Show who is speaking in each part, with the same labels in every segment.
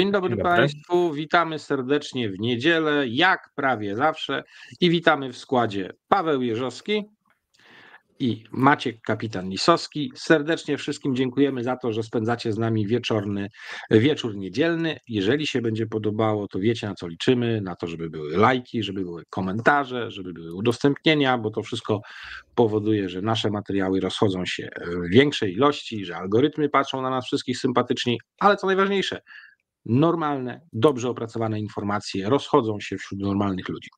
Speaker 1: Dzień dobry, Dzień dobry, Państwu, witamy serdecznie w niedzielę, jak prawie zawsze, i witamy w składzie Paweł Jerzowski i Maciek Kapitan Lisowski. Serdecznie wszystkim dziękujemy za to, że spędzacie z nami wieczorny, wieczór niedzielny. Jeżeli się będzie podobało, to wiecie na co liczymy, na to, żeby były lajki, żeby były komentarze, żeby były udostępnienia, bo to wszystko powoduje, że nasze materiały rozchodzą się w większej ilości, że algorytmy patrzą na nas wszystkich sympatycznie, ale co najważniejsze – normalne, dobrze opracowane informacje rozchodzą się wśród normalnych ludzi.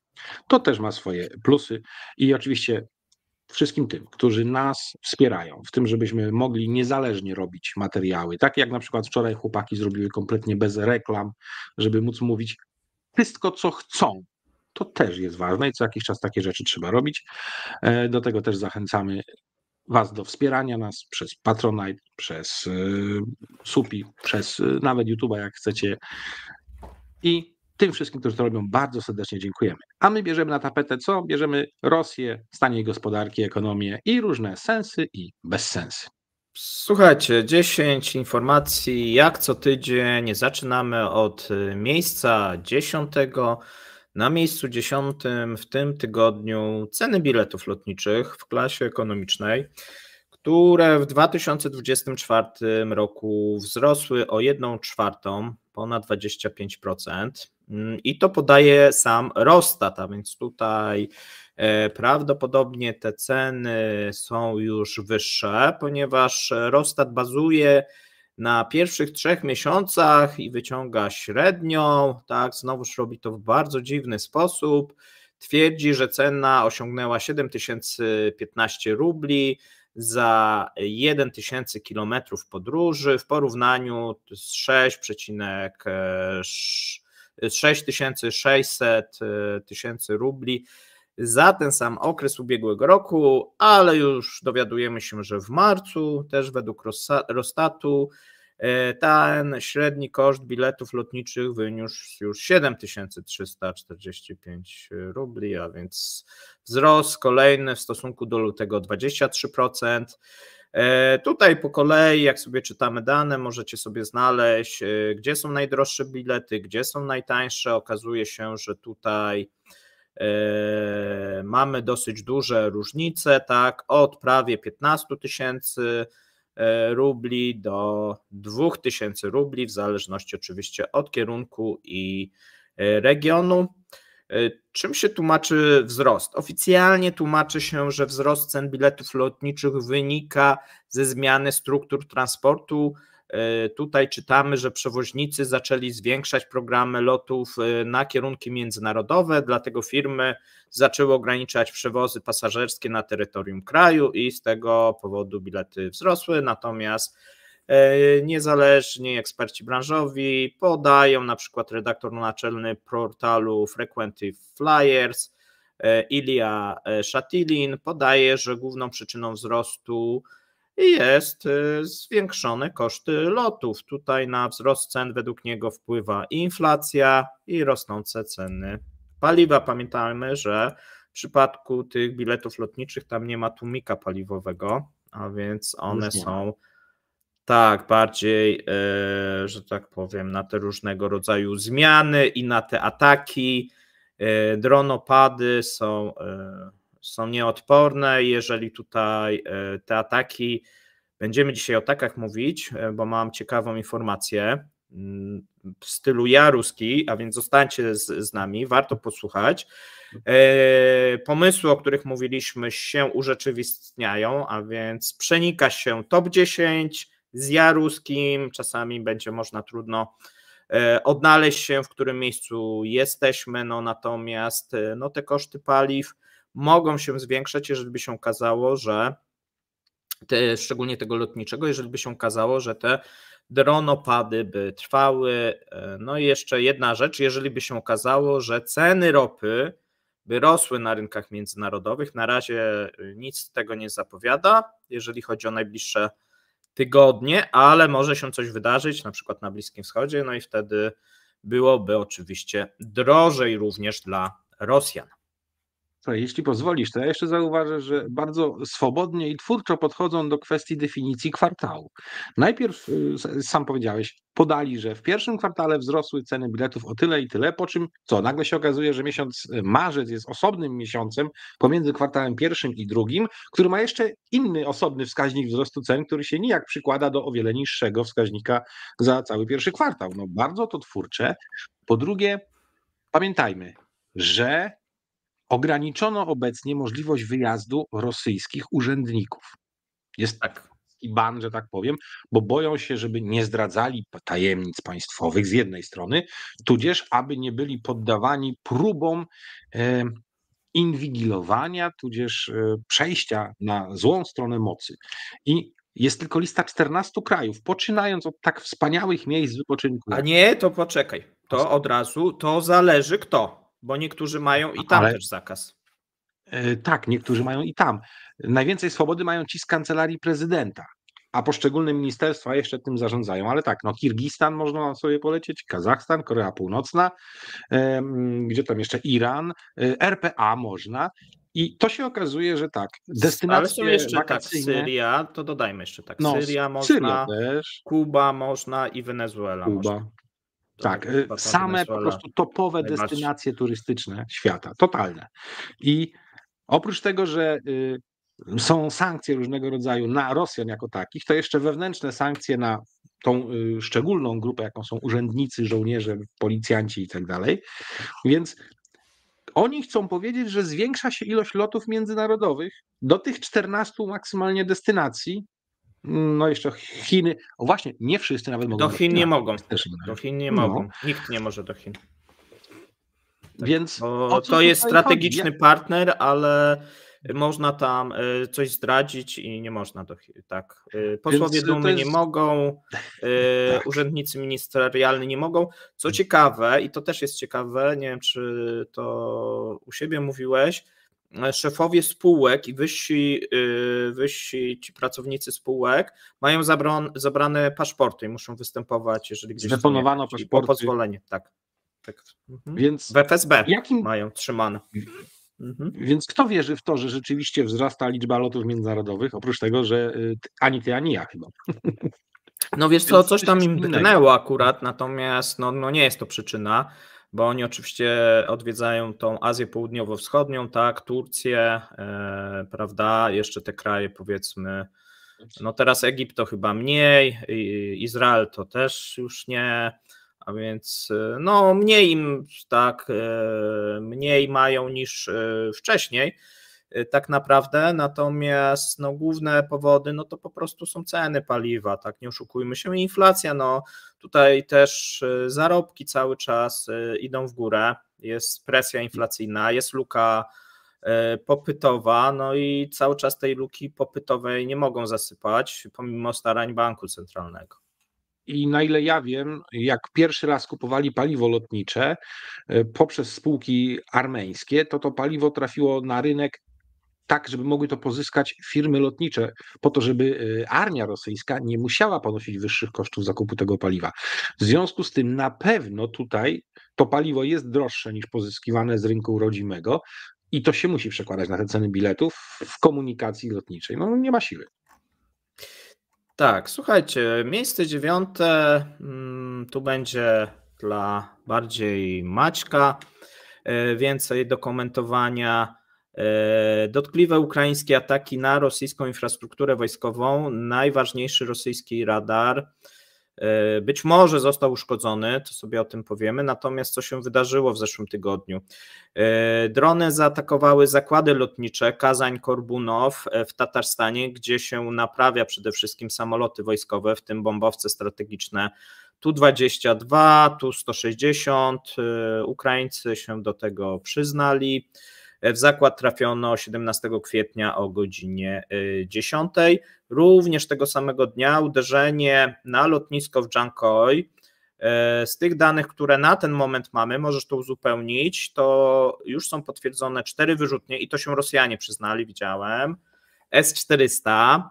Speaker 1: To też ma swoje plusy i oczywiście wszystkim tym, którzy nas wspierają w tym, żebyśmy mogli niezależnie robić materiały, tak jak na przykład wczoraj chłopaki zrobiły kompletnie bez reklam, żeby móc mówić wszystko, co chcą. To też jest ważne i co jakiś czas takie rzeczy trzeba robić. E, do tego też zachęcamy Was do wspierania nas przez Patronite, przez y, Supi, przez y, nawet YouTube'a, jak chcecie. I tym wszystkim, którzy to robią, bardzo serdecznie dziękujemy. A my bierzemy na tapetę co? Bierzemy Rosję, stanie jej gospodarki, ekonomię i różne sensy i bezsensy.
Speaker 2: Słuchajcie, 10 informacji jak co tydzień. Zaczynamy od y, miejsca 10. Na miejscu dziesiątym w tym tygodniu ceny biletów lotniczych w klasie ekonomicznej, które w 2024 roku wzrosły o 1 czwartą, ponad 25%. I to podaje sam Rostat, a więc tutaj e, prawdopodobnie te ceny są już wyższe, ponieważ Rostat bazuje na pierwszych trzech miesiącach i wyciąga średnią, tak, znowuż robi to w bardzo dziwny sposób. Twierdzi, że cena osiągnęła 7015 rubli za 1000 km podróży w porównaniu z 6,6 6600 e, e, tysięcy rubli za ten sam okres ubiegłego roku, ale już dowiadujemy się, że w marcu też według Rostatu e, ten średni koszt biletów lotniczych wyniósł już 7345 rubli, a więc wzrost kolejny w stosunku do lutego 23%. E, tutaj po kolei, jak sobie czytamy dane, możecie sobie znaleźć, e, gdzie są najdroższe bilety, gdzie są najtańsze. Okazuje się, że tutaj Yy, mamy dosyć duże różnice, tak, od prawie 15 tysięcy yy, rubli do 2000 rubli, w zależności oczywiście od kierunku i yy, regionu. Czym się tłumaczy wzrost? Oficjalnie tłumaczy się, że wzrost cen biletów lotniczych wynika ze zmiany struktur transportu E, tutaj czytamy, że przewoźnicy zaczęli zwiększać programy lotów e, na kierunki międzynarodowe, dlatego firmy zaczęły ograniczać przewozy pasażerskie na terytorium kraju i z tego powodu bilety wzrosły. Natomiast e, niezależni eksperci branżowi podają, na przykład redaktor naczelny portalu Frequency Flyers Ilia Shatilin podaje, że główną przyczyną wzrostu jest y, zwiększone koszty lotów. Tutaj na wzrost cen według niego wpływa inflacja i rosnące ceny paliwa. Pamiętajmy, że w przypadku tych biletów lotniczych tam nie ma tłumika paliwowego, a więc one są tak bardziej, y, że tak powiem, na te różnego rodzaju zmiany i na te ataki. Y, dronopady są są nieodporne. Jeżeli tutaj e, te ataki, będziemy dzisiaj o takach mówić, e, bo mam ciekawą informację mm, w stylu jaruski, a więc zostańcie z, z nami, warto posłuchać. E, pomysły, o których mówiliśmy, się urzeczywistniają, a więc przenika się top 10 z jaruskim, czasami będzie można trudno odnaleźć się, w którym miejscu jesteśmy, no natomiast no, te koszty paliw, mogą się zwiększać, jeżeli by się okazało, że te, szczególnie tego lotniczego, jeżeli by się okazało, że te dronopady by trwały. E, no i jeszcze jedna rzecz, jeżeli by się okazało, że ceny ropy by rosły na rynkach międzynarodowych, na razie e, nic tego nie zapowiada, jeżeli chodzi o najbliższe tygodnie, ale może się coś wydarzyć, na przykład na Bliskim Wschodzie, no i wtedy byłoby oczywiście drożej również dla Rosjan. Słuchaj, jeśli
Speaker 1: pozwolisz, to ja jeszcze zauważę, że bardzo swobodnie i twórczo podchodzą do kwestii definicji kwartału. Najpierw, y, sam powiedziałeś, podali, że w pierwszym kwartale wzrosły ceny biletów o tyle i tyle, po czym co? Nagle się okazuje, że miesiąc y, marzec jest osobnym miesiącem pomiędzy kwartałem pierwszym i drugim, który ma jeszcze inny osobny wskaźnik wzrostu cen, który się nijak przykłada do o wiele niższego wskaźnika za cały pierwszy kwartał. No bardzo to twórcze. Po drugie, pamiętajmy, że Ograniczono obecnie możliwość wyjazdu rosyjskich urzędników. Jest tak. I ban, że tak powiem, bo boją się, żeby nie zdradzali tajemnic państwowych z jednej strony, tudzież aby nie byli poddawani próbom e, inwigilowania, tudzież e, przejścia na złą stronę mocy. I jest tylko lista
Speaker 2: 14 krajów, poczynając od tak wspaniałych miejsc wypoczynku. A nie, to poczekaj. To od razu, to zależy kto. Bo niektórzy mają i tam Ale... też zakaz.
Speaker 1: E, tak, niektórzy mają i tam. Najwięcej swobody mają ci z kancelarii prezydenta, a poszczególne ministerstwa jeszcze tym zarządzają. Ale tak, no Kirgistan można sobie polecieć, Kazachstan, Korea Północna, gdzie tam jeszcze Iran, e, RPA można.
Speaker 2: I to się okazuje, że tak, destynacje Ale są jeszcze tak, wakacyjne... tak, Syria, to dodajmy jeszcze tak, no, Syria można, Syria Kuba można i Wenezuela Kuba. można. Tak, y, same po prostu topowe destynacje
Speaker 1: turystyczne świata, totalne. I oprócz tego, że y, są sankcje różnego rodzaju na Rosjan jako takich, to jeszcze wewnętrzne sankcje na tą y, szczególną grupę, jaką są urzędnicy, żołnierze, policjanci i tak dalej. Więc oni chcą powiedzieć, że zwiększa się ilość lotów międzynarodowych do tych 14 maksymalnie destynacji, no jeszcze Chiny. O właśnie, nie wszyscy nawet mogą. Do Chin nie, nie mogą.
Speaker 2: Do Chin nie no. mogą. Nikt nie może do Chin. Tak, Więc to, to jest strategiczny chodzi? partner, ale można tam y, coś zdradzić i nie można do Chin. Tak. Y, posłowie Więc Dumy jest... nie mogą, y, tak. urzędnicy ministerialni nie mogą. Co ciekawe, i to też jest ciekawe, nie wiem, czy to u siebie mówiłeś, E, szefowie spółek i wyżsi, e, wyżsi ci pracownicy spółek mają zabron, zabrane paszporty i muszą występować, jeżeli gdzieś Deponowano nie, paszporty. pozwolenie, tak. tak. Mhm. Więc w FSB jakim... mają trzymane. Mhm. Więc kto
Speaker 1: wierzy w to, że rzeczywiście wzrasta liczba lotów międzynarodowych, oprócz tego, że e, ani ty, ani ja chyba.
Speaker 2: No wiesz co, coś tam im drgnęło akurat, natomiast no, no nie jest to przyczyna bo oni oczywiście odwiedzają tą Azję Południowo-Wschodnią, tak, Turcję, e, prawda, jeszcze te kraje powiedzmy, no teraz Egipt to chyba mniej, Izrael to też już nie, a więc e, no mniej im, tak, e, mniej mają niż wcześniej. Y, tak naprawdę, natomiast no, główne powody no to po prostu są ceny paliwa, tak nie oszukujmy się, inflacja, no tutaj też y, zarobki cały czas y, idą w górę, jest presja inflacyjna, jest luka popytowa, no i cały czas tej luki popytowej nie mogą zasypać, pomimo starań banku centralnego.
Speaker 1: I na ile ja wiem, jak pierwszy raz kupowali paliwo lotnicze poprzez spółki armeńskie, to to paliwo trafiło na rynek tak, żeby mogły to pozyskać firmy lotnicze, po to, żeby e, armia rosyjska nie musiała ponosić wyższych kosztów zakupu tego paliwa. W związku z tym na pewno tutaj to paliwo jest droższe niż pozyskiwane z rynku rodzimego i to się musi przekładać na te ceny biletów w komunikacji lotniczej. No nie ma siły.
Speaker 2: Tak, słuchajcie, miejsce dziewiąte mm, tu będzie dla bardziej Maćka. E, więcej do komentowania E, dotkliwe ukraińskie ataki na rosyjską infrastrukturę wojskową, najważniejszy rosyjski radar, e, być może został uszkodzony, to sobie o tym powiemy, natomiast co się wydarzyło w zeszłym tygodniu? E, drony zaatakowały zakłady lotnicze Kazań Korbunow w Tatarstanie, gdzie się naprawia przede wszystkim samoloty wojskowe, w tym bombowce strategiczne Tu-22, Tu-160. Ukraińcy się do tego przyznali. W zakład trafiono 17 kwietnia o godzinie 10. E, Również tego samego dnia uderzenie na lotnisko w Jankoi. E, z tych danych, które na ten moment mamy, możesz to uzupełnić, to już są potwierdzone cztery wyrzutnie i to się Rosjanie przyznali, widziałem. S-400.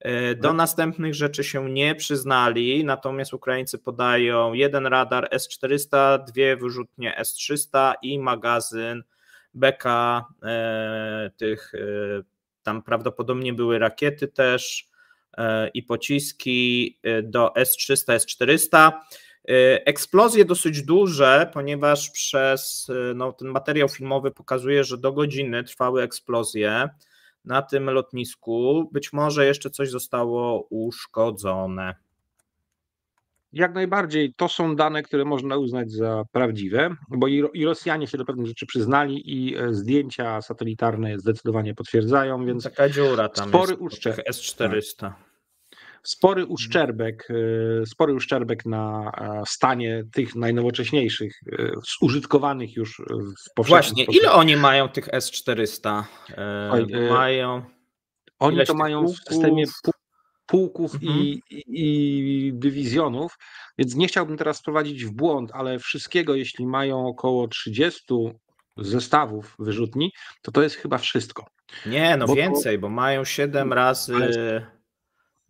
Speaker 2: E, do mhm. następnych rzeczy się nie przyznali, natomiast Ukraińcy podają jeden radar S-400, dwie wyrzutnie S-300 i magazyn Beka, e, tych e, tam prawdopodobnie były rakiety też e, i pociski do S-300, S-400. Eksplozje dosyć duże, ponieważ przez no, ten materiał filmowy pokazuje, że do godziny trwały eksplozje na tym lotnisku. Być może jeszcze coś zostało uszkodzone. Jak najbardziej to są dane, które można uznać za
Speaker 1: prawdziwe, bo i Rosjanie się do pewnych rzeczy przyznali i e, zdjęcia satelitarne zdecydowanie potwierdzają, więc taka dziura tam spory
Speaker 2: jest, S400. Tak.
Speaker 1: Spory uszczerbek, e, spory uszczerbek na e, stanie tych najnowocześniejszych, użytkowanych już w Właśnie, sposób. ile
Speaker 2: oni mają tych S400? Oj, mają Oni to mają w systemie
Speaker 1: pułków mhm. i, i, dywizjonów, więc nie chciałbym teraz prowadzić w błąd, ale wszystkiego, jeśli mają około 30 zestawów wyrzutni, to to jest chyba wszystko.
Speaker 2: Nie, no bo więcej, to... bo mają 7 razy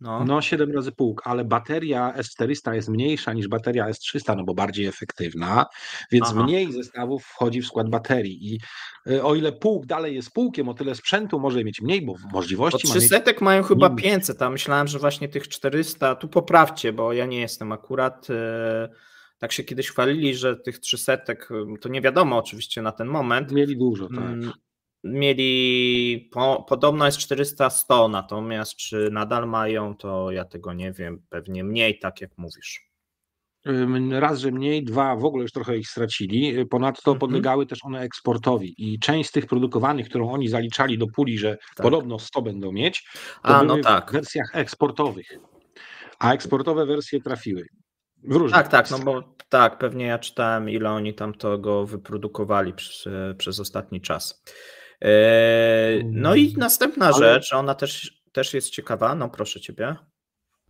Speaker 2: no.
Speaker 1: no, 7 razy półk, ale bateria S400 jest mniejsza niż bateria S300, no bo bardziej efektywna, więc Aha. mniej zestawów wchodzi w skład baterii. I y, o ile półk dalej jest półkiem, o tyle sprzętu może mieć mniej, bo możliwości. Trzy mają
Speaker 2: chyba 500, a myślałem, że właśnie tych 400, tu poprawcie, bo ja nie jestem akurat. Y, tak się kiedyś chwalili, że tych 300 y, to nie wiadomo oczywiście na ten moment. Mieli dużo, tak. Mm, mieli, po, podobno jest 400-100, natomiast czy nadal mają, to ja tego nie wiem, pewnie mniej, tak jak mówisz.
Speaker 1: Raz, że mniej, dwa, w ogóle już trochę ich stracili. Y, ponadto mhm. podlegały też one eksportowi i część z tych produkowanych, którą oni zaliczali do puli, że tak. podobno 100 będą mieć, to A, no tak. w wersjach eksportowych.
Speaker 2: A eksportowe wersje trafiły. tak, tak, no bo tak, pewnie ja czytałem, ile oni tam tego wyprodukowali przy, przez ostatni czas. E, no i następna Ale... rzecz, ona też, też jest ciekawa, no proszę ciebie.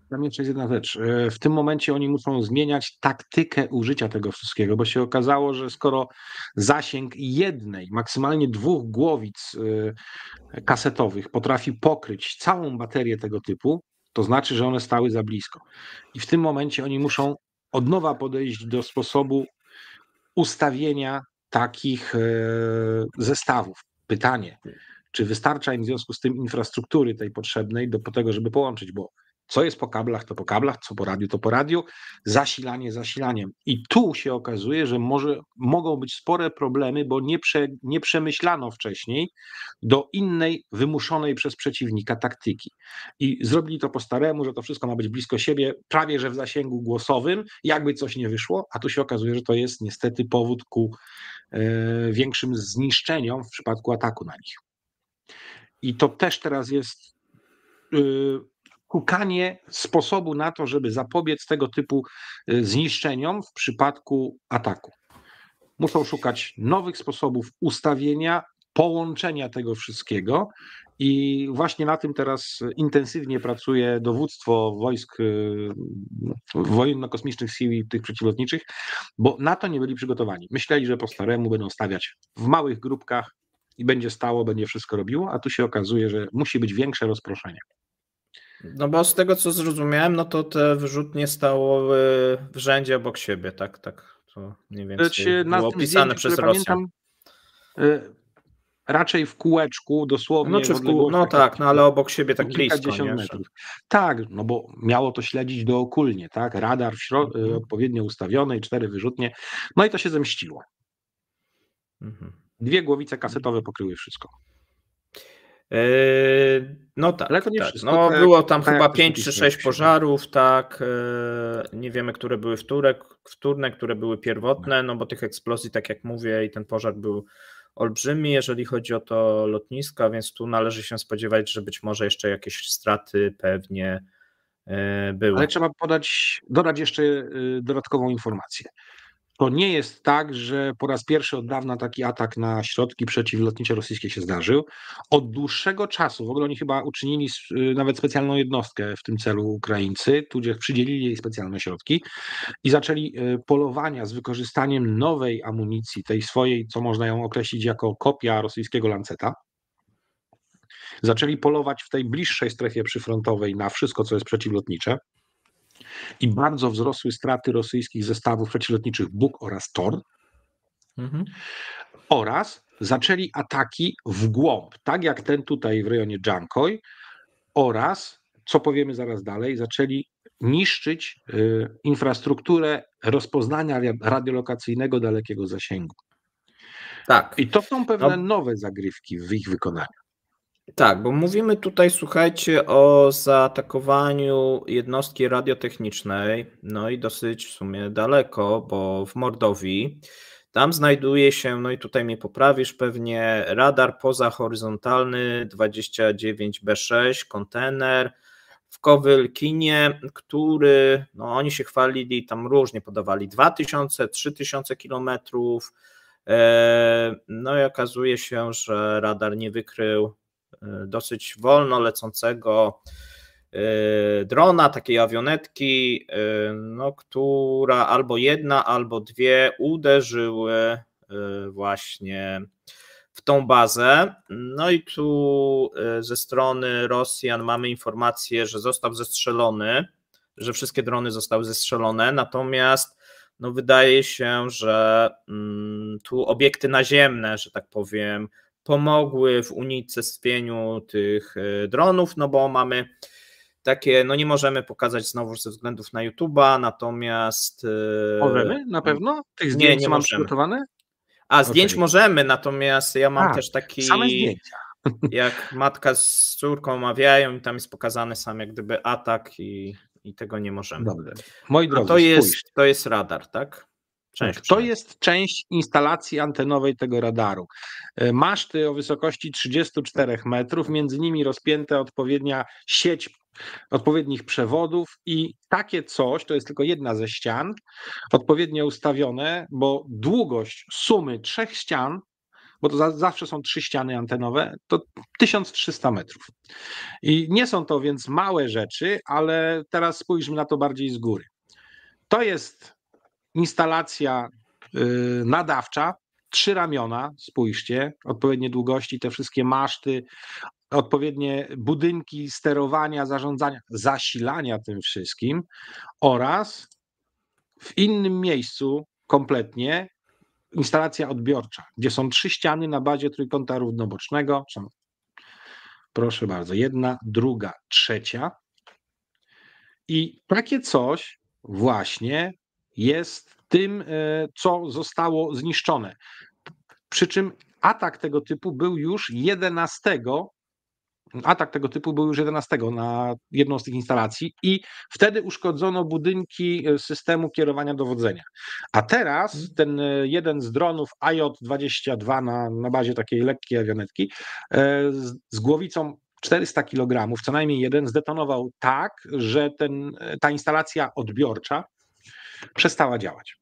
Speaker 1: Dla mnie jest jedna rzecz. E, w tym momencie oni muszą zmieniać taktykę użycia tego wszystkiego, bo się okazało, że skoro zasięg jednej, maksymalnie dwóch głowic e, kasetowych potrafi pokryć całą baterię tego typu, to znaczy, że one stały za blisko. I w tym momencie oni muszą od nowa podejść do sposobu ustawienia takich zestawów. Pytanie, tak. czy wystarcza im w związku z tym infrastruktury tej potrzebnej do tego, żeby połączyć, bo co jest po kablach, to po kablach, co po radiu, to po radiu, zasilanie zasilaniem. I tu się okazuje, że może, mogą być spore problemy, bo nie, prze, nie przemyślano wcześniej do innej wymuszonej przez przeciwnika taktyki. I zrobili to po staremu, że to wszystko ma być blisko siebie, prawie że w zasięgu głosowym, jakby coś nie wyszło, a tu się okazuje, że to jest niestety powód ku E, większym zniszczeniom w przypadku ataku na nich. I to też teraz jest e, szukanie sposobu na to, żeby zapobiec tego typu e, zniszczeniom w przypadku ataku. Muszą szukać nowych sposobów ustawienia, połączenia tego wszystkiego i właśnie na tym teraz intensywnie pracuje dowództwo wojsk y, wojenno-kosmicznych sił i tych przeciwlotniczych, bo na to nie byli przygotowani. Myśleli, że po staremu będą stawiać w małych grupkach i będzie stało, będzie wszystko robiło, a tu się okazuje, że musi być większe rozproszenie.
Speaker 2: No bo z tego co zrozumiałem, no to te wyrzutnie stały w rzędzie obok siebie, tak, tak. To nie wiem znaczy, było opisane przez Rosję. Pamiętam,
Speaker 1: y, raczej w
Speaker 2: kółeczku
Speaker 1: dosłownie. Znaczy no, czy w no
Speaker 2: tak, no ale obok siebie tak blisko. Metrów.
Speaker 1: Tak, no bo miało to śledzić dookólnie, tak? Radar w środ... mhm. E, odpowiednio ustawiony i cztery wyrzutnie. No i to się zemściło. Mhm. Dwie głowice kasetowe pokryły wszystko.
Speaker 2: E, no tak. Ale to nie tak. Wszystko, no, tak było tam tak, chyba 5 czy 6 pożarów, tak. E, nie wiemy, które były wtórek, wtórne, które były pierwotne, no bo tych eksplozji, tak jak mówię, i ten pożar był olbrzymi, jeżeli chodzi o to lotnisko, więc tu należy się spodziewać, że być może jeszcze jakieś straty pewnie e, były. Ale
Speaker 1: trzeba podać, dodać jeszcze e, dodatkową informację to nie jest tak, że po raz pierwszy od dawna taki atak na środki przeciwlotnicze rosyjskie się zdarzył. Od dłuższego czasu, w ogóle oni chyba uczynili y, nawet specjalną jednostkę w tym celu Ukraińcy, tudzież przydzielili jej specjalne środki i zaczęli y, polowania z wykorzystaniem nowej amunicji, tej swojej, co można ją określić jako kopia rosyjskiego Lanceta. Zaczęli polować w tej bliższej strefie przyfrontowej na wszystko, co jest przeciwlotnicze i bardzo wzrosły straty rosyjskich zestawów przeciwlotniczych Buk oraz Tor. Mhm. Oraz zaczęli ataki w głąb, tak jak ten tutaj w rejonie Dżankoj, oraz, co powiemy zaraz dalej, zaczęli niszczyć y, infrastrukturę rozpoznania radiolokacyjnego
Speaker 2: dalekiego zasięgu. Tak. I to są pewne no. nowe zagrywki w ich wykonaniu. Tak, bo mówimy tutaj, słuchajcie, o zaatakowaniu jednostki radiotechnicznej, no i dosyć w sumie daleko, bo w Mordowii. Tam znajduje się, no i tutaj mnie poprawisz pewnie, radar pozahoryzontalny 29B6, kontener w Kowylkinie, który, no oni się chwalili, tam różnie podawali 2000, 3000 kilometrów, e, no i okazuje się, że radar nie wykrył E, dosyć wolno lecącego e, drona, takiej awionetki, e, no, która albo jedna, albo dwie uderzyły właśnie w tą bazę. No i tu ze strony Rosjan mamy informację, że został zestrzelony, że wszystkie drony zostały zestrzelone, natomiast no wydaje się, że mm, tu obiekty naziemne, że tak powiem, pomogły w unicestwieniu tych e, dronów, no bo mamy takie, no nie możemy pokazać znowu ze względów na YouTube'a, natomiast... E, możemy? Na pewno? Tych zdjęć, nie, nie mam przygotowane? A, zdjęć okay. możemy, natomiast ja mam A, też taki... Same zdjęcia. Jak matka z córką omawiają i tam jest pokazany sam jak gdyby atak i, i tego nie możemy. Dobre, Moi drodzy, to jest, to jest radar, tak?
Speaker 1: Część. Tak, to jest część instalacji antenowej tego radaru. E, maszty o wysokości 34 metrów, między nimi rozpięta odpowiednia sieć odpowiednich przewodów i takie coś, to jest tylko jedna ze ścian, odpowiednio ustawione, bo długość sumy trzech ścian bo to za, zawsze są trzy ściany antenowe, to 1300 metrów. I nie są to więc małe rzeczy, ale teraz spójrzmy na to bardziej z góry. To jest instalacja y, nadawcza, trzy ramiona, spójrzcie, odpowiednie długości, te wszystkie maszty, odpowiednie budynki sterowania, zarządzania, zasilania tym wszystkim oraz w innym miejscu kompletnie instalacja odbiorcza, gdzie są trzy ściany na bazie trójkąta równobocznego. proszę bardzo, jedna, druga, trzecia. I takie coś właśnie jest tym, e, co zostało zniszczone. Przy czym atak tego typu był już 11 atak tego typu był już 11 na jedną z tych instalacji i wtedy uszkodzono budynki e, systemu kierowania dowodzenia. A teraz mhm. ten e, jeden z dronów IJ-22 na, na bazie takiej lekkiej awionetki z, z głowicą 400 kg, co najmniej jeden, zdetonował tak, że ten, ta instalacja odbiorcza przestała działać.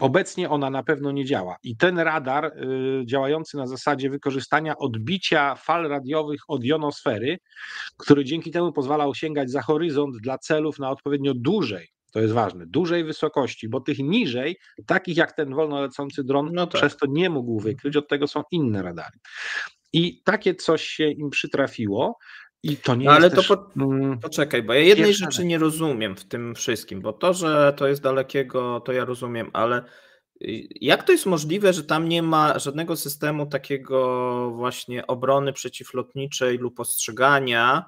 Speaker 1: Obecnie ona na pewno nie działa i ten radar y, działający na zasadzie wykorzystania odbicia fal radiowych od jonosfery, który dzięki temu pozwalał sięgać za horyzont dla celów na odpowiednio dużej to jest ważne, dużej wysokości, bo tych niżej, takich jak ten wolno lecący dron, no tak. przez to nie mógł wykryć, od tego są inne radary. I takie coś się
Speaker 2: im przytrafiło.
Speaker 1: I to nie no, ale to
Speaker 2: po, mm. poczekaj, bo ja jednej rzeczy nie rozumiem w tym wszystkim, bo to, że to jest dalekiego, to ja rozumiem, ale y, jak to jest możliwe, że tam nie ma żadnego systemu takiego właśnie obrony przeciwlotniczej lub ostrzegania?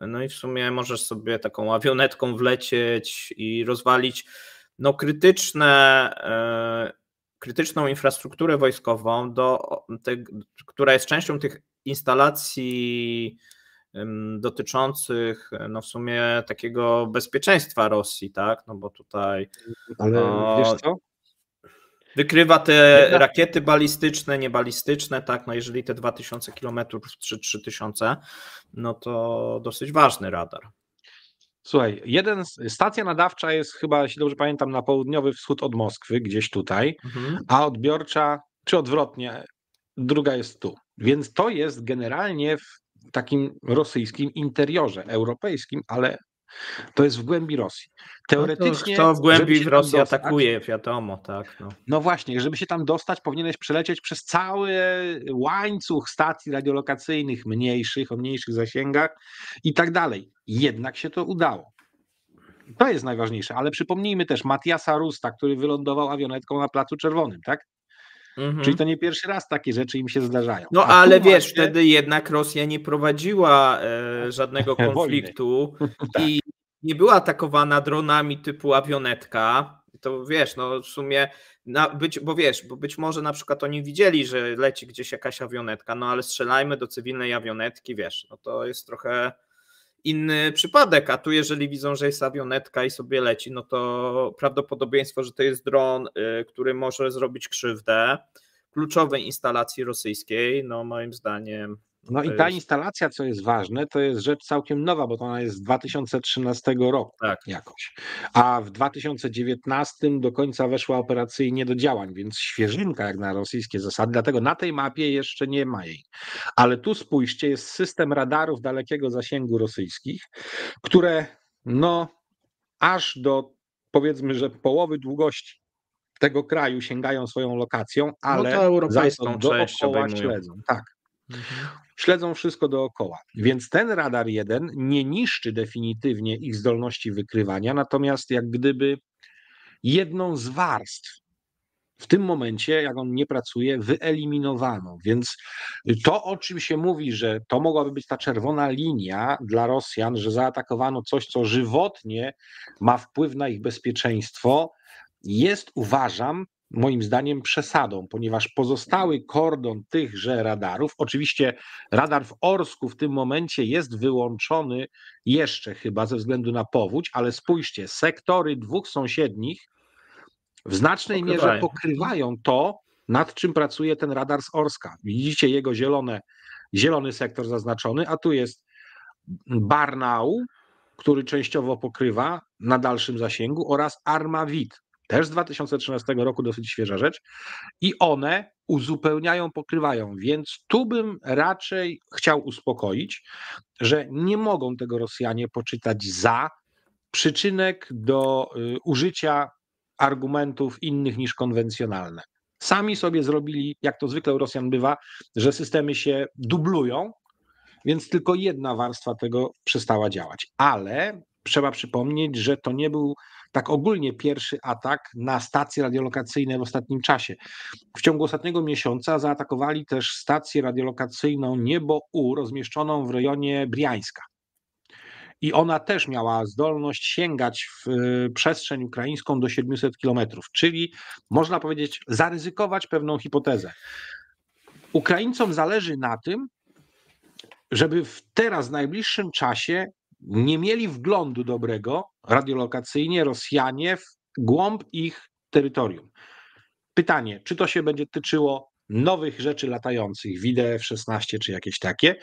Speaker 2: No i w sumie możesz sobie taką awionetką wlecieć i rozwalić no, krytyczne, e, krytyczną infrastrukturę wojskową, do, te, która jest częścią tych instalacji dotyczących e, no w sumie takiego bezpieczeństwa Rosji, tak? No bo tutaj. Ale no, wiesz co? Wykrywa te rakiety balistyczne, niebalistyczne, tak? No jeżeli te 2000 km 3000, no to dosyć ważny radar. Słuchaj, jeden,
Speaker 1: stacja nadawcza jest chyba, jeśli dobrze pamiętam, na południowy wschód od Moskwy, gdzieś tutaj, mhm. a odbiorcza, czy odwrotnie, druga jest tu. Więc to jest generalnie w takim rosyjskim interiorze europejskim, ale to jest w głębi Rosji. Teoretycznie. No to, w głębi Rosji dostać, atakuje, wiadomo, tak. No. no. właśnie, żeby się tam dostać, powinieneś przelecieć przez cały łańcuch stacji radiolokacyjnych, mniejszych, o mniejszych zasięgach i tak dalej. Jednak się to udało. To jest najważniejsze, ale przypomnijmy też Matiasa Rusta, który wylądował awionetką na Placu Czerwonym,
Speaker 2: tak? Mhm. Czyli to
Speaker 1: nie pierwszy raz takie rzeczy im się zdarzają.
Speaker 2: No A ale wiesz, właśnie... wtedy jednak Rosja nie prowadziła e, żadnego konfliktu tak. i nie była atakowana dronami typu awionetka. To wiesz, no w sumie, na, być, bo wiesz, bo być może na przykład oni widzieli, że leci gdzieś jakaś awionetka, no ale strzelajmy do cywilnej awionetki, wiesz, no to jest trochę inny przypadek, a tu jeżeli widzą, że jest awionetka i sobie leci, no to prawdopodobieństwo, że to jest dron, y, który może zrobić krzywdę kluczowej instalacji rosyjskiej, no moim zdaniem no i ta jest...
Speaker 1: instalacja, co jest ważne, to jest rzecz całkiem nowa, bo to ona jest z 2013 roku tak. jakoś. A w 2019 do końca weszła operacyjnie do działań, więc świeżynka jak na rosyjskie zasady, dlatego na tej mapie jeszcze nie ma jej. Ale tu spójrzcie, jest system radarów dalekiego zasięgu rosyjskich, które no aż do powiedzmy, że połowy długości tego kraju sięgają swoją lokacją, no ale no to europejską część obejmują. śledzą. Tak. Mhm śledzą wszystko dookoła. Więc ten radar jeden nie niszczy definitywnie ich zdolności wykrywania, natomiast jak gdyby jedną z warstw w tym momencie, jak on nie pracuje, wyeliminowano. Więc to, o czym się mówi, że to mogłaby być ta czerwona linia dla Rosjan, że zaatakowano coś, co żywotnie ma wpływ na ich bezpieczeństwo, jest, uważam, moim zdaniem przesadą, ponieważ pozostały kordon tychże radarów, oczywiście radar w Orsku w tym momencie jest wyłączony jeszcze chyba ze względu na powódź, ale spójrzcie, sektory dwóch sąsiednich w znacznej Pokrywają. mierze pokrywają to, nad czym pracuje ten radar z Orska. Widzicie jego zielone, zielony sektor zaznaczony, a tu jest Barnau, który częściowo pokrywa na dalszym zasięgu oraz Armawid, też z 2013 roku, dosyć świeża rzecz, i one uzupełniają, pokrywają, więc tu bym raczej chciał uspokoić, że nie mogą tego Rosjanie poczytać za przyczynek do y, użycia argumentów innych niż konwencjonalne. Sami sobie zrobili, jak to zwykle u Rosjan bywa, że systemy się dublują, więc tylko jedna warstwa tego przestała działać. Ale trzeba przypomnieć, że to nie był tak ogólnie pierwszy atak na stacje radiolokacyjne w ostatnim czasie. W ciągu ostatniego miesiąca zaatakowali też stację radiolokacyjną Niebo U rozmieszczoną w rejonie Briańska. I ona też miała zdolność sięgać w y, przestrzeń ukraińską do 700 kilometrów, czyli można powiedzieć, zaryzykować pewną hipotezę. Ukraińcom zależy na tym, żeby w teraz w najbliższym czasie nie mieli wglądu dobrego radiolokacyjnie Rosjanie w głąb ich terytorium. Pytanie, czy to się będzie tyczyło nowych rzeczy latających, wdf 16 czy jakieś takie,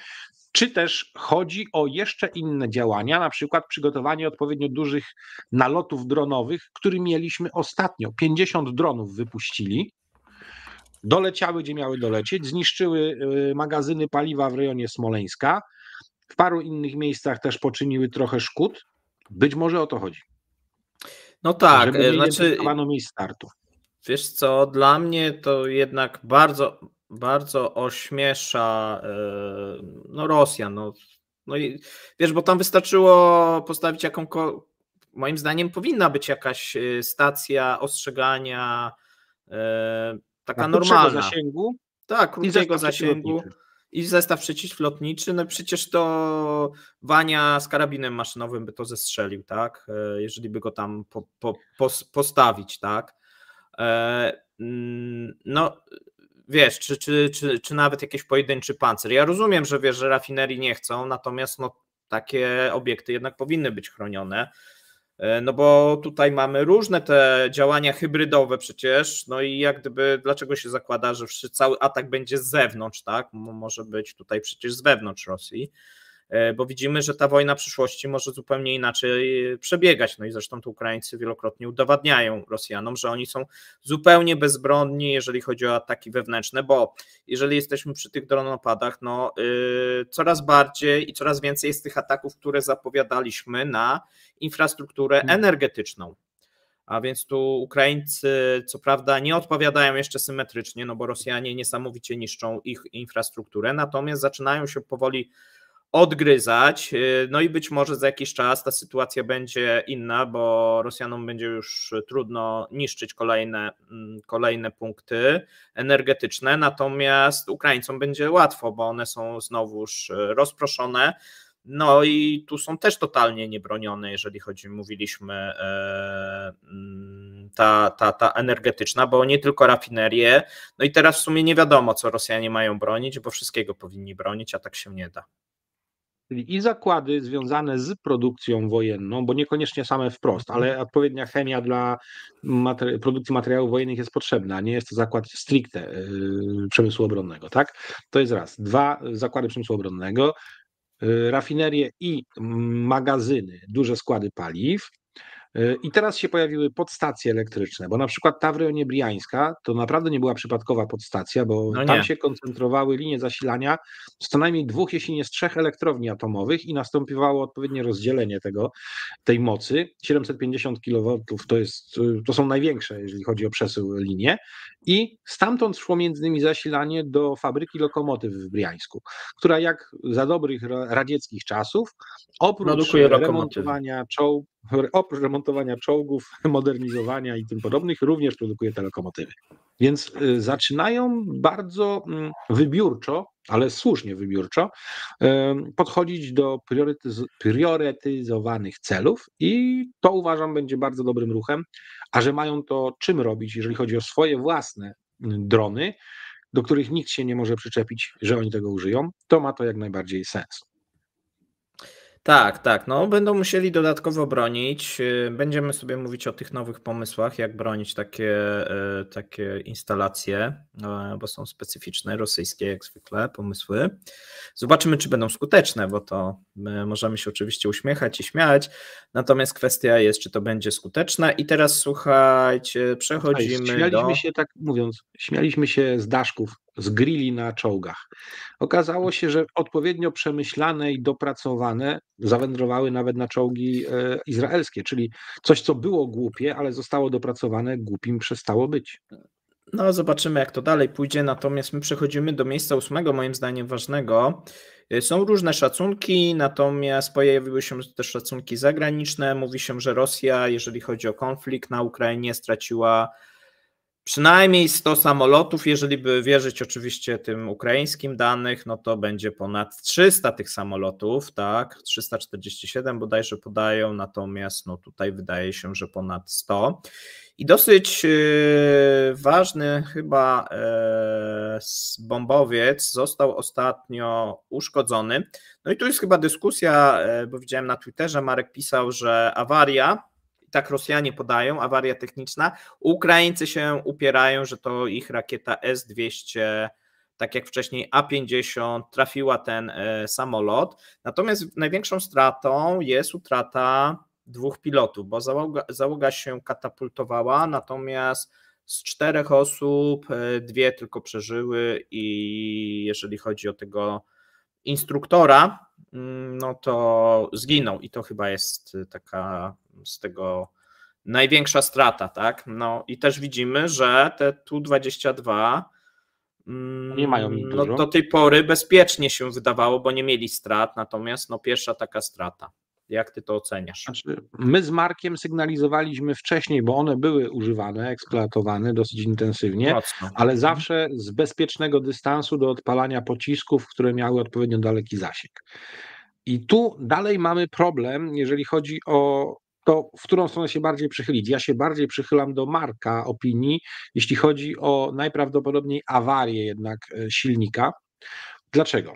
Speaker 1: czy też chodzi o jeszcze inne działania, na przykład przygotowanie odpowiednio dużych nalotów dronowych, który mieliśmy ostatnio. 50 dronów wypuścili, doleciały gdzie miały dolecieć, zniszczyły y, magazyny paliwa w rejonie Smoleńska, w paru innych miejscach też poczyniły trochę szkód. Być może o to chodzi.
Speaker 2: No tak, żeby znaczy. miejsc startu. Wiesz co, dla mnie to jednak bardzo, bardzo ośmiesza e, no Rosja. No, no i wiesz, bo tam wystarczyło postawić jaką. Moim zdaniem powinna być jakaś e, stacja ostrzegania e, taka Na normalna. zasięgu? Tak, krótkiego zasięgu i zestaw przeciwlotniczy, no przecież to Wania z karabinem maszynowym by to zestrzelił, tak? E, jeżeli by go tam po, po, pos, postawić, tak? E, mm, no, wiesz, czy, czy, czy, czy nawet jakiś pojedynczy pancer. Ja rozumiem, że wiesz, że rafinerii nie chcą, natomiast no, takie obiekty jednak powinny być chronione. E, no bo tutaj mamy różne te działania hybrydowe przecież, no i jak gdyby dlaczego się zakłada, że cały atak będzie z zewnątrz, tak? Może być tutaj przecież z wewnątrz Rosji. E, bo widzimy, że ta wojna przyszłości może zupełnie inaczej e, przebiegać. No i zresztą tu Ukraińcy wielokrotnie udowadniają Rosjanom, że oni są zupełnie bezbronni, jeżeli chodzi o ataki wewnętrzne, bo jeżeli jesteśmy przy tych dronopadach, no yy, coraz bardziej i coraz więcej jest tych ataków, które zapowiadaliśmy na infrastrukturę mhm. energetyczną. A więc tu Ukraińcy, co prawda, nie odpowiadają jeszcze symetrycznie, no bo Rosjanie niesamowicie niszczą ich infrastrukturę, natomiast zaczynają się powoli odgryzać. Y, no i być może za jakiś czas ta sytuacja będzie inna, bo Rosjanom będzie już trudno niszczyć kolejne, mm, kolejne punkty energetyczne, natomiast Ukraińcom będzie łatwo, bo one są znowuż y, rozproszone. No i tu są też totalnie niebronione, jeżeli chodzi, mówiliśmy, e, mm, ta, ta, ta energetyczna, bo nie tylko rafinerie. No i teraz w sumie nie wiadomo, co Rosjanie mają bronić, bo wszystkiego powinni bronić, a tak się nie da
Speaker 1: i zakłady związane z produkcją wojenną, bo niekoniecznie same wprost, ale mhm. odpowiednia chemia dla produkcji materiałów wojennych jest potrzebna. Nie jest to zakład stricte yy, przemysłu obronnego, tak? To jest raz. Dwa zakłady przemysłu obronnego, yy, rafinerie i magazyny, duże składy paliw, E, I teraz się pojawiły podstacje elektryczne, bo na przykład Tawrionie Briańska to naprawdę nie była przypadkowa podstacja, bo no tam się koncentrowały linie zasilania z co najmniej dwóch, jeśli nie z trzech elektrowni atomowych i nastąpiwało odpowiednie rozdzielenie tego, tej mocy. 750 kW to, jest, to są największe, jeżeli chodzi o przesył linie i stamtąd szło między innymi zasilanie do fabryki lokomotyw w Briańsku, która jak za dobrych radzieckich czasów oprócz remontowania czołg, oprócz remontowania kształtowania czołgów, modernizowania i tym podobnych, również produkuje te lokomotywy. Więc y, zaczynają bardzo mm, wybiórczo, ale słusznie wybiórczo, podchodzić do priorytyz priorytetyzowanych celów, i to uważam będzie bardzo dobrym ruchem. A że mają to czym robić, jeżeli chodzi o swoje własne mm, drony, do których nikt się nie może przyczepić, że oni tego użyją, to ma to jak najbardziej sens.
Speaker 2: Tak, tak. No, będą musieli dodatkowo bronić. Y, będziemy sobie mówić o tych nowych pomysłach, jak bronić takie, y, takie instalacje, no, bo są specyficzne, rosyjskie jak zwykle pomysły. Zobaczymy, czy będą skuteczne, bo to y, możemy się oczywiście uśmiechać i śmiać. Natomiast kwestia jest, czy to będzie skuteczne. I teraz słuchajcie, przechodzimy. A, śmialiśmy do... się,
Speaker 1: tak mówiąc, śmialiśmy się z daszków z grilli na czołgach.
Speaker 2: Okazało się, że odpowiednio
Speaker 1: przemyślane i dopracowane zawędrowały nawet na czołgi e, izraelskie, czyli
Speaker 2: coś, co było głupie, ale zostało dopracowane, głupim przestało być. No, zobaczymy, jak to dalej pójdzie. Natomiast my przechodzimy do miejsca ósmego, moim zdaniem ważnego. E, są różne szacunki, natomiast pojawiły się też szacunki zagraniczne. Mówi się, że Rosja, jeżeli chodzi o konflikt na Ukrainie, straciła przynajmniej 100 samolotów, jeżeli by wierzyć oczywiście tym ukraińskim danych, no to będzie ponad 300 tych samolotów, tak, 347 bodajże podają, natomiast no tutaj wydaje się, że ponad 100. I dosyć yy, ważny chyba e, bombowiec został ostatnio uszkodzony. No i tu jest chyba dyskusja, e, bo widziałem na Twitterze, Marek pisał, że awaria tak Rosjanie podają, awaria techniczna. Ukraińcy się upierają, że to ich rakieta S-200 tak jak wcześniej A50 trafiła ten e, samolot. Natomiast największą stratą jest utrata dwóch pilotów, bo załoga, załoga się katapultowała, natomiast z czterech osób e, dwie tylko przeżyły i jeżeli chodzi o tego instruktora, mm, no to zginął i to chyba jest e, taka z tego największa strata, tak? No i też widzimy, że te Tu-22 mm, nie mają no, dużo. do tej pory bezpiecznie się wydawało, bo nie mieli strat, natomiast no, pierwsza taka strata. Jak ty to oceniasz? Znaczy, my z Markiem
Speaker 1: sygnalizowaliśmy wcześniej, bo one były używane, eksploatowane dosyć intensywnie, Mocno. ale mhm. zawsze z bezpiecznego dystansu do odpalania pocisków, które miały odpowiednio daleki zasięg. I tu dalej mamy problem, jeżeli chodzi o to w którą stronę się bardziej przychylić? Ja się bardziej przychylam do Marka opinii, jeśli chodzi o najprawdopodobniej awarię jednak e, silnika. Dlaczego?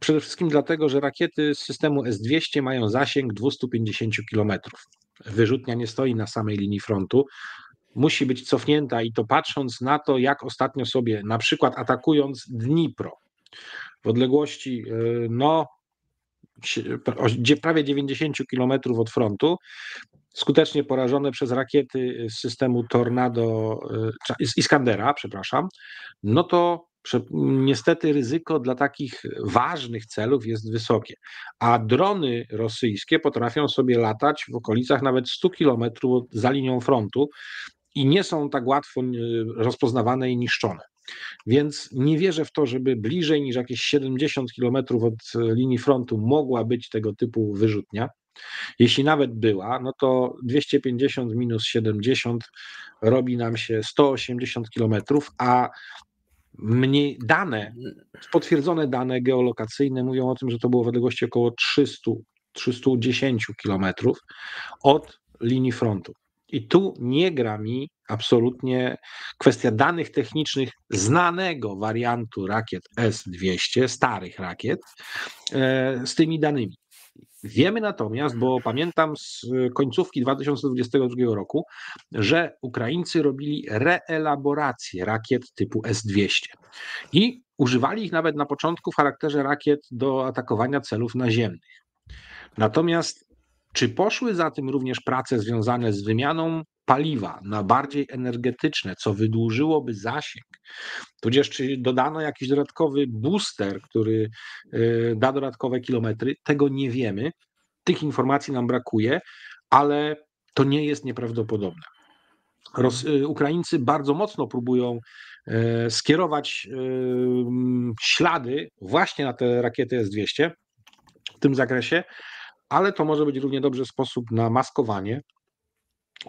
Speaker 1: Przede wszystkim dlatego, że rakiety z systemu S-200 mają zasięg 250 km. Wyrzutnia nie stoi na samej linii frontu, musi być cofnięta i to patrząc na to, jak ostatnio sobie na przykład atakując Dnipro w odległości e, no prawie 90 kilometrów od frontu, skutecznie porażone przez rakiety z systemu Tornado, e, Iskandera, przepraszam, no to niestety ryzyko dla takich ważnych celów jest wysokie. A drony rosyjskie potrafią sobie latać w okolicach nawet 100 kilometrów za linią frontu i nie są tak łatwo e, rozpoznawane i niszczone. Więc nie wierzę w to, żeby bliżej niż jakieś 70 kilometrów od e, linii frontu mogła być tego typu wyrzutnia. Jeśli nawet była, no to 250 minus 70 robi nam się 180 kilometrów, a mniej dane, potwierdzone dane geolokacyjne mówią o tym, że to było w odległości około 300, 310 kilometrów od linii frontu. I tu nie gra mi absolutnie kwestia danych technicznych znanego wariantu rakiet S-200, starych rakiet, e, z tymi danymi. Wiemy natomiast, bo mhm. pamiętam z końcówki 2022 roku, że Ukraińcy robili reelaborację rakiet typu S-200 i używali ich nawet na początku w charakterze rakiet do atakowania celów naziemnych. Natomiast czy poszły za tym również prace związane z wymianą paliwa na bardziej energetyczne, co wydłużyłoby zasięg, tudzież czy dodano jakiś dodatkowy booster, który e, da dodatkowe kilometry, tego nie wiemy. Tych informacji nam brakuje, ale to nie jest nieprawdopodobne. E, Ukraińcy bardzo mocno próbują e, skierować ślady właśnie na te rakiety S-200 w tym zakresie, ale to może być równie dobrze sposób na maskowanie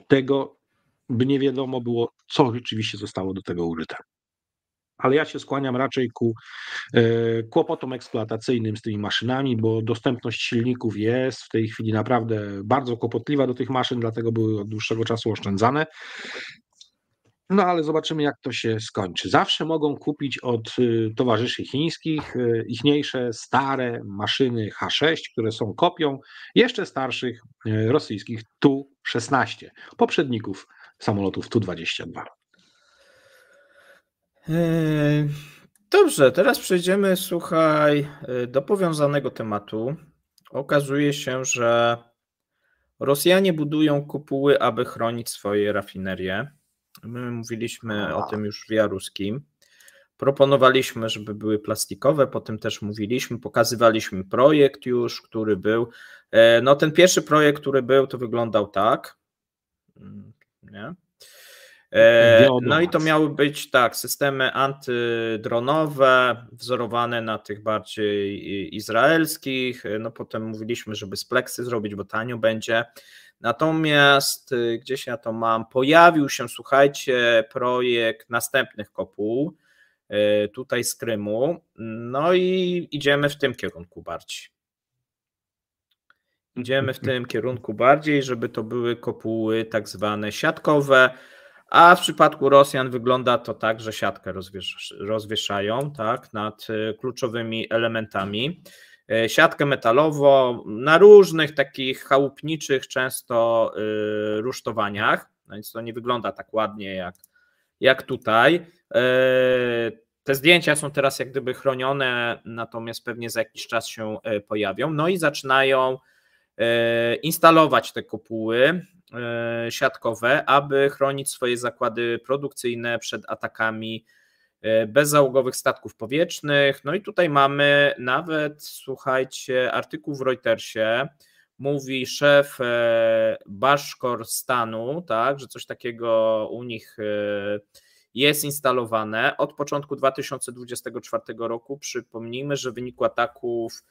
Speaker 1: tego, by nie wiadomo było, co rzeczywiście zostało do tego użyte. Ale ja się skłaniam raczej ku e, kłopotom eksploatacyjnym z tymi maszynami, bo dostępność silników jest w tej chwili naprawdę bardzo kłopotliwa do tych maszyn, dlatego były od dłuższego czasu oszczędzane. No ale zobaczymy, jak to się skończy. Zawsze mogą kupić od y, towarzyszy chińskich y, ichniejsze stare maszyny H6, które są kopią jeszcze starszych y, rosyjskich Tu-16, poprzedników samolotów Tu-22.
Speaker 2: Yy, dobrze, teraz przejdziemy, słuchaj, do powiązanego tematu. Okazuje się, że Rosjanie budują kopuły, aby chronić swoje rafinerie. My mówiliśmy o tym już w Jaruskim. Proponowaliśmy, żeby były plastikowe, potem też mówiliśmy, pokazywaliśmy projekt już, który był. E, no ten pierwszy projekt, który był, to wyglądał tak. Mm, nie? E, no i to miały być tak, systemy antydronowe, wzorowane na tych bardziej izraelskich. E, no potem mówiliśmy, żeby z pleksy zrobić, bo tanio będzie. Natomiast y, gdzieś ja to mam, pojawił się, słuchajcie, projekt następnych kopuł y, tutaj z Krymu. No i idziemy w tym kierunku bardziej. Idziemy w tym kierunku bardziej, żeby to były kopuły tak zwane siatkowe, a w przypadku Rosjan wygląda to tak, że siatkę rozwieszają tak, nad y, kluczowymi elementami. E, siatkę metalową na różnych takich chałupniczych często y, rusztowaniach, no więc to nie wygląda tak ładnie jak, jak tutaj. E, te zdjęcia są teraz jak gdyby chronione, natomiast pewnie za jakiś czas się e, pojawią. No i zaczynają instalować te kopuły siatkowe, aby chronić swoje zakłady produkcyjne przed atakami E, bezzałogowych statków powietrznych. No i tutaj mamy nawet, słuchajcie, artykuł w Reutersie, mówi szef e, Baszkorstanu, tak, że coś takiego u nich e, jest instalowane od początku 2024 roku. Przypomnijmy, że w wyniku ataków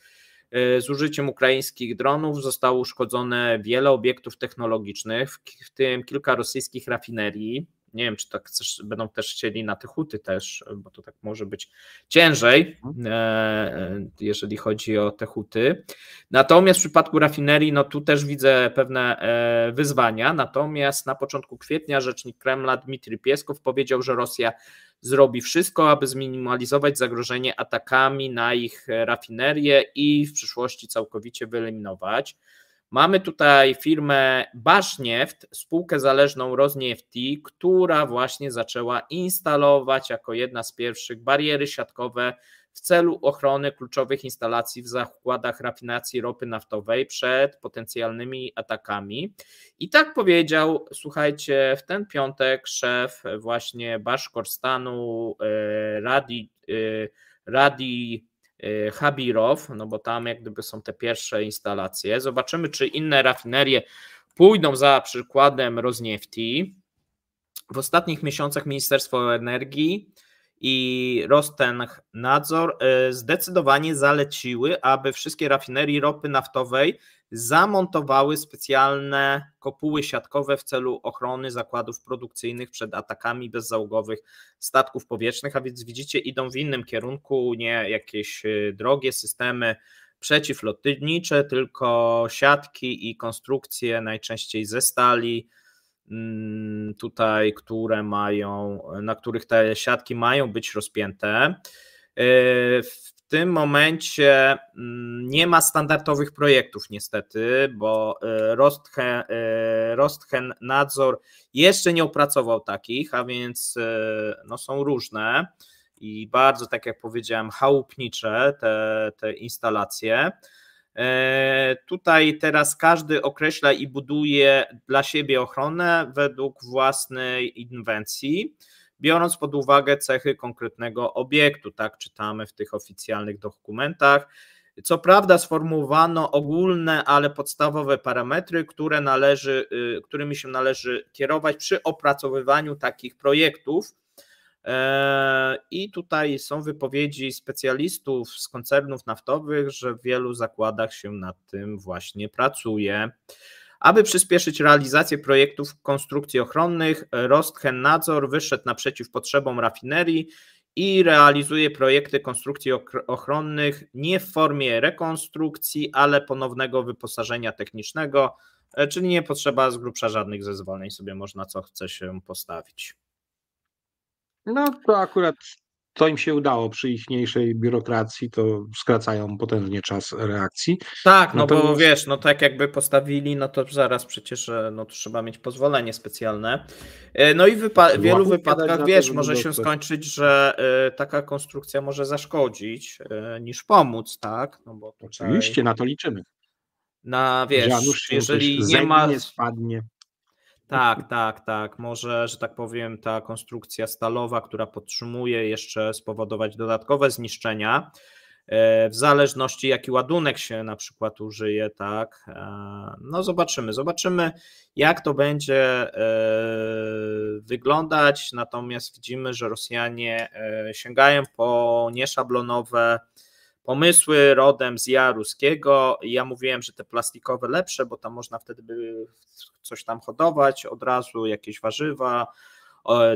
Speaker 2: z użyciem ukraińskich dronów zostało uszkodzone wiele obiektów technologicznych, w tym kilka rosyjskich rafinerii. Nie wiem, czy tak chcesz, będą też chcieli na te huty też, bo to tak może być ciężej, mhm. e, e, jeżeli chodzi o te huty. Natomiast w przypadku rafinerii, no tu też widzę pewne e, wyzwania. Natomiast na początku kwietnia rzecznik Kremla Dmitry Pieskow powiedział, że Rosja zrobi wszystko, aby zminimalizować zagrożenie atakami na ich rafinerie i w przyszłości całkowicie wyeliminować. Mamy tutaj firmę Basznieft, spółkę zależną Rosniefti, która właśnie zaczęła instalować jako jedna z pierwszych bariery siatkowe w celu ochrony kluczowych instalacji w zakładach rafinacji ropy naftowej przed potencjalnymi atakami. I tak powiedział, słuchajcie, w ten piątek szef właśnie Baszkorstanu e, Radi, e, Radi Y, Habirow, no bo tam jak gdyby są te pierwsze instalacje. Zobaczymy, czy inne rafinerie pójdą za przykładem Rozniefti. W ostatnich miesiącach Ministerstwo Energii i Nadzor y, zdecydowanie zaleciły, aby wszystkie rafinerie ropy naftowej zamontowały specjalne kopuły siatkowe w celu ochrony zakładów produkcyjnych przed atakami bezzałogowych statków powietrznych, a więc widzicie, idą w innym kierunku, nie jakieś y, drogie systemy przeciwlotnicze, tylko siatki i konstrukcje najczęściej ze stali, Mm, tutaj, które mają, na których te siatki mają być rozpięte. E, w tym momencie mm, nie ma standardowych projektów niestety, bo Rostchen, Rostchen Nadzor jeszcze nie opracował takich, a więc e, no, są różne i bardzo, tak jak powiedziałem, chałupnicze te, te instalacje. E, tutaj teraz każdy określa i buduje dla siebie ochronę według własnej inwencji, biorąc pod uwagę cechy konkretnego obiektu, tak czytamy w tych oficjalnych dokumentach. Co prawda sformułowano ogólne, ale podstawowe parametry, które należy, y, którymi się należy kierować przy opracowywaniu takich projektów Eee, I tutaj są wypowiedzi specjalistów z koncernów naftowych, że w wielu zakładach się nad tym właśnie pracuje. Aby przyspieszyć realizację projektów konstrukcji ochronnych, Rostchen Nadzor wyszedł naprzeciw potrzebom rafinerii i realizuje projekty konstrukcji ochronnych nie w formie rekonstrukcji, ale ponownego wyposażenia technicznego, e, czyli nie potrzeba z grubsza żadnych zezwoleń, sobie można co chce się postawić.
Speaker 1: No to akurat to im się udało przy ichniejszej biurokracji, to skracają potężnie czas reakcji. Tak, no Natomiast... bo wiesz,
Speaker 2: no tak jakby postawili, no to zaraz przecież no trzeba mieć pozwolenie specjalne. E, no i w wielu wypadkach, wiesz, może się skończyć, że e, taka konstrukcja może zaszkodzić e, niż pomóc, tak? No bo tutaj... Oczywiście, na to liczymy. Na wiesz, jeżeli nie ma...
Speaker 1: spadnie.
Speaker 2: Tak, tak, tak. Może, że tak powiem, ta konstrukcja stalowa, która podtrzymuje, jeszcze spowodować dodatkowe zniszczenia. E, w zależności jaki ładunek się na przykład użyje, tak. E, no zobaczymy, zobaczymy jak to będzie e, wyglądać. Natomiast widzimy, że Rosjanie sięgają po nieszablonowe pomysły rodem z Jaruskiego. Ja mówiłem, że te plastikowe lepsze, bo tam można wtedy by coś tam hodować od razu, jakieś warzywa,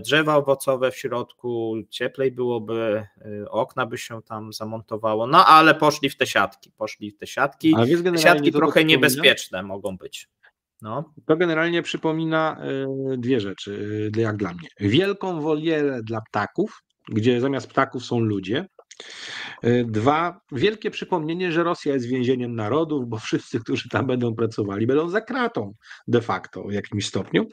Speaker 2: drzewa owocowe w środku, cieplej byłoby, y, okna by się tam zamontowało, no ale poszli w te siatki, poszli w te siatki. Te siatki trochę niebezpieczne mogą być. No. To generalnie
Speaker 1: przypomina y, dwie rzeczy, y, jak dla mnie. Wielką wolierę dla ptaków, gdzie zamiast ptaków są ludzie, Y, dwa, wielkie przypomnienie, że Rosja jest więzieniem narodów, bo wszyscy, którzy tam będą pracowali, będą za kratą de facto w jakimś stopniu.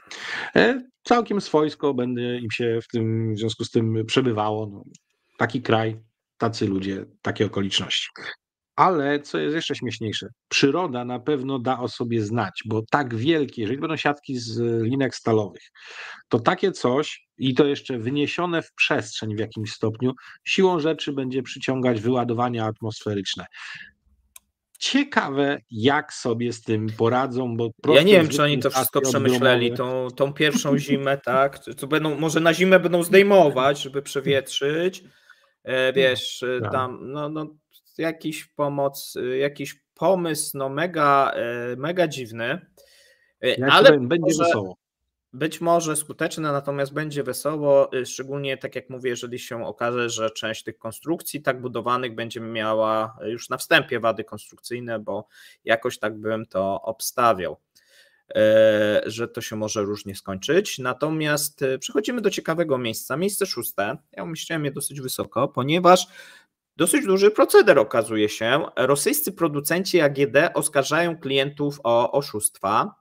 Speaker 1: E, całkiem swojsko będzie im się w, tym, w związku z tym przebywało. No, taki kraj, tacy ludzie, takie okoliczności. Ale co jest jeszcze śmieszniejsze, przyroda na pewno da o sobie znać, bo tak wielkie, jeżeli będą siatki z linek stalowych, to takie coś i to jeszcze wyniesione w przestrzeń w jakimś stopniu, siłą rzeczy będzie przyciągać wyładowania atmosferyczne. Ciekawe, jak sobie z tym poradzą, bo Ja nie wiem, czy oni to wszystko przemyśleli,
Speaker 2: tą, tą pierwszą zimę, tak? To będą, może na zimę będą zdejmować, żeby przewietrzyć. E, wiesz, e, tak. tam, no, no jakiś pomoc, y, jakiś pomysł, no mega, e, mega dziwny. E, ale powiem, będzie może, wesoło. Być może skuteczne, natomiast będzie wesoło, y, szczególnie tak jak mówię, jeżeli się okaże, że część tych konstrukcji tak budowanych będzie miała y, już na wstępie wady konstrukcyjne, bo jakoś tak bym to obstawiał e, że to się może różnie skończyć. Natomiast przechodzimy do ciekawego miejsca, miejsce szóste. Ja umieściłem je dosyć wysoko, ponieważ dosyć duży proceder okazuje się. Rosyjscy producenci AGD oskarżają klientów o oszustwa.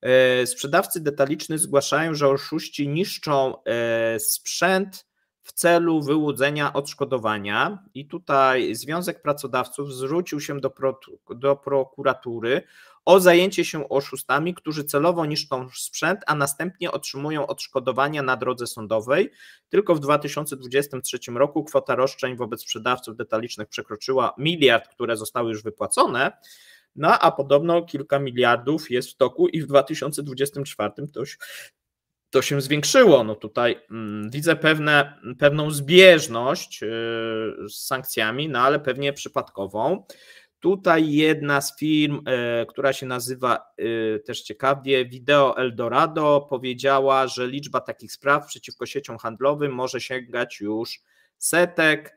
Speaker 2: E, sprzedawcy detaliczni zgłaszają, że oszuści niszczą e, sprzęt w celu wyłudzenia odszkodowania. I tutaj Związek Pracodawców zwrócił się do, pro, do prokuratury o zajęcie się oszustami, którzy celowo niszczą sprzęt, a następnie otrzymują odszkodowania na drodze sądowej. Tylko w 2023 roku kwota roszczeń wobec sprzedawców detalicznych przekroczyła miliard, które zostały już wypłacone. No a podobno kilka miliardów jest w toku i w 2024 to to się zwiększyło. No tutaj mm, widzę pewne, pewną zbieżność yy, z sankcjami, no ale pewnie przypadkową. Tutaj jedna z firm, yy, która się nazywa yy, też ciekawie Video Eldorado, powiedziała, że liczba takich spraw przeciwko sieciom handlowym może sięgać już setek.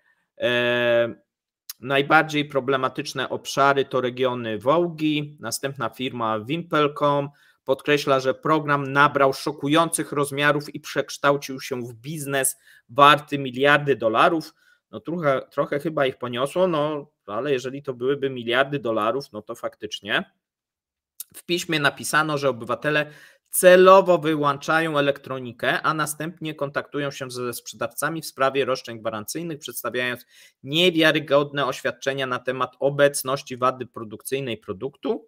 Speaker 2: Najbardziej problematyczne obszary to regiony Wołgi, następna firma Wimpel.com, Podkreśla, że program nabrał szokujących rozmiarów i przekształcił się w biznes warty miliardy dolarów. No trochę, trochę chyba ich poniosło, no ale jeżeli to byłyby miliardy dolarów, no to faktycznie. W piśmie napisano, że obywatele celowo wyłączają elektronikę, a następnie kontaktują się ze sprzedawcami w sprawie roszczeń gwarancyjnych, przedstawiając niewiarygodne oświadczenia na temat obecności wady produkcyjnej produktu.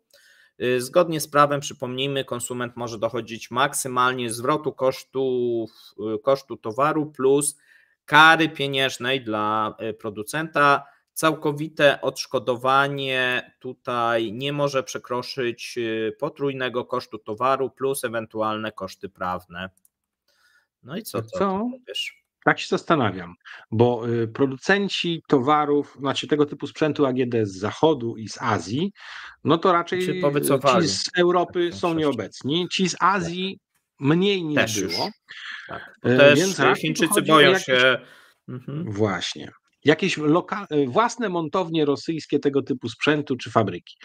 Speaker 2: Y, zgodnie z prawem, przypomnijmy, konsument może dochodzić maksymalnie zwrotu kosztu y, kosztu towaru plus kary pieniężnej dla y, producenta. Całkowite odszkodowanie tutaj nie może przekroczyć potrójnego kosztu towaru plus ewentualne koszty prawne. No i co, co? to powiesz?
Speaker 1: Tak się zastanawiam, bo y, producenci towarów, znaczy tego typu sprzętu AGD z zachodu i z Azji, no to raczej ci z Europy tak, są nieobecni, ci z Azji tak. mniej niż było. Tak. Y, Też Więc Chińczycy boją jakieś... się. Mhm. Właśnie jakieś loka- e, własne montownie rosyjskie tego typu sprzętu czy fabryki.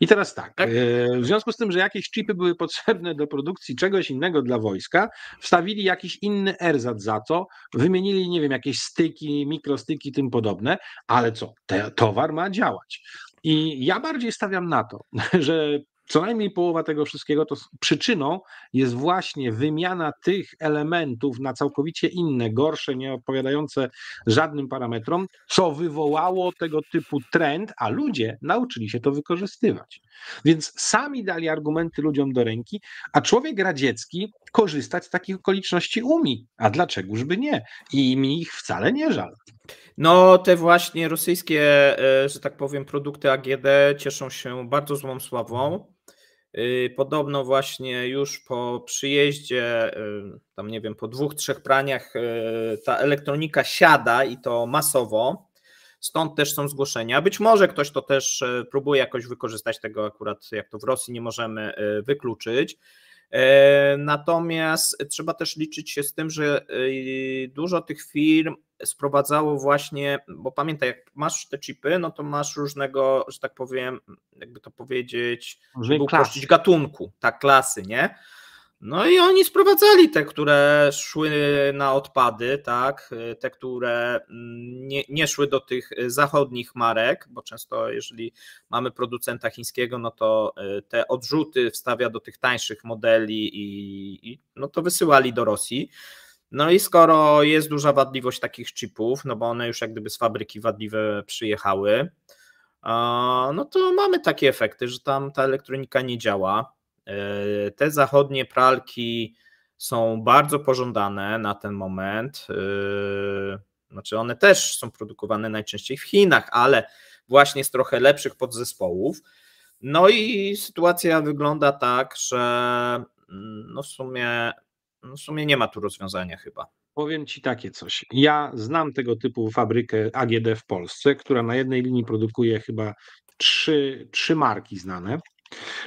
Speaker 1: I teraz tak, tak, e, w związku z tym, że jakieś chipy były potrzebne do produkcji czegoś innego dla wojska, wstawili jakiś inny erzat za to, wymienili, nie wiem, jakieś styki, mikrostyki, tym podobne, ale co, te, towar ma działać. I ja bardziej stawiam na to, że co najmniej połowa tego wszystkiego, to przyczyną jest właśnie wymiana tych elementów na całkowicie inne, gorsze, nie odpowiadające żadnym parametrom, co wywołało tego typu trend, a ludzie nauczyli się to wykorzystywać. Więc sami dali argumenty ludziom do ręki, a człowiek radziecki korzystać z takich okoliczności umi. A dlaczegożby nie? I mi ich wcale nie żal.
Speaker 2: No, te właśnie rosyjskie, e, że tak powiem, produkty AGD cieszą się bardzo złą sławą. Y, podobno właśnie już po przyjeździe, y, tam nie wiem, po dwóch, trzech praniach y, ta elektronika siada i to masowo. Stąd też są zgłoszenia. Być może ktoś to też próbuje jakoś wykorzystać, tego akurat jak to w Rosji nie możemy wykluczyć. E, natomiast trzeba też liczyć się z tym, że y, dużo tych firm sprowadzało właśnie, bo pamiętaj, jak masz te chipy, no to masz różnego, że tak powiem, jakby to powiedzieć, żeby gatunku, tak, klasy, nie? No i oni sprowadzali te, które szły na odpady, tak, te, które mm, nie, nie, szły do tych y, zachodnich marek, bo często jeżeli mamy producenta chińskiego, no to y, te odrzuty wstawia do tych tańszych modeli i, i no to wysyłali do Rosji. No i skoro jest duża wadliwość takich chipów, no bo one już jak gdyby z fabryki wadliwe przyjechały, no to mamy takie efekty, że tam ta elektronika nie działa. E, te zachodnie pralki są bardzo pożądane na ten moment. E, znaczy, one też są produkowane najczęściej w Chinach, ale właśnie z trochę lepszych podzespołów. No i sytuacja wygląda tak, że mm, no w, sumie, no w sumie nie ma tu rozwiązania chyba. Powiem Ci takie coś. Ja
Speaker 1: znam tego typu fabrykę AGD w Polsce, która na jednej linii produkuje chyba trzy, trzy marki znane.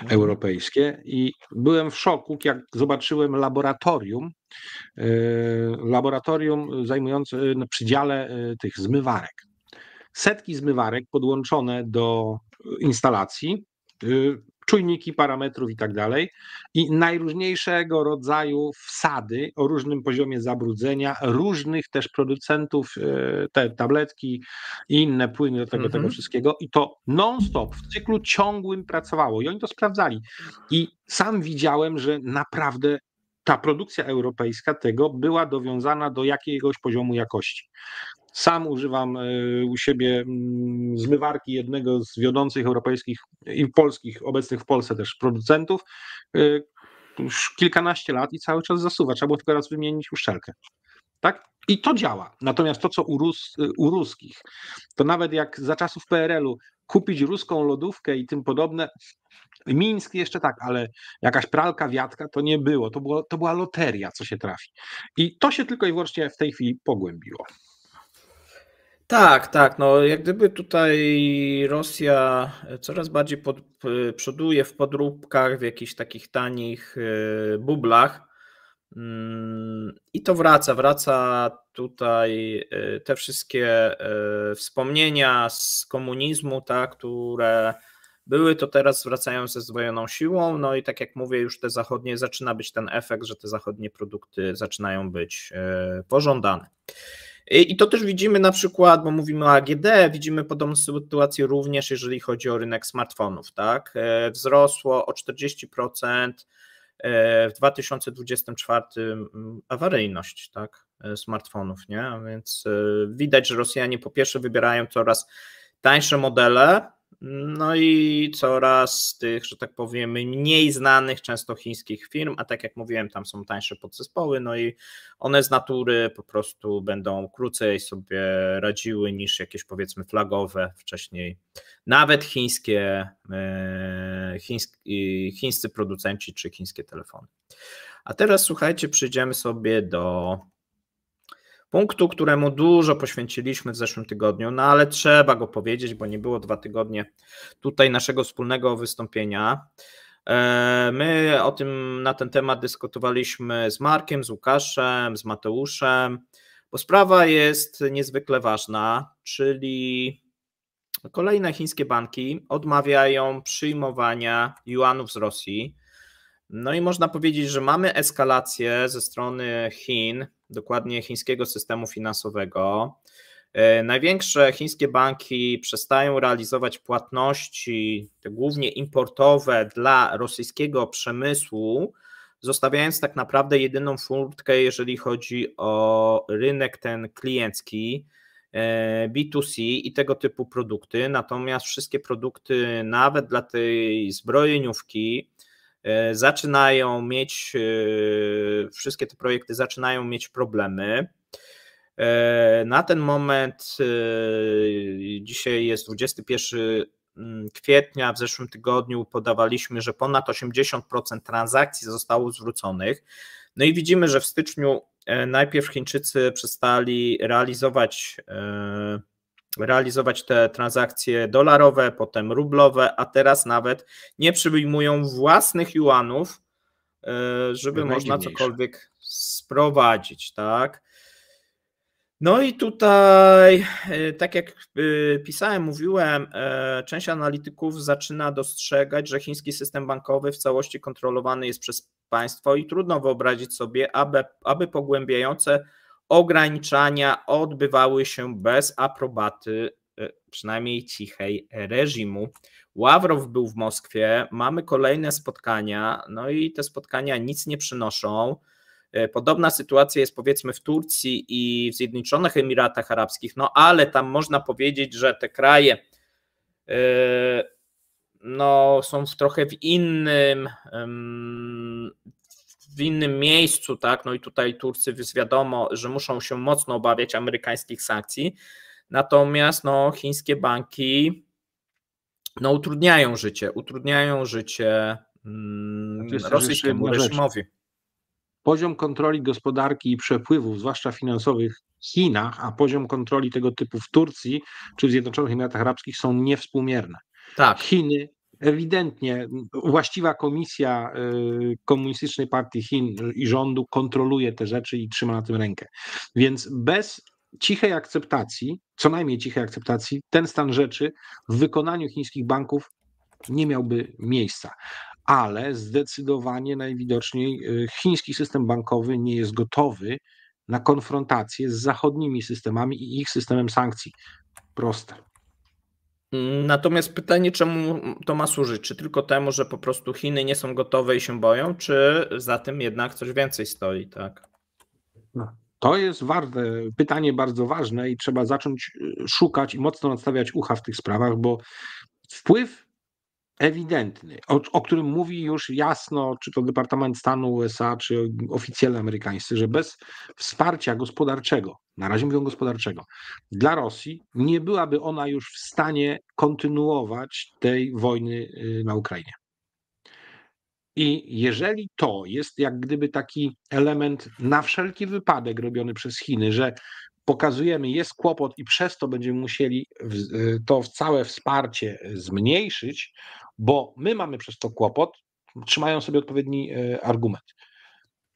Speaker 1: Mhm. europejskie i byłem w szoku, jak zobaczyłem laboratorium, e, laboratorium zajmujące e, przy e, tych zmywarek. Setki zmywarek podłączone do instalacji czujniki parametrów i tak dalej. I najróżniejszego rodzaju wsady o różnym poziomie zabrudzenia, różnych też producentów, e, te tabletki i inne płyny do tego, tego mhm. wszystkiego. I to non-stop, w cyklu ciągłym pracowało i oni to sprawdzali. I sam widziałem, że naprawdę ta produkcja europejska tego była dowiązana do jakiegoś poziomu jakości. Sam używam e, u siebie mm, zmywarki jednego z wiodących europejskich i polskich, obecnych w Polsce też producentów. E, już kilkanaście lat i cały czas zasuwa. Trzeba było tylko raz wymienić uszczelkę. Tak? I to działa. Natomiast to, co u, Rus, e, u ruskich, to nawet jak za czasów PRL-u kupić ruską lodówkę i tym podobne, Mińsk jeszcze tak, ale jakaś pralka wiatka to nie było. To, było, to była loteria, co się trafi. I to się tylko i wyłącznie w tej chwili pogłębiło.
Speaker 2: Tak, tak. No, jak gdyby tutaj Rosja coraz bardziej pod, przoduje w podróbkach, w jakichś takich tanich y, bublach. Mm, I to wraca, wraca tutaj y, te wszystkie y, wspomnienia z komunizmu, tak, które były, to teraz wracają ze zdwojoną siłą. No i tak jak mówię, już te zachodnie zaczyna być ten efekt, że te zachodnie produkty zaczynają być pożądane. I to też widzimy na przykład, bo mówimy o AGD, widzimy podobną sytuację również, jeżeli chodzi o rynek smartfonów. Tak? E, wzrosło o 40% e, w 2024 awaryjność tak? E, smartfonów, nie? A więc widać, że Rosjanie po pierwsze wybierają coraz tańsze modele, no i coraz tych, że tak powiem, mniej znanych często chińskich firm, a tak jak mówiłem, tam są tańsze podzespoły, no i one z natury po prostu będą krócej sobie radziły niż jakieś powiedzmy flagowe wcześniej. Nawet chińskie, e, chiński, chińscy producenci czy chińskie telefony. A teraz słuchajcie, przyjdziemy sobie do punktu, któremu dużo poświęciliśmy w zeszłym tygodniu, no ale trzeba go powiedzieć, bo nie było dwa tygodnie tutaj naszego wspólnego wystąpienia. E, my o tym na ten temat dyskutowaliśmy z Markiem, z Łukaszem, z Mateuszem, bo sprawa jest niezwykle ważna, czyli kolejne chińskie banki odmawiają przyjmowania juanów z Rosji. No i można powiedzieć, że mamy eskalację ze strony Chin dokładnie chińskiego systemu finansowego. E, największe chińskie banki przestają realizować płatności, głównie importowe, dla rosyjskiego przemysłu, zostawiając tak naprawdę jedyną furtkę, jeżeli chodzi o rynek ten kliencki. E, B2C i tego typu produkty, natomiast wszystkie produkty, nawet dla tej zbrojeniówki, E, zaczynają mieć, e, wszystkie te projekty zaczynają mieć problemy. E, na ten moment, dzisiaj jest 21 mm, kwietnia, w zeszłym tygodniu podawaliśmy, że ponad 80% transakcji zostało zwróconych. No i widzimy, że w styczniu najpierw Chińczycy przestali realizować realizować te transakcje dolarowe, potem rublowe, a teraz nawet nie przyjmują własnych juanów, e, żeby można cokolwiek sprowadzić, tak? No i tutaj, e, tak jak e, pisałem, mówiłem, część analityków zaczyna dostrzegać, że chiński system bankowy w całości kontrolowany jest przez państwo i trudno wyobrazić sobie, aby, aby pogłębiające ograniczania odbywały się bez aprobaty e, przynajmniej cichej reżimu. Ławrow był w Moskwie, mamy kolejne spotkania, no i te spotkania nic nie przynoszą. E, podobna sytuacja jest powiedzmy w Turcji i w Zjednoczonych Emiratach Arabskich, no ale tam można powiedzieć, że te kraje e, no, są w trochę w innym, w innym miejscu, tak? No i tutaj Turcy wiadomo, że muszą się mocno obawiać amerykańskich sankcji. Natomiast no, chińskie banki no, utrudniają życie, utrudniają życie mm, rosyjskiemu reżimowi.
Speaker 1: Poziom kontroli gospodarki i przepływów, zwłaszcza finansowych, w Chinach, a poziom kontroli tego typu w Turcji czy w Zjednoczonych Emiratach Arabskich są niewspółmierne. Tak. Chiny ewidentnie właściwa komisja y, Komunistycznej Partii Chin i rządu kontroluje te rzeczy i trzyma na tym rękę. Więc bez cichej akceptacji, co najmniej cichej akceptacji, ten stan rzeczy w wykonaniu chińskich banków nie miałby miejsca. Ale zdecydowanie najwidoczniej y, chiński system bankowy nie jest gotowy na konfrontację z zachodnimi systemami i ich systemem sankcji. Proste.
Speaker 2: Natomiast pytanie, czemu to ma służyć? Czy tylko temu, że po prostu Chiny nie są gotowe i się boją, czy za tym jednak coś więcej stoi, tak?
Speaker 1: No, to jest warte, pytanie bardzo ważne i trzeba zacząć e, szukać i mocno nadstawiać ucha w tych sprawach, bo wpływ ewidentny, o, o, którym mówi już jasno, czy to Departament Stanu USA, czy oficjele amerykańscy, że bez wsparcia gospodarczego, na razie mówią gospodarczego, dla Rosji nie byłaby ona już w stanie kontynuować tej wojny y, na Ukrainie. I jeżeli to jest jak gdyby taki element na wszelki wypadek robiony przez Chiny, że pokazujemy, jest kłopot i przez to będziemy musieli y, to całe wsparcie y, zmniejszyć, bo my mamy przez to kłopot, trzymają sobie odpowiedni y, argument.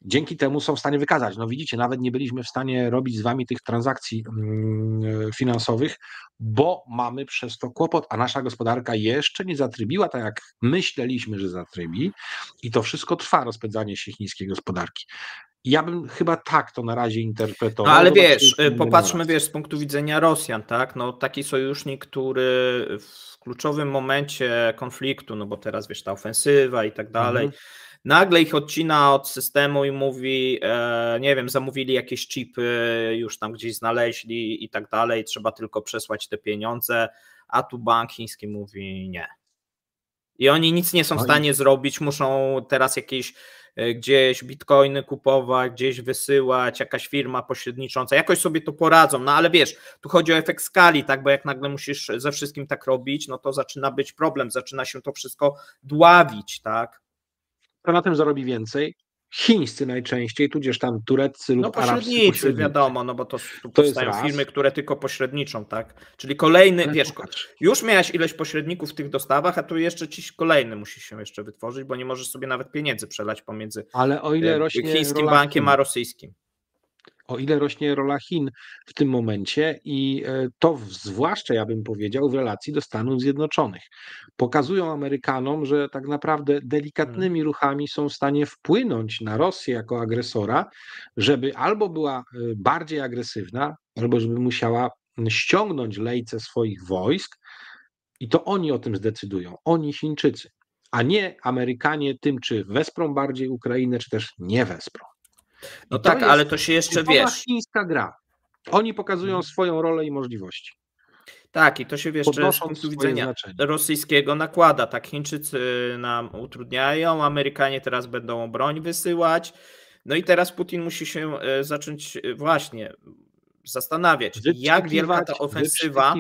Speaker 1: Dzięki temu są w stanie wykazać. No widzicie, nawet nie byliśmy w stanie robić z wami tych transakcji mm, finansowych, bo mamy przez to kłopot, a nasza gospodarka jeszcze nie zatrybiła tak, jak myśleliśmy, że zatrybi, i to wszystko trwa rozpędzanie się chińskiej gospodarki. Ja bym chyba tak to na razie interpretował. No, ale wiesz, y, popatrzmy
Speaker 2: wiesz, z punktu widzenia Rosjan, tak? No, taki sojusznik, który w kluczowym momencie konfliktu, no bo teraz wiesz, ta ofensywa i tak dalej, mhm. nagle ich odcina od systemu i mówi, e, nie wiem, zamówili jakieś chipy, już tam gdzieś znaleźli i tak dalej, trzeba tylko przesłać te pieniądze, a tu bank chiński mówi nie. I oni nic nie są w stanie zrobić, muszą teraz jakieś E, gdzieś bitcoiny kupować, gdzieś wysyłać, jakaś firma pośrednicząca, jakoś sobie to poradzą, no ale wiesz, tu chodzi o efekt skali, tak, bo jak nagle musisz ze wszystkim tak robić, no to zaczyna być problem, zaczyna się to wszystko dławić, tak. Kto na tym zarobi więcej, chińscy
Speaker 1: najczęściej, tudzież tam tureccy lub no, pośrednicy, wiadomo,
Speaker 2: no bo to, to, to powstają firmy, które tylko pośredniczą, tak? Czyli kolejny, Ale wiesz, już miałeś ileś pośredników w tych dostawach, a tu jeszcze ci kolejny musi się jeszcze wytworzyć, bo nie możesz sobie nawet pieniędzy przelać pomiędzy Ale o ile e, rośnie chińskim bankiem a rosyjskim
Speaker 1: o ile rośnie rola Chin w tym momencie i e, to zwłaszcza, ja bym powiedział, w relacji do Stanów Zjednoczonych. Pokazują Amerykanom, że tak naprawdę hmm. delikatnymi ruchami są w stanie wpłynąć na Rosję jako agresora, żeby albo była e, bardziej agresywna, albo żeby musiała ściągnąć lejce swoich wojsk i to oni o tym zdecydują, oni Chińczycy, a nie Amerykanie tym, czy wesprą bardziej Ukrainę, czy też nie wesprą. No tak, jest, ale to się jeszcze wiesz. chińska gra. Oni pokazują hmm. swoją rolę i możliwości. Tak, i to się wiesz, z punktu widzenia znaczenie.
Speaker 2: rosyjskiego nakłada. Tak, Chińczycy nam utrudniają, Amerykanie teraz będą broń wysyłać. No i teraz Putin musi się e, zacząć e, właśnie zastanawiać, jak wielka ta ofensywa.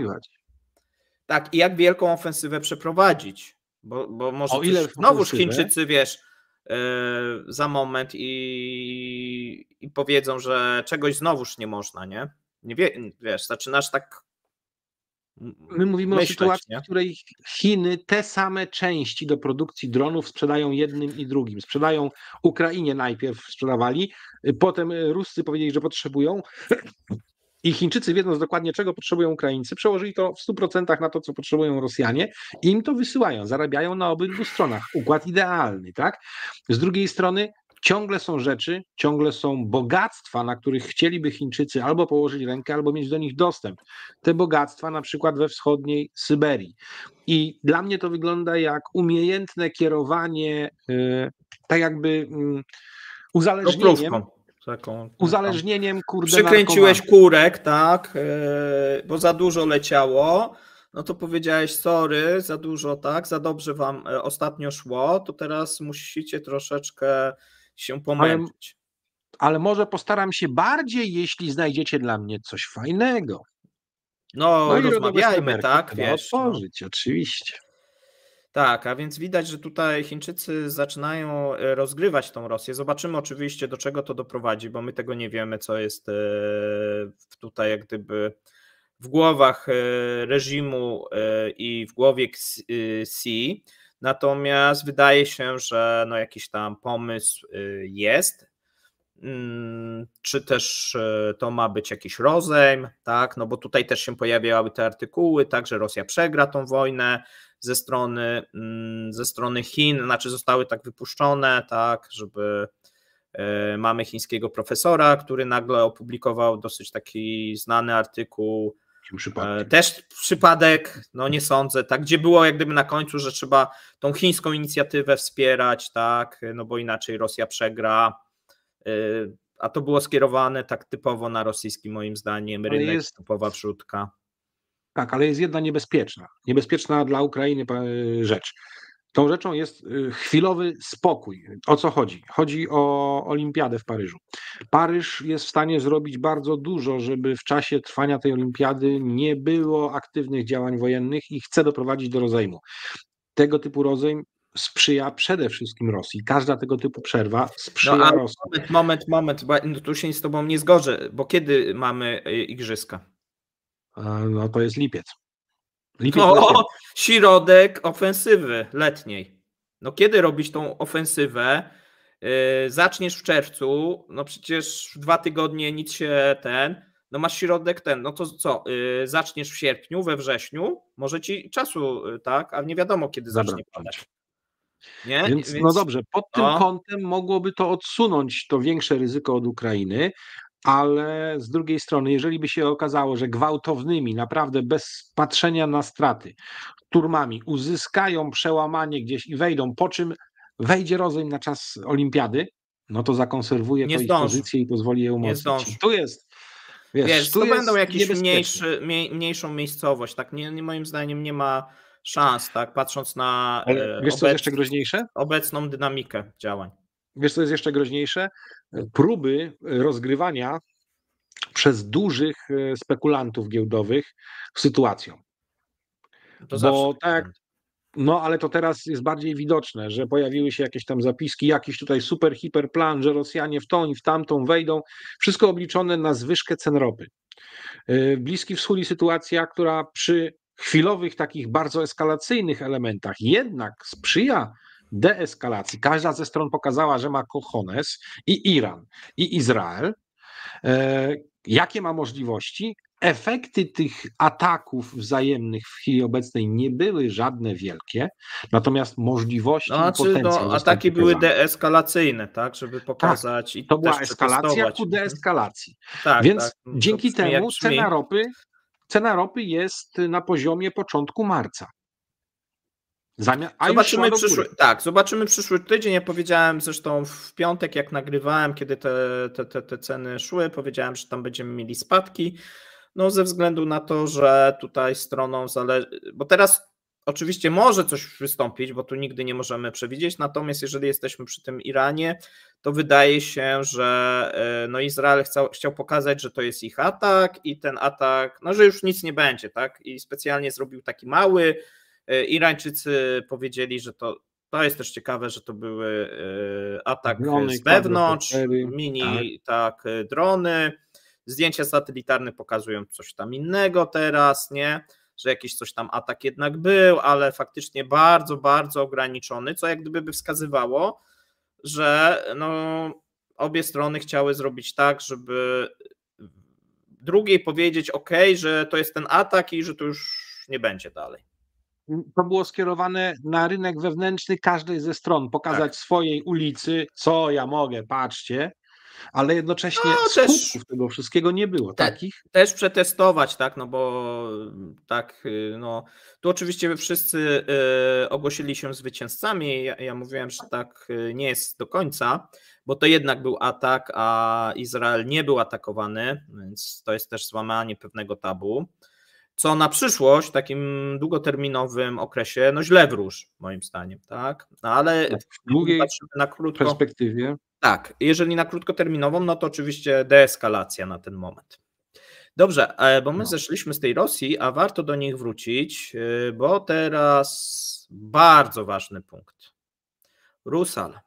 Speaker 2: Tak, i jak wielką ofensywę przeprowadzić. Bo, bo może znowuż Chińczycy, wiesz, E, za moment i, i powiedzą, że czegoś znowuż nie można, nie? nie wie, wiesz, zaczynasz tak. My mówimy myśleć, o sytuacji, nie? w
Speaker 1: której Chiny te same części do produkcji dronów sprzedają jednym i drugim. Sprzedają Ukrainie najpierw, sprzedawali, y, potem y, Ruscy powiedzieli, że potrzebują, i Chińczycy, wiedząc dokładnie, czego potrzebują Ukraińcy, przełożyli to w 100% na to, co potrzebują Rosjanie i im to wysyłają. Zarabiają na obydwu stronach. Układ idealny, tak? Z drugiej strony ciągle są rzeczy, ciągle są bogactwa, na których chcieliby Chińczycy albo położyć rękę, albo mieć do nich dostęp. Te bogactwa na przykład we wschodniej Syberii. I dla mnie to wygląda jak umiejętne kierowanie, y, tak jakby mm, uzależnieniem. Oplówką
Speaker 2: Taką, Uzależnieniem, kurde. Przykręciłeś kurek, tak, e, bo za dużo leciało. No to powiedziałeś, sorry, za dużo, tak, za dobrze wam e, ostatnio szło, to teraz musicie troszeczkę się pomęczyć.
Speaker 1: Ale, ale może postaram się bardziej, jeśli znajdziecie dla mnie coś fajnego.
Speaker 2: No, no rozmawiajmy, tak, no, wiesz.
Speaker 1: No. Otworzyć, no. oczywiście.
Speaker 2: Tak, a więc widać, że tutaj Chińczycy zaczynają e, rozgrywać tą Rosję. Zobaczymy oczywiście, do czego to doprowadzi, bo my tego nie wiemy, co jest e, tutaj jak gdyby w głowach e, reżimu i w głowie Xi. Natomiast wydaje się, że no jakiś tam pomysł jest. Mm, czy też to ma być jakiś rozejm, tak? No bo tutaj też się pojawiały te artykuły, tak, że Rosja przegra tą wojnę, ze strony, mm, ze strony Chin, znaczy zostały tak wypuszczone, tak, żeby e, mamy chińskiego profesora, który nagle opublikował dosyć taki znany artykuł. E, też przypadek, no nie sądzę, tak, gdzie było jak gdyby na końcu, że trzeba tą chińską inicjatywę wspierać, tak, no bo inaczej Rosja przegra. E, a to było skierowane tak typowo na rosyjski, moim zdaniem, rynek, jest... typowa wrzutka.
Speaker 1: Tak, ale jest jedna niebezpieczna, niebezpieczna dla Ukrainy y, rzecz. Tą rzeczą jest y, chwilowy spokój. O co chodzi? Chodzi o Olimpiadę w Paryżu. Paryż jest w stanie zrobić bardzo dużo, żeby w czasie trwania tej olimpiady nie było aktywnych działań wojennych i chce doprowadzić do rozejmu. Tego typu rozejm sprzyja przede wszystkim Rosji. Każda tego typu przerwa sprzyja no, Rosji.
Speaker 2: Moment, moment, moment, bo tu się z Tobą nie zgodzę, bo kiedy mamy y, Igrzyska?
Speaker 1: no to jest lipiec. lipiec no,
Speaker 2: środek ofensywy letniej. No kiedy robić tą ofensywę? Yy, zaczniesz w czerwcu, no przecież dwa tygodnie nic się ten, no masz środek ten, no to co, yy, zaczniesz w sierpniu, we wrześniu, może ci czasu, yy, tak, a nie wiadomo kiedy Dobra. zacznie padać. Nie? Więc, no Więc, no dobrze, pod tym kątem
Speaker 1: mogłoby to odsunąć to większe ryzyko od Ukrainy, ale z drugiej strony, jeżeli by się okazało, że gwałtownymi, naprawdę bez patrzenia na straty, turmami uzyskają przełamanie gdzieś i wejdą, po czym wejdzie rozejm na czas olimpiady, no to zakonserwuje nie to zdąży. ich pozycję i pozwoli je umocnić. Tu jest Wiesz, wiesz tu będą jakieś mniejszy,
Speaker 2: mniejszą miejscowość, tak? Nie, nie, moim zdaniem nie ma szans, tak? Patrząc na. Ale e, wiesz, co jest jeszcze groźniejsze? Obecną dynamikę działań. Wiesz, co jest jeszcze groźniejsze?
Speaker 1: E, próby e, rozgrywania przez dużych e, spekulantów giełdowych sytuacją. No to Bo tak, tak no ale to teraz jest bardziej widoczne, że pojawiły się jakieś tam zapiski, jakiś tutaj super, hiper plan, że Rosjanie w tą i w tamtą wejdą. Wszystko obliczone na zwyżkę cen ropy. Bliski Wschód i sytuacja, która przy chwilowych takich bardzo eskalacyjnych elementach jednak sprzyja deeskalacji. Każda ze stron pokazała, że ma kochones i Iran, i Izrael. E, jakie ma możliwości? Efekty tych ataków wzajemnych w chwili obecnej nie były żadne wielkie, natomiast możliwości znaczy, no, znaczy, i potencjał. No, ataki były
Speaker 2: deeskalacyjne, tak, żeby tak, pokazać tak, i to była eskalacja ku mhm. deeskalacji. Tak, Więc tak, dzięki temu cena ropy,
Speaker 1: cena ropy jest na poziomie początku marca. Zami- a zobaczymy przyszły,
Speaker 2: tak, zobaczymy przyszły tydzień. Ja powiedziałem zresztą w piątek, jak nagrywałem, kiedy te, te, te, te ceny szły, powiedziałem, że tam będziemy mieli spadki. No, ze względu na to, że tutaj stroną zależy. Bo teraz oczywiście może coś wystąpić, bo tu nigdy nie możemy przewidzieć. Natomiast jeżeli jesteśmy przy tym Iranie, to wydaje się, że e, no Izrael chciał, chciał pokazać, że to jest ich atak i ten atak, no że już nic nie będzie, tak? I specjalnie zrobił taki mały E, Irańczycy powiedzieli, że to to jest też ciekawe, że to były e, atak drony, z wewnątrz, mini tak. tak. E, drony. Zdjęcia satelitarne pokazują coś tam innego teraz, nie? Że jakiś coś tam atak jednak był, ale faktycznie bardzo, bardzo ograniczony, co jak gdyby by wskazywało, że no, obie strony chciały zrobić tak, żeby drugiej powiedzieć ok, że to jest ten atak i że to już nie będzie dalej
Speaker 1: to było skierowane na rynek wewnętrzny każdej ze stron, pokazać tak. swojej ulicy, co ja mogę, patrzcie. Ale jednocześnie no, też, tego wszystkiego nie było te, takich.
Speaker 2: Też przetestować, tak, no bo tak, y, no tu oczywiście wy wszyscy y, ogłosili się zwycięzcami. Ja, ja mówiłem, że tak y, nie jest do końca, bo to jednak był atak, a Izrael nie był atakowany, więc to jest też złamanie pewnego tabu co na przyszłość, w takim długoterminowym okresie, no źle wróż, moim zdaniem, tak? No ale tak, w na krótko, perspektywie. Tak, jeżeli na krótkoterminową, no to oczywiście deeskalacja na ten moment. Dobrze, e, bo my no. zeszliśmy z tej Rosji, a warto do nich wrócić, e, bo teraz bardzo ważny punkt. Rusal.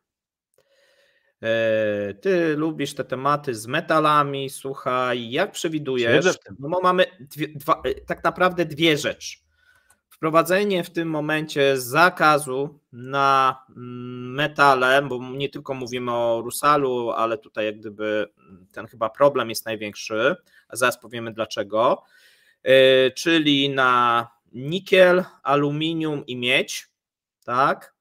Speaker 2: E, ty lubisz te tematy z metalami, słuchaj, jak przewidujesz? No mamy dwie, dwa, e, tak naprawdę dwie rzeczy. Wprowadzenie w tym momencie zakazu na mm, metale, bo nie tylko mówimy o Rusalu, ale tutaj jak gdyby mm, ten chyba problem jest największy, a zaraz powiemy dlaczego, e, czyli na nikiel, aluminium i miedź, tak?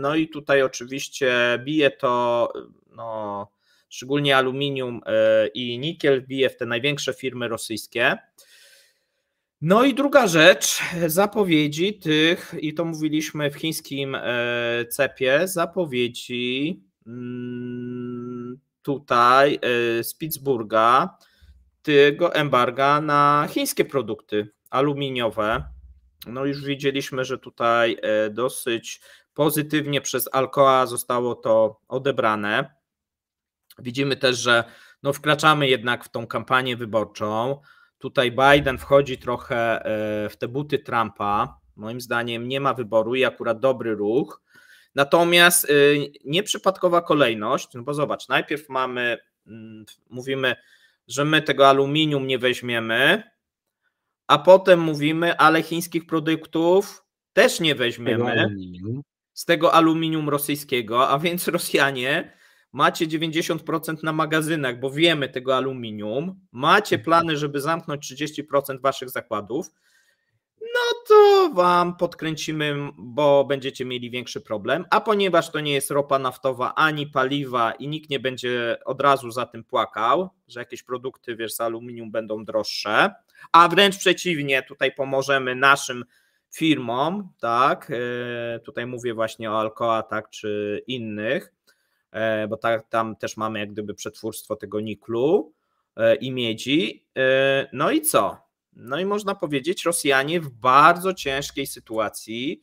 Speaker 2: No i tutaj oczywiście bije to no, szczególnie aluminium e, i nikiel, bije w te największe firmy rosyjskie. No i druga rzecz, zapowiedzi tych, i to mówiliśmy w chińskim e, cepie, zapowiedzi mm, tutaj e, z Pittsburgha tego embarga na chińskie produkty aluminiowe. No już widzieliśmy, że tutaj e, dosyć pozytywnie przez Alcoa zostało to odebrane. Widzimy też, że no wkraczamy jednak w tą kampanię wyborczą. Tutaj Biden wchodzi trochę e, w te buty Trumpa. Moim zdaniem nie ma wyboru i akurat dobry ruch. Natomiast e, nieprzypadkowa kolejność, no bo zobacz, najpierw mamy, mm, mówimy, że my tego aluminium nie weźmiemy, a potem mówimy, ale chińskich produktów też nie weźmiemy z tego aluminium rosyjskiego, a więc Rosjanie macie 90% na magazynach, bo wiemy tego aluminium, macie mhm. plany, żeby zamknąć 30% waszych zakładów, no to wam podkręcimy, bo będziecie mieli większy problem, a ponieważ to nie jest ropa naftowa ani paliwa i nikt nie będzie od razu za tym płakał, że jakieś produkty, wiesz, z aluminium będą droższe, a wręcz przeciwnie, tutaj pomożemy naszym firmom, tak, e, tutaj mówię właśnie o Alcoa, tak, czy innych, e, bo tak, tam też mamy jak gdyby przetwórstwo tego niklu e, i miedzi, no i co? No i można powiedzieć, Rosjanie w bardzo ciężkiej sytuacji,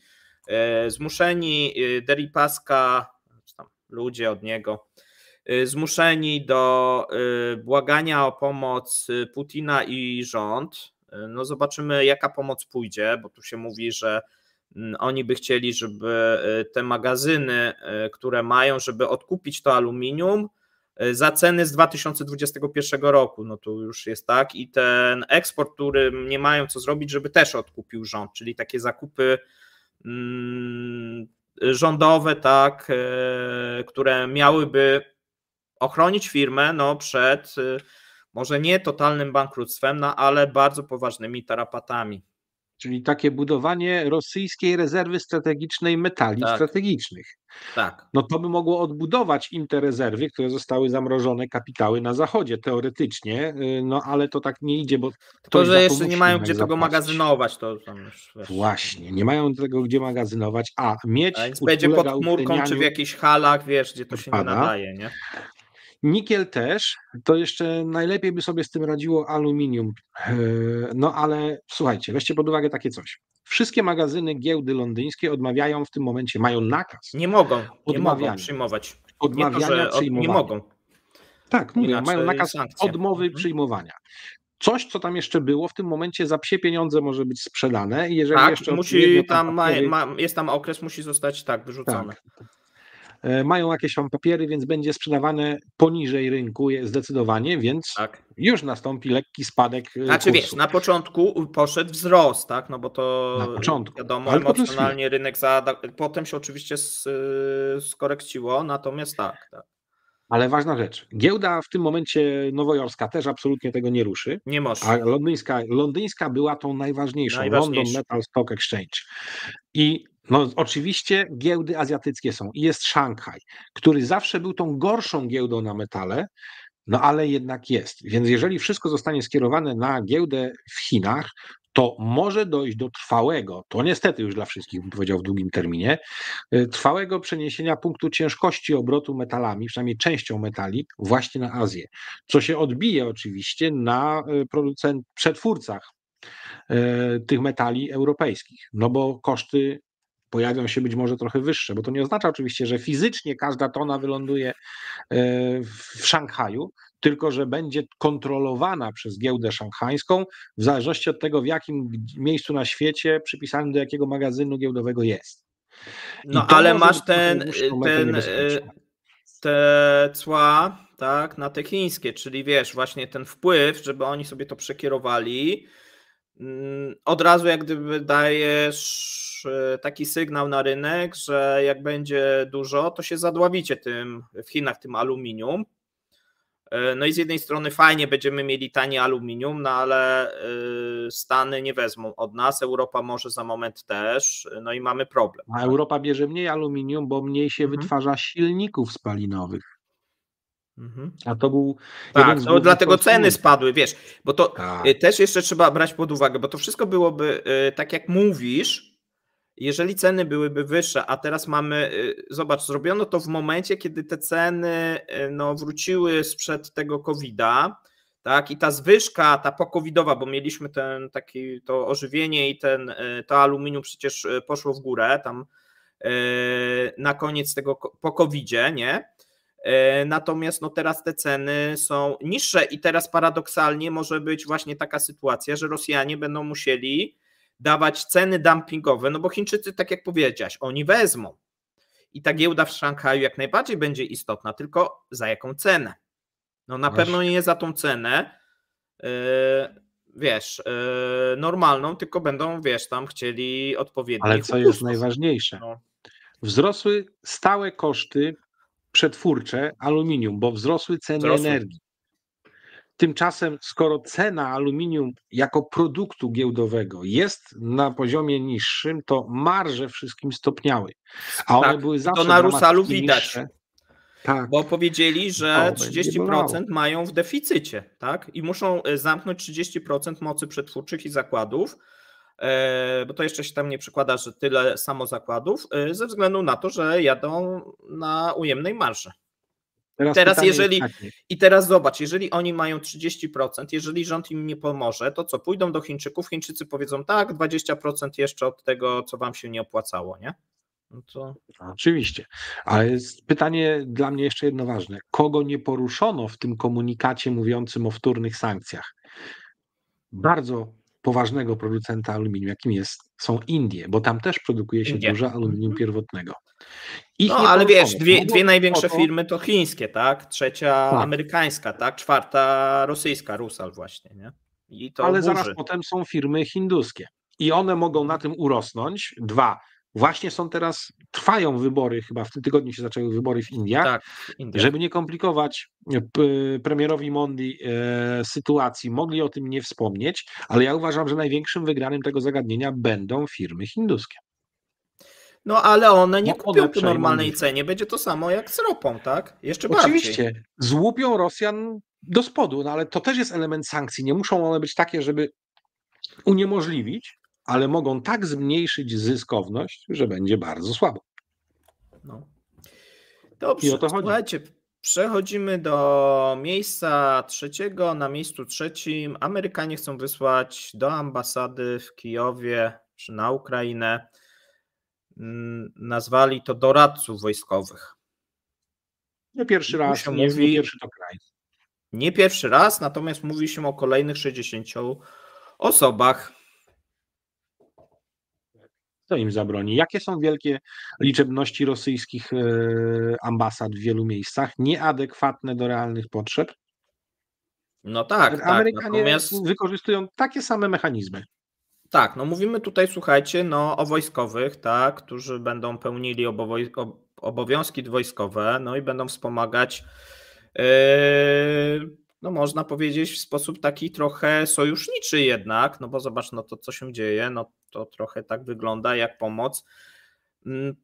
Speaker 2: zmuszeni Deripaska, ludzie od niego, Y, zmuszeni do y, błagania o pomoc y, Putina i rząd. No zobaczymy, jaka pomoc pójdzie, bo tu się mówi, że mm, oni by chcieli, żeby te magazyny, które mają, żeby odkupić to aluminium za ceny z 2021 roku. No tu już jest tak. I ten eksport, który nie mają co zrobić, żeby też odkupił rząd, czyli takie zakupy mm, rządowe, tak, które miałyby ochronić firmę no, przed y, może nie totalnym bankructwem, no, ale bardzo poważnymi tarapatami.
Speaker 1: Czyli takie budowanie rosyjskiej rezerwy strategicznej metali tak. strategicznych. Tak. No to by mogło odbudować im te rezerwy, które zostały zamrożone kapitały na zachodzie teoretycznie, y, no ale to tak nie idzie, bo to że jeszcze nie mają gdzie zapłacić. tego
Speaker 2: magazynować, to już, Właśnie,
Speaker 1: nie mają tego gdzie magazynować, a mieć a więc będzie pod chmurką czy w
Speaker 2: jakichś halach, wiesz, gdzie to się pada. nie nadaje, nie?
Speaker 1: Nikiel też, to jeszcze najlepiej by sobie z tym radziło aluminium. E, no ale słuchajcie, weźcie pod uwagę takie coś. Wszystkie magazyny giełdy londyńskie odmawiają w tym momencie, mają nakaz. Nie mogą, nie mogą
Speaker 2: przyjmować. Odmawiania nie, to, przyjmowania. nie mogą.
Speaker 1: Tak, mówię, mają nakaz odmowy mhm. przyjmowania. Coś, co tam jeszcze było, w tym momencie za psie pieniądze może być sprzedane. Jeżeli tak, jeszcze musi tam, ma, ma,
Speaker 2: jest tam okres, musi zostać tak wyrzucone. Tak.
Speaker 1: E, mają jakieś tam papiery, więc będzie sprzedawane poniżej rynku zdecydowanie, więc tak. już nastąpi lekki spadek. E, znaczy kursu. wiesz, na
Speaker 2: początku poszedł wzrost, tak? No bo to na początku. wiadomo, Ale emocjonalnie rynek za... potem się oczywiście e, skorekciło, natomiast tak. tak.
Speaker 1: Ale ważna rzecz. Giełda w tym momencie nowojorska też absolutnie tego nie ruszy. Nie może. A londyńska, londyńska była tą najważniejszą. London Metal Stock Exchange. I no, oczywiście giełdy azjatyckie są i jest Szanghaj, który zawsze był tą gorszą giełdą na metale, no ale jednak jest. Więc jeżeli wszystko zostanie skierowane na giełdę w Chinach, to może dojść do trwałego, to niestety już dla wszystkich bym powiedział w długim terminie, y, trwałego przeniesienia punktu ciężkości obrotu metalami, przynajmniej częścią metali, właśnie na Azję, co się odbije oczywiście na y, producent, przetwórcach y, tych metali europejskich, no bo koszty pojawią się być może trochę wyższe, bo to nie oznacza oczywiście, że fizycznie każda tona wyląduje e, w Szanghaju, tylko że będzie kontrolowana przez giełdę szanghańską, w zależności od tego, w jakim miejscu na świecie przypisany do jakiego magazynu giełdowego jest.
Speaker 2: No ale masz ten, ten, e, te cła tak, na te chińskie, czyli wiesz, właśnie ten wpływ, żeby oni sobie to przekierowali od razu jak gdyby dajesz e, taki sygnał na rynek, że jak będzie dużo, to się zadławicie tym w Chinach tym aluminium. E, no i z jednej strony fajnie będziemy mieli tanie aluminium, no ale e, Stany nie wezmą od nas, Europa może za moment też, no i mamy problem.
Speaker 1: A Europa bierze mniej aluminium, bo mniej się mhm. wytwarza silników spalinowych. Mhm. A to był. Tak, no dlatego ceny
Speaker 2: spadły, wiesz, bo to tak. Y, też jeszcze trzeba brać pod uwagę, bo to wszystko byłoby y, tak jak mówisz, jeżeli ceny byłyby wyższe, a teraz mamy, y, zobacz, zrobiono to w momencie, kiedy te ceny no, wróciły sprzed tego COVID-a, tak, i ta zwyżka, ta pokowidowa, bo mieliśmy ten taki to ożywienie i ten to aluminium przecież poszło w górę tam na koniec tego po nie? E, natomiast no teraz te ceny są niższe i teraz paradoksalnie może być właśnie taka sytuacja, że Rosjanie będą musieli dawać ceny dumpingowe, no bo Chińczycy, tak jak powiedziałeś, oni wezmą. I ta giełda w Szanghaju jak najbardziej będzie istotna, tylko za jaką cenę? No na właśnie. pewno nie za tą cenę, e, wiesz, e, normalną, tylko będą, wiesz, tam chcieli odpowiednie. Ale co jest
Speaker 1: najważniejsze? No. Wzrosły stałe koszty przetwórcze aluminium, bo wzrosły ceny wzrosły. energii. Tymczasem, skoro cena aluminium jako produktu giełdowego jest na poziomie niższym, to marże wszystkim stopniały.
Speaker 2: A one tak, były zawsze. To na Rusalu widać. Niższe. Tak. Bo powiedzieli, że 30% mają w deficycie, tak? I muszą e, zamknąć 30% mocy przetwórczych i zakładów, E, bo to jeszcze się tam nie przekłada, że tyle samo zakładów, e, ze względu na to, że jadą na ujemnej marży.
Speaker 1: Teraz, teraz jeżeli
Speaker 2: i teraz zobacz, jeżeli oni mają 30%, jeżeli rząd im nie pomoże, to co pójdą do Chińczyków, Chińczycy powiedzą tak, 20% jeszcze od tego, co wam się nie opłacało, nie? No to...
Speaker 1: Oczywiście. Ale jest pytanie dla mnie jeszcze jedno ważne. Kogo nie poruszono w tym komunikacie mówiącym o wtórnych sankcjach? Bardzo poważnego producenta aluminium, jakim jest, są Indie, bo tam też produkuje się Indie. dużo aluminium mhm. pierwotnego. No,
Speaker 2: ich no, ale wiesz, dwie, dwie największe to... firmy to chińskie, tak? Trzecia tak. amerykańska, tak? Czwarta rosyjska, Rusal właśnie, nie? ale burzy. zaraz potem
Speaker 1: są firmy hinduskie i one mogą na tym urosnąć. Dwa, Właśnie są teraz, trwają wybory, chyba w tym tygodniu się zaczęły wybory w Indiach. Tak, India. Żeby nie komplikować e, premierowi Mondi e, sytuacji, mogli o tym nie wspomnieć, ale ja uważam, że największym wygranym tego zagadnienia będą firmy hinduskie.
Speaker 2: No ale one nie Bo kupią po normalnej Mondi. cenie, będzie to samo jak z ropą, tak? Jeszcze Oczywiście, bardziej.
Speaker 1: złupią Rosjan do spodu, no ale to też jest element sankcji. Nie muszą one być takie, żeby uniemożliwić, ale mogą tak zmniejszyć zyskowność, że będzie bardzo słabo.
Speaker 2: No. Dobrze, I o to chodzi. słuchajcie, przechodzimy do miejsca trzeciego. Na miejscu trzecim Amerykanie chcą wysłać do ambasady w Kijowie czy na Ukrainę mm, nazwali to doradców wojskowych.
Speaker 1: Nie pierwszy raz, się nie, mówi, nie pierwszy
Speaker 2: to kraj. Nie pierwszy raz, natomiast mówi się o kolejnych 60 osobach. Kto im zabroni? Jakie są wielkie
Speaker 1: liczebności rosyjskich e, ambasad w wielu miejscach, nieadekwatne do realnych potrzeb?
Speaker 2: No tak, tak. Amerykanie natomiast... wykorzystują takie same mechanizmy. Tak, no mówimy tutaj, słuchajcie, no o wojskowych, tak, którzy będą pełnili obowiązki wojskowe, no i będą wspomagać, yy, no można powiedzieć, w sposób taki trochę sojuszniczy jednak, no bo zobacz, no to co się dzieje, no to trochę tak wygląda jak pomoc. Mm,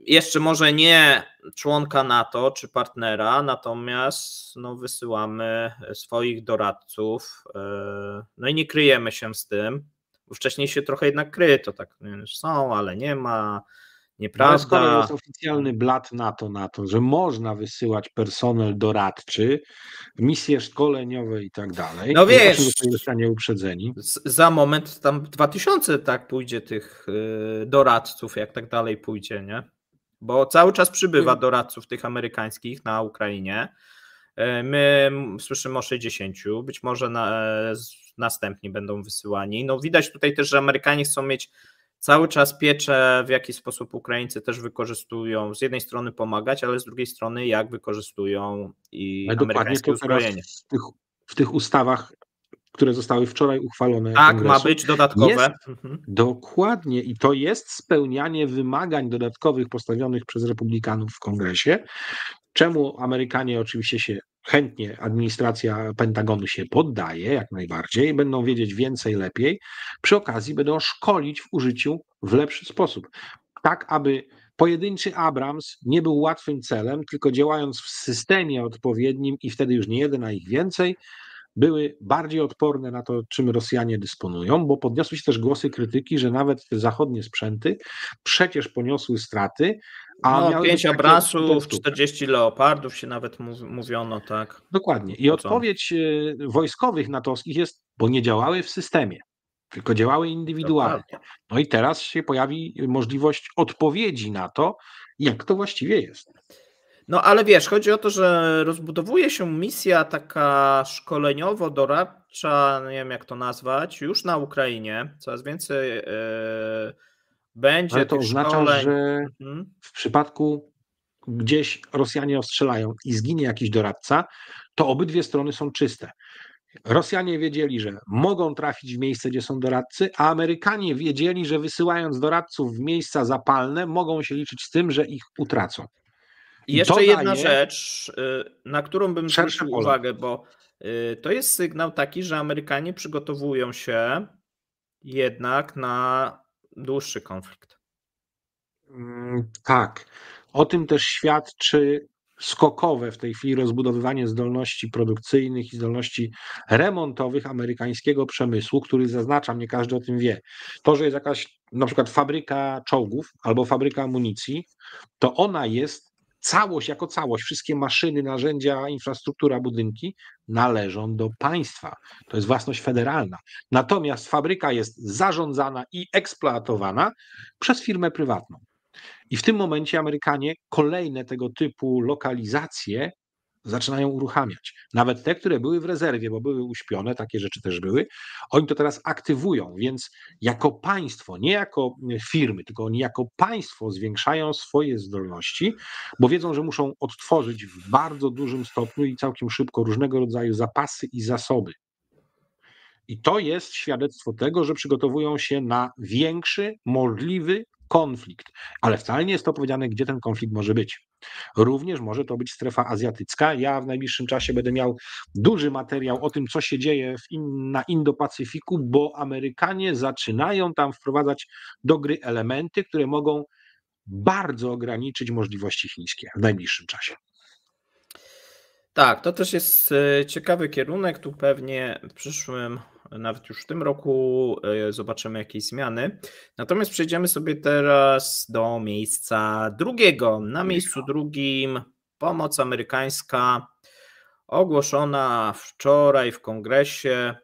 Speaker 2: jeszcze może nie członka NATO czy partnera, natomiast no, wysyłamy e, swoich doradców. E, no i nie kryjemy się z tym. Wcześniej się trochę jednak kryje to tak są, ale nie ma Nieprawda. No jest
Speaker 1: oficjalny blat NATO na to, że można wysyłać personel doradczy, misje szkoleniowe i tak dalej. No wiesz, zostanie uprzedzeni.
Speaker 2: Za moment tam 2000 tak pójdzie tych y, doradców, jak tak dalej pójdzie, nie? Bo cały czas przybywa hmm. doradców tych amerykańskich na Ukrainie. Y, my słyszymy o 60, być może na, e, następni będą wysyłani. No widać tutaj też, że Amerykanie chcą mieć cały czas piecze w jaki sposób Ukraińcy też wykorzystują, z jednej strony pomagać, ale z drugiej strony jak wykorzystują i ale amerykańskie uzbrojenie.
Speaker 1: W tych, w tych ustawach które zostały wczoraj uchwalone. Tak, ma być dodatkowe. Jest, mhm. Dokładnie, i to jest spełnianie wymagań dodatkowych postawionych przez republikanów w kongresie czemu Amerykanie oczywiście się chętnie administracja Pentagonu się poddaje, jak najbardziej, będą wiedzieć więcej, lepiej. Przy okazji będą szkolić w użyciu w lepszy sposób, tak aby pojedynczy Abrams nie był łatwym celem, tylko działając w systemie odpowiednim i wtedy już nie jeden, a ich więcej, były bardziej odporne na to, czym Rosjanie dysponują, bo podniosły się też głosy krytyki, że nawet te zachodnie sprzęty przecież poniosły straty, a no, miały abrasów,
Speaker 2: 40 leopardów się nawet mówiono, tak.
Speaker 1: Dokładnie. I odpowiedź e, wojskowych natowskich jest, bo nie działały w systemie, tylko działały indywidualnie. No i teraz się pojawi możliwość odpowiedzi na to, jak to właściwie jest.
Speaker 2: No ale wiesz, chodzi o to, że rozbudowuje się misja taka szkoleniowo-doradcza, nie wiem jak to nazwać, już na Ukrainie. Coraz więcej yy, będzie ale to oznacza, szkoleń.
Speaker 1: że hmm? w przypadku gdzieś Rosjanie ostrzelają i zginie jakiś doradca, to obydwie strony są czyste. Rosjanie wiedzieli, że mogą trafić w miejsce, gdzie są doradcy, a Amerykanie wiedzieli, że wysyłając doradców w miejsca zapalne, mogą się liczyć z tym, że ich utracą.
Speaker 2: Jeszcze jedna rzecz, y, na którą bym zwrócił uwagę, bo y, to jest sygnał taki, że Amerykanie przygotowują się jednak na dłuższy konflikt.
Speaker 1: Mm, tak. O tym też świadczy skokowe w tej chwili rozbudowywanie zdolności produkcyjnych i zdolności remontowych amerykańskiego przemysłu, który zaznaczam, nie każdy o tym wie. To, że jest jakaś na przykład fabryka czołgów albo fabryka amunicji, to ona jest całość jako całość, wszystkie maszyny, narzędzia, infrastruktura, budynki należą do państwa. To jest własność federalna. Natomiast fabryka jest zarządzana i eksploatowana przez firmę prywatną. I w tym momencie Amerykanie kolejne tego typu lokalizacje zaczynają uruchamiać. Nawet te, które były w rezerwie, bo były uśpione, takie rzeczy też były, oni to teraz aktywują, więc jako państwo, nie jako e, firmy, tylko oni jako państwo zwiększają swoje zdolności, bo wiedzą, że muszą odtworzyć w bardzo dużym stopniu i całkiem szybko różnego rodzaju zapasy i zasoby. I to jest świadectwo tego, że przygotowują się na większy możliwy konflikt, ale wcale nie jest to powiedziane, gdzie ten konflikt może być. Również może to być strefa azjatycka. Ja w najbliższym czasie będę miał duży materiał o tym, co się dzieje in, na Indo-Pacyfiku, bo Amerykanie zaczynają tam wprowadzać do gry elementy, które mogą bardzo ograniczyć możliwości chińskie w najbliższym czasie.
Speaker 2: Tak, to też jest e, ciekawy kierunek. Tu pewnie w przyszłym nawet już w tym roku e, zobaczymy jakieś zmiany. Natomiast przejdziemy sobie teraz do miejsca drugiego. Na miejscu drugim pomoc amerykańska ogłoszona wczoraj w kongresie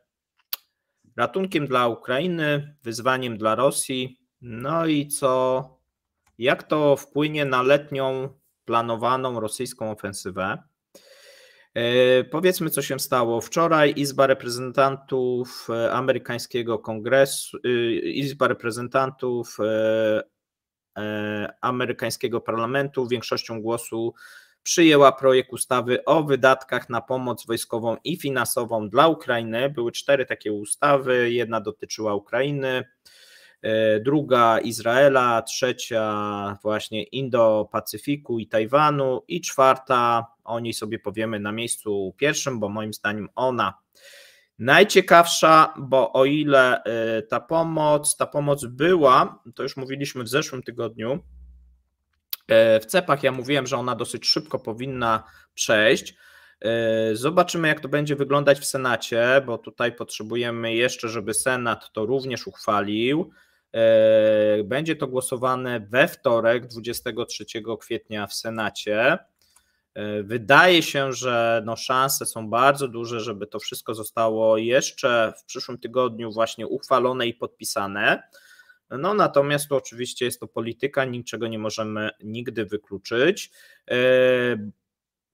Speaker 2: ratunkiem dla Ukrainy, wyzwaniem dla Rosji. No i co, jak to wpłynie na letnią planowaną rosyjską ofensywę? E, powiedzmy, co się stało. Wczoraj Izba Reprezentantów e, Amerykańskiego Kongresu, y, Izba Reprezentantów e, Amerykańskiego Parlamentu większością głosu przyjęła projekt ustawy o wydatkach na pomoc wojskową i finansową dla Ukrainy. Były cztery takie ustawy. Jedna dotyczyła Ukrainy, E, druga Izraela, trzecia właśnie Indo-Pacyfiku i Tajwanu i czwarta, o niej sobie powiemy na miejscu pierwszym, bo moim zdaniem ona najciekawsza, bo o ile e, ta pomoc, ta pomoc była, to już mówiliśmy w zeszłym tygodniu, e, w cepach ja mówiłem, że ona dosyć szybko powinna przejść. Zobaczymy, jak to będzie wyglądać w Senacie, bo tutaj potrzebujemy jeszcze, żeby Senat to również uchwalił. E, będzie to głosowane we wtorek, 23 kwietnia w Senacie. E, wydaje się, że no szanse są bardzo duże, żeby to wszystko zostało jeszcze w przyszłym tygodniu właśnie uchwalone i podpisane. No natomiast to oczywiście jest to polityka, niczego nie możemy nigdy wykluczyć. E,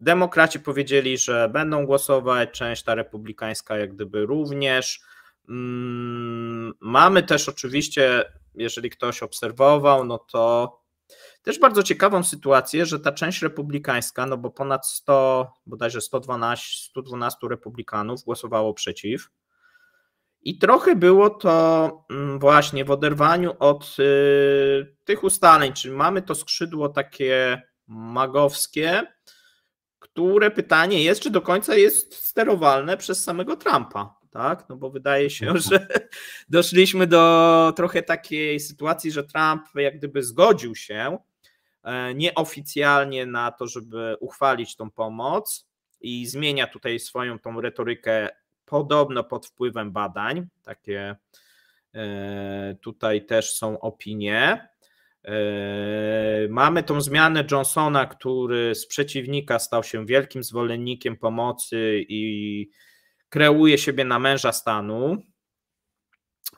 Speaker 2: demokraci powiedzieli, że będą głosować, część ta republikańska jak gdyby również. Mm, mamy też oczywiście, jeżeli ktoś obserwował, no to też bardzo ciekawą sytuację, że ta część republikańska, no bo ponad 100, bodajże 112, 112 republikanów głosowało przeciw. I trochę było to mm, właśnie w oderwaniu od y, tych ustaleń, czyli mamy to skrzydło takie magowskie, które pytanie jest, czy do końca jest sterowalne przez samego Trumpa tak? No bo wydaje się, mhm. że doszliśmy do trochę takiej sytuacji, że Trump jak gdyby zgodził się e, nieoficjalnie na to, żeby uchwalić tą pomoc i zmienia tutaj swoją tą retorykę podobno pod wpływem badań. Takie e, tutaj też są opinie. E, mamy tą zmianę Johnsona, który z przeciwnika stał się wielkim zwolennikiem pomocy i kreuje siebie na męża stanu.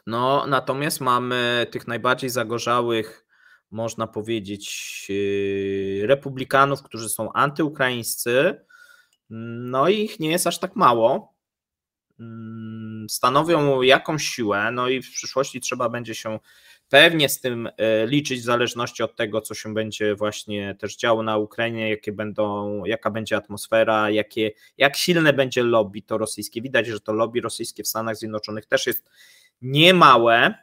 Speaker 2: No, natomiast mamy tych najbardziej zagorzałych, można powiedzieć, yy, republikanów, którzy są antyukraińscy. No i ich nie jest aż tak mało. Mm, stanowią jakąś siłę, no i w przyszłości trzeba będzie się pewnie z tym e, liczyć w zależności od tego, co się będzie właśnie też działo na Ukrainie, jakie będą, jaka będzie atmosfera, jakie, jak silne będzie lobby to rosyjskie. Widać, że to lobby rosyjskie w Stanach Zjednoczonych też jest niemałe.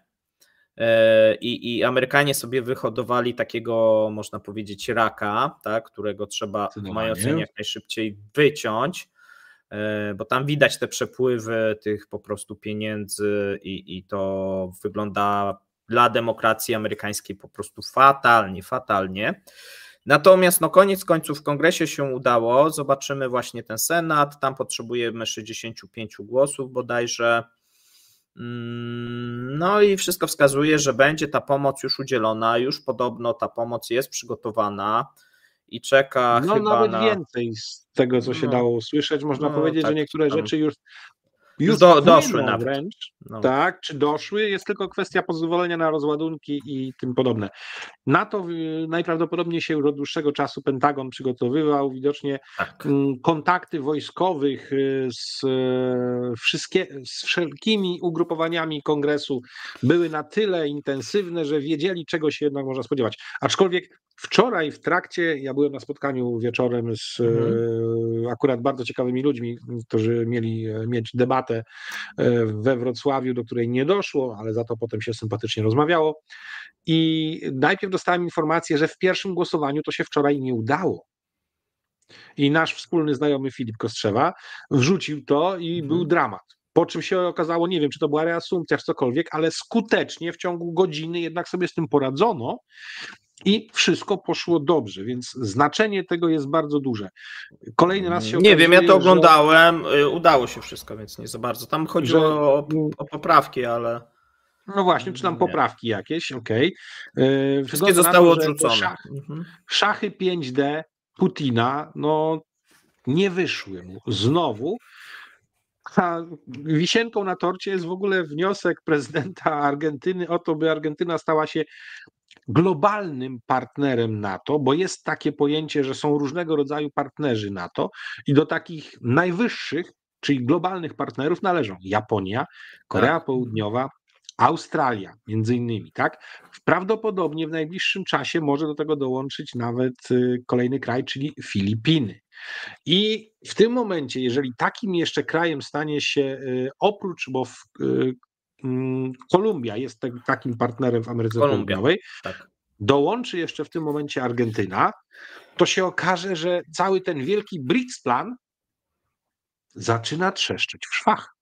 Speaker 2: E, I, I Amerykanie sobie wyhodowali takiego, można powiedzieć, raka, tak, którego trzeba w mojej ocenie jak najszybciej wyciąć e, bo tam widać te przepływy tych po prostu pieniędzy i, i to wygląda dla demokracji amerykańskiej po prostu fatalnie, fatalnie. Natomiast no koniec końców w kongresie się udało, zobaczymy właśnie ten senat, tam potrzebujemy 65 głosów bodajże. Mm, no i wszystko wskazuje, że będzie ta pomoc już udzielona, już podobno ta pomoc jest przygotowana i czeka no, chyba nawet na... więcej z
Speaker 1: tego, co się no, dało usłyszeć. Można no, powiedzieć, tak, że niektóre tam. rzeczy już już do, doszły nawet.
Speaker 2: wręcz. No. Tak, czy doszły,
Speaker 1: jest tylko kwestia pozwolenia na rozładunki i tym podobne. Na to y, najprawdopodobniej się od dłuższego czasu Pentagon przygotowywał. Widocznie tak. Mm, kontakty wojskowych y, z, y, wszystkie, z wszelkimi ugrupowaniami kongresu były na tyle intensywne, że wiedzieli, czego się jednak można spodziewać. Aczkolwiek Wczoraj w trakcie, ja byłem na spotkaniu wieczorem z mhm. e, akurat bardzo ciekawymi ludźmi, którzy mieli e, mieć debatę e, we Wrocławiu, do której nie doszło, ale za to potem się sympatycznie rozmawiało. I najpierw dostałem informację, że w pierwszym głosowaniu to się wczoraj nie udało. I nasz wspólny znajomy Filip Kostrzewa wrzucił to i mhm. był dramat. Po czym się okazało, nie wiem, czy to była reasumpcja, czy cokolwiek, ale skutecznie w ciągu godziny jednak sobie z tym poradzono i wszystko poszło dobrze, więc znaczenie tego jest bardzo duże. Kolejny raz się okazuje, Nie wiem, ja to oglądałem,
Speaker 2: że... Y, udało się wszystko, więc nie za bardzo. Tam chodziło że... o, o poprawki, ale. No właśnie, czy tam nie. poprawki jakieś, okej. Okay. Wszystkie zostały odrzucone. Szach, mhm.
Speaker 1: szachy 5D Putina, no nie wyszły mu znowu. A wisienką na torcie jest w ogóle wniosek prezydenta Argentyny o to, by Argentyna stała się globalnym partnerem NATO, bo jest takie pojęcie, że są różnego rodzaju partnerzy NATO i do takich najwyższych, czyli globalnych partnerów należą Japonia, Korea tak. Południowa, Australia między innymi, tak? Prawdopodobnie w najbliższym czasie może do tego dołączyć nawet y, kolejny kraj, czyli Filipiny. I w tym momencie, jeżeli takim jeszcze krajem stanie się y, oprócz, bo w y, Mm, Kolumbia jest tak, takim partnerem w Ameryce Południowej. Tak. Dołączy jeszcze w tym momencie Argentyna, to się okaże, że cały ten wielki BRICS plan zaczyna trzeszczeć w szwach.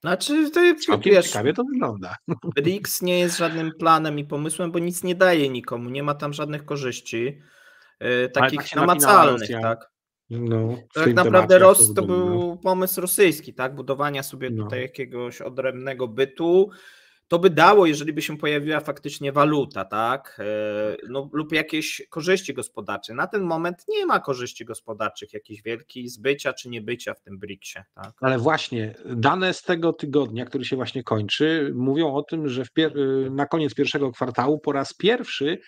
Speaker 1: Znaczy, to Całkiem wiesz, ciekawie to wygląda.
Speaker 2: BRICS nie jest żadnym planem i pomysłem, bo nic nie daje nikomu, nie ma tam żadnych korzyści yy, takich tak namacalnych, tak? No, no tak naprawdę Ros to, był no. pomysł rosyjski, tak? Budowania sobie no. tutaj jakiegoś odrębnego bytu. To by dało, jeżeli by się pojawiła faktycznie waluta, tak? E, tak. No, lub jakieś korzyści gospodarcze. Na ten moment nie ma korzyści gospodarczych jakichś wielkich, zbycia czy niebycia w tym BRICSie. Tak?
Speaker 1: Ale właśnie, dane z tego tygodnia, który się właśnie kończy, mówią o tym, że na koniec pierwszego kwartału po raz pierwszy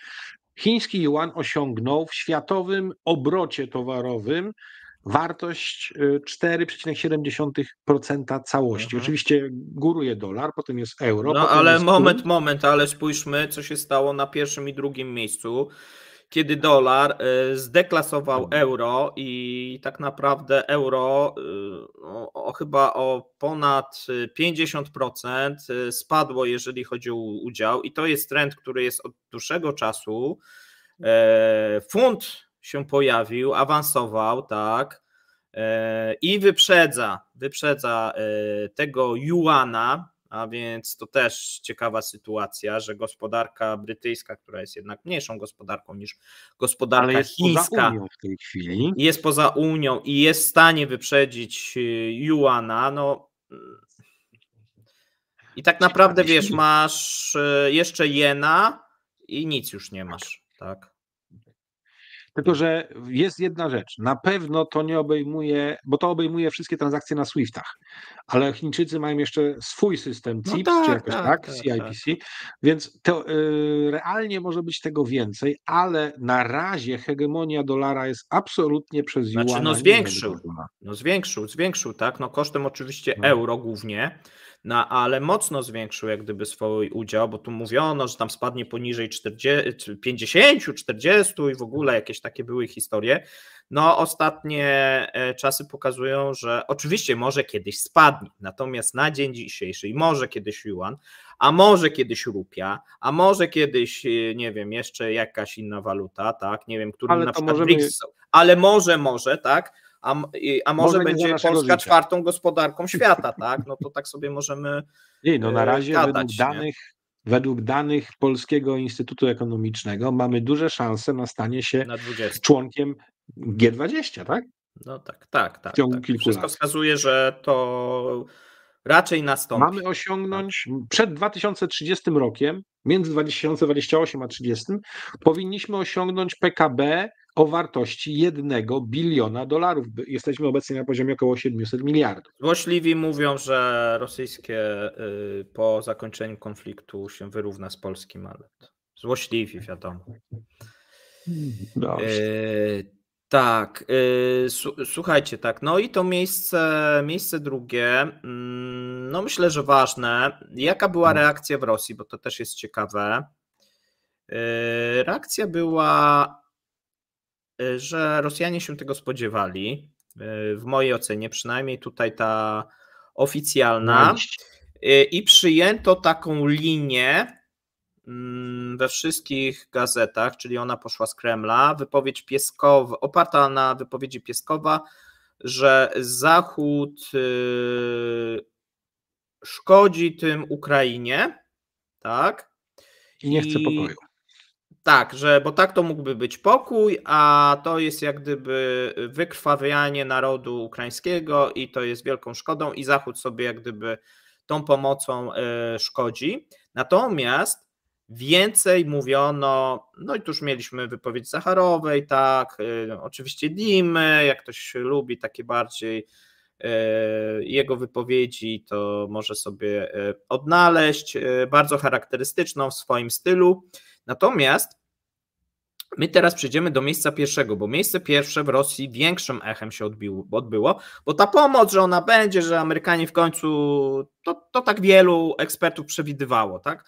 Speaker 1: chiński yuan osiągnął w światowym obrocie towarowym wartość 4,7% y, całości. Mhm. Oczywiście góruje dolar, potem jest euro. No ale moment,
Speaker 2: moment, ale spójrzmy, co się stało na pierwszym i drugim miejscu kiedy dolar y, zdeklasował euro i tak naprawdę euro y, o, o chyba o ponad 50% y, spadło, jeżeli chodzi o udział, i to jest trend, który jest od dłuższego czasu. E, Fund się pojawił, awansował, tak. E, I wyprzedza, wyprzedza e, tego Juana, a więc to też ciekawa sytuacja, że gospodarka brytyjska, która jest jednak mniejszą gospodarką niż gospodarka Ale jest chińska, poza w tej chwili. jest poza Unią i jest w stanie wyprzedzić y, Juana, no i tak naprawdę wiesz, masz y, jeszcze jena i nic już nie masz, tak?
Speaker 1: Tylko, że jest jedna rzecz. Na pewno to nie obejmuje, bo to obejmuje wszystkie transakcje na Swiftach, ale Chińczycy mają jeszcze swój system CIPS, no tak, czy jakoś tak, tak, tak CIPC, tak. więc to, y, realnie może być tego więcej, ale na razie hegemonia dolara jest absolutnie przez znaczy, No zwiększył,
Speaker 2: no zwiększył, zwiększył, tak, no kosztem oczywiście no. euro głównie, na no, ale mocno zwiększył jak gdyby swój udział, bo tu mówiono, że tam spadnie poniżej 40, 50, 40 i w ogóle jakieś takie były historie. No, ostatnie e, czasy pokazują, że oczywiście może kiedyś spadnie, natomiast na dzień dzisiejszy i może kiedyś yuan, a może kiedyś rupia, a może kiedyś, e, nie wiem, jeszcze jakaś inna waluta, tak? Nie wiem, który na przykład możemy... BRICS, ale może, może, tak? a, a może, może będzie Polska życia. czwartą gospodarką świata, tak? No to tak sobie możemy. Nie, no na e, razie gadać, według danych.
Speaker 1: Według danych Polskiego Instytutu Ekonomicznego mamy duże szanse na stanie się na członkiem G20, tak? No tak, tak, tak. W ciągu tak. Kilku Wszystko lat. wskazuje,
Speaker 2: że to raczej nastąpi. Mamy osiągnąć tak. przed
Speaker 1: 2030 rokiem, między 2028 a 2030, powinniśmy osiągnąć PKB o wartości jednego biliona dolarów. Jesteśmy obecnie na poziomie około 700 miliardów.
Speaker 2: Złośliwi mówią, że rosyjskie y, po zakończeniu konfliktu się wyrówna z polskim, ale złośliwi, wiadomo. Y, tak, y, słuchajcie, tak, no i to miejsce, miejsce drugie, mm, no myślę, że ważne. Jaka była hmm. reakcja w Rosji, bo to też jest ciekawe. Reakcja była że Rosjanie się tego spodziewali. E, w mojej ocenie, przynajmniej tutaj ta oficjalna. E, I przyjęto taką linię mm, we wszystkich gazetach, czyli ona poszła z Kremla, wypowiedź Pieskowa, oparta na wypowiedzi Pieskowa, że Zachód e, szkodzi tym Ukrainie, tak? I nie chce pokoju tak, że bo tak to mógłby być pokój, a to jest jak gdyby wykrwawianie narodu ukraińskiego i to jest wielką szkodą i Zachód sobie jak gdyby tą pomocą e, szkodzi. Natomiast więcej mówiono, no i tu już mieliśmy wypowiedź Zacharowej, tak, e, oczywiście Dimy, jak ktoś lubi takie bardziej e, jego wypowiedzi, to może sobie odnaleźć, bardzo charakterystyczną w swoim stylu. Natomiast My teraz przejdziemy do miejsca pierwszego, bo miejsce pierwsze w Rosji większym echem się odbiło, odbyło, bo ta pomoc, że ona będzie, że Amerykanie w końcu, to, to tak wielu ekspertów przewidywało, tak?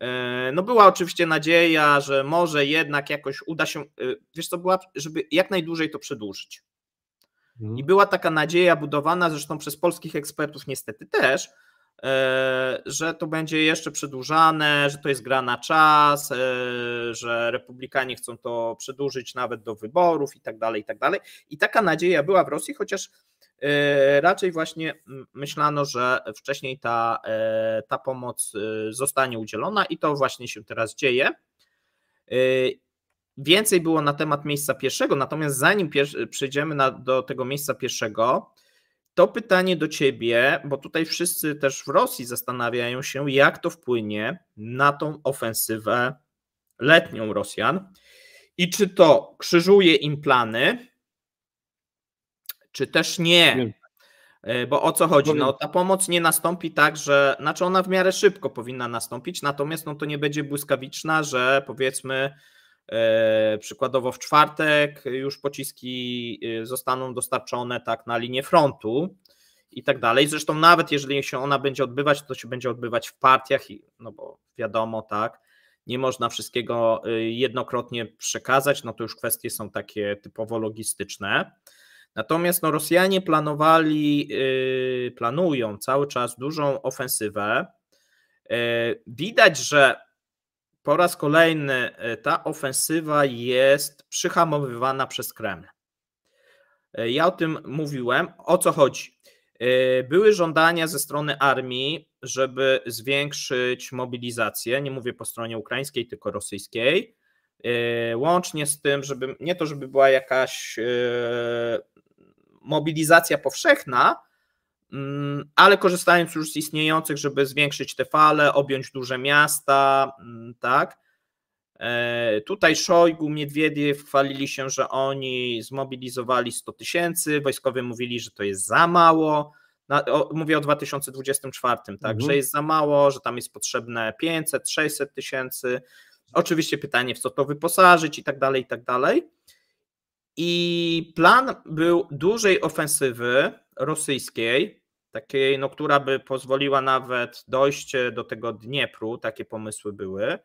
Speaker 2: E, no była oczywiście nadzieja, że może jednak jakoś uda się, e, wiesz co, była, żeby jak najdłużej to przedłużyć. Mhm. I była taka nadzieja budowana zresztą przez polskich ekspertów niestety też, E, że to będzie jeszcze przedłużane, że to jest gra na czas, e, że republikanie chcą to przedłużyć nawet do wyborów i tak dalej, i tak dalej. I taka nadzieja była w Rosji, chociaż e, raczej właśnie myślano, że wcześniej ta, ta pomoc zostanie udzielona i to właśnie się teraz dzieje. Więcej było na temat miejsca pierwszego, natomiast zanim przejdziemy do tego miejsca pierwszego, to pytanie do ciebie, bo tutaj wszyscy też w Rosji zastanawiają się, jak to wpłynie na tą ofensywę letnią Rosjan i czy to krzyżuje im plany, czy też nie. E, bo o co chodzi? No, ta pomoc nie nastąpi tak, że znaczy ona w miarę szybko powinna nastąpić, natomiast no, to nie będzie błyskawiczna, że powiedzmy E, przykładowo w czwartek już pociski e, zostaną dostarczone tak na linię frontu i tak dalej. Zresztą nawet jeżeli się ona będzie odbywać, to się będzie odbywać w partiach, no bo wiadomo, tak, nie można wszystkiego e, jednokrotnie przekazać, no to już kwestie są takie typowo logistyczne. Natomiast no, Rosjanie planowali, planują cały czas dużą ofensywę. Widać, że po raz kolejny e, ta ofensywa jest przyhamowywana przez Kreml. E, ja o tym mówiłem. O co chodzi? E, były żądania ze strony armii, żeby zwiększyć mobilizację, nie mówię po stronie ukraińskiej, tylko rosyjskiej. Łącznie z tym, żeby nie to, żeby była jakaś mobilizacja powszechna, Mm, ale korzystając już z istniejących, żeby zwiększyć te fale, objąć duże miasta, mm, tak. E, tutaj Szojgu, Miedwiediew chwalili się, że oni zmobilizowali 100 tysięcy, wojskowie mówili, że to jest za mało, na, o, mówię o 2024, tak, mhm. że jest za mało, że tam jest potrzebne 500, 600 tysięcy. Oczywiście pytanie, w co to wyposażyć i tak dalej, i tak dalej. I plan był dużej ofensywy rosyjskiej, takiej, no, która by pozwoliła nawet dojść do tego Dniepru, takie pomysły były.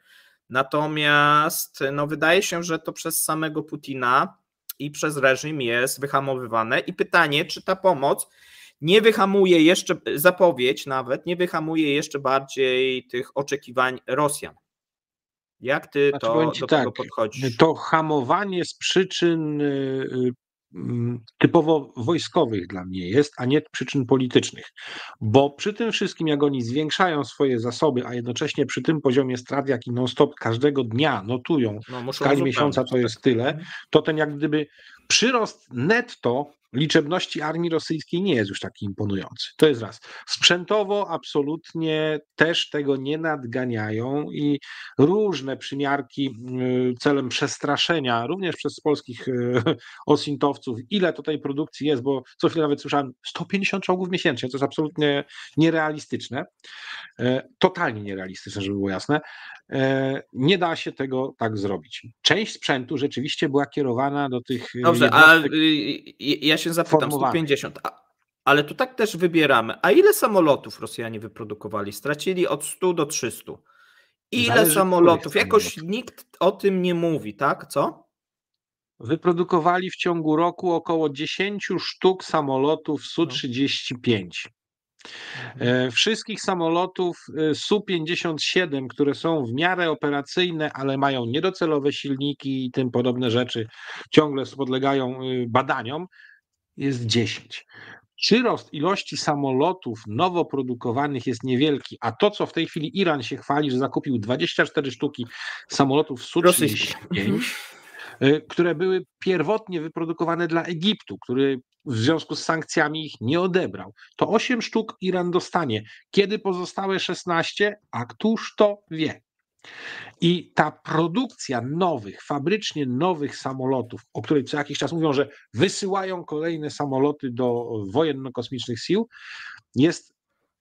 Speaker 2: Natomiast no, wydaje się, że to przez samego Putina i przez reżim jest wyhamowywane. I pytanie, czy ta pomoc nie wyhamuje jeszcze, zapowiedź nawet, nie wyhamuje jeszcze bardziej tych oczekiwań Rosjan. Jak ty znaczy, to do tak, tego
Speaker 1: podchodzisz? To hamowanie z przyczyn y, Mm, typowo wojskowych dla mnie jest, a nie przyczyn politycznych. Bo przy tym wszystkim, jak oni zwiększają swoje zasoby, a jednocześnie przy tym poziomie strat, jaki non-stop każdego dnia notują, no, skali miesiąca to jest tak. tyle, to ten jak gdyby przyrost netto liczebności armii rosyjskiej nie jest już taki imponujący. To jest raz. Sprzętowo absolutnie też tego nie nadganiają i różne przymiarki y, celem przestraszenia, również przez polskich y, osintowców, ile tutaj produkcji jest, bo co chwilę nawet słyszałem 150 czołgów miesięcznie, to jest absolutnie nierealistyczne. E, totalnie nierealistyczne, żeby było jasne. E, nie da się tego tak zrobić. Część sprzętu rzeczywiście była kierowana do tych... Y, Dobrze, jednostek...
Speaker 2: a ja się zapytam, 150. A, ale tu tak też wybieramy. A ile samolotów Rosjanie wyprodukowali? Stracili od 100 do 300. Ile Zależy samolotów? Jakoś nikt o tym nie mówi, tak? Co?
Speaker 1: Wyprodukowali w ciągu roku około 10 sztuk samolotów Su-35. Mhm. E, wszystkich samolotów e, Su-57, które są w miarę operacyjne, ale mają niedocelowe silniki i tym podobne rzeczy, ciągle podlegają y, badaniom, jest 10. Przyrost ilości samolotów nowo produkowanych jest niewielki, a to, co w tej chwili Iran się chwali, że zakupił 24 sztuki samolotów Su-35, mhm. y, które były pierwotnie wyprodukowane dla Egiptu, który w związku z sankcjami ich nie odebrał. To 8 sztuk Iran dostanie. Kiedy pozostałe 16, a któż to wie? I ta produkcja nowych, fabrycznie nowych samolotów, o której co jakiś czas mówią, że wysyłają kolejne samoloty do wojenno-kosmicznych sił, jest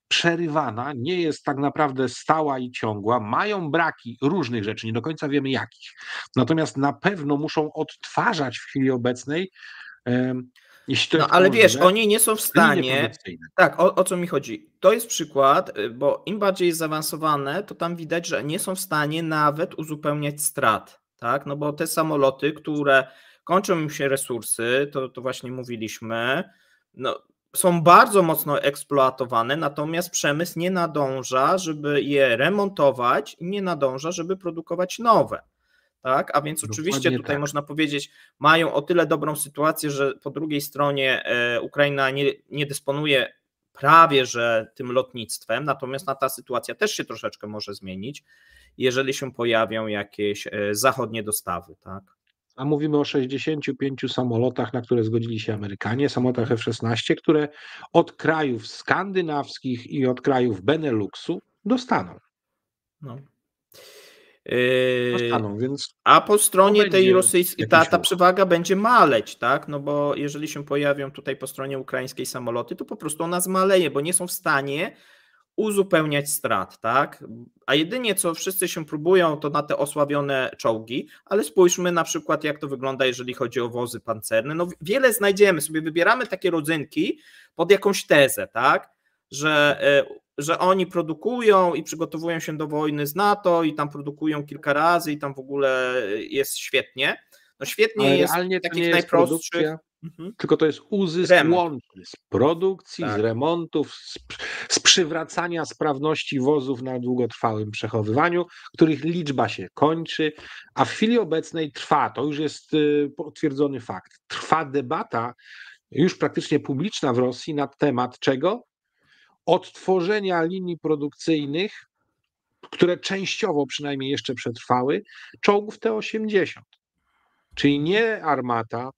Speaker 1: przerywana, nie jest tak naprawdę stała i ciągła. Mają braki różnych rzeczy, nie do końca wiemy jakich. Natomiast na pewno muszą odtwarzać w chwili obecnej no ale wiesz, oni nie są w stanie.
Speaker 2: Tak, o, o, co mi chodzi? To jest przykład, y, bo im bardziej jest zaawansowane, to tam widać, że nie są w stanie nawet uzupełniać strat. Tak? No bo te samoloty, które kończą im się resursy, to, to właśnie mówiliśmy, no, są bardzo mocno eksploatowane, natomiast przemysł nie nadąża, żeby je remontować, nie nadąża, żeby produkować nowe tak? A więc Dokładnie oczywiście tutaj tak. można powiedzieć, mają o tyle dobrą sytuację, że po drugiej stronie e, Ukraina nie, nie dysponuje prawie że tym lotnictwem, natomiast na ta sytuacja też się troszeczkę może zmienić, jeżeli się pojawią jakieś e, zachodnie dostawy, tak? A mówimy
Speaker 1: o 65 samolotach, na które zgodzili się Amerykanie, samolotach F-16, które od krajów skandynawskich i od krajów Beneluxu dostaną.
Speaker 2: No. Yy, więc a po stronie tej rosyjskiej ta, ta przewaga będzie maleć, tak? No bo jeżeli się pojawią tutaj po stronie ukraińskiej samoloty, to po prostu ona zmaleje, bo nie są w stanie uzupełniać strat, tak? A jedynie co wszyscy się próbują, to na te osławione czołgi, ale spójrzmy na przykład, jak to wygląda, jeżeli chodzi o wozy pancerne. No wiele znajdziemy sobie, wybieramy takie rodzynki pod jakąś tezę, tak? Że e, że oni produkują i przygotowują się do wojny z NATO i tam produkują kilka razy i tam w ogóle jest świetnie. No świetnie Ale jest takich to nie jest najprostszych.
Speaker 1: Mhm. Tylko to jest uzysk Remont. łączny z produkcji, tak. z remontów, z, z, przywracania sprawności wozów na długotrwałym przechowywaniu, których liczba się kończy, a w chwili obecnej trwa, to już jest y, potwierdzony fakt, trwa debata już praktycznie publiczna w Rosji na temat czego? odtworzenia linii produkcyjnych, które częściowo przynajmniej jeszcze przetrwały, czołgów T-80. Czyli nie armata,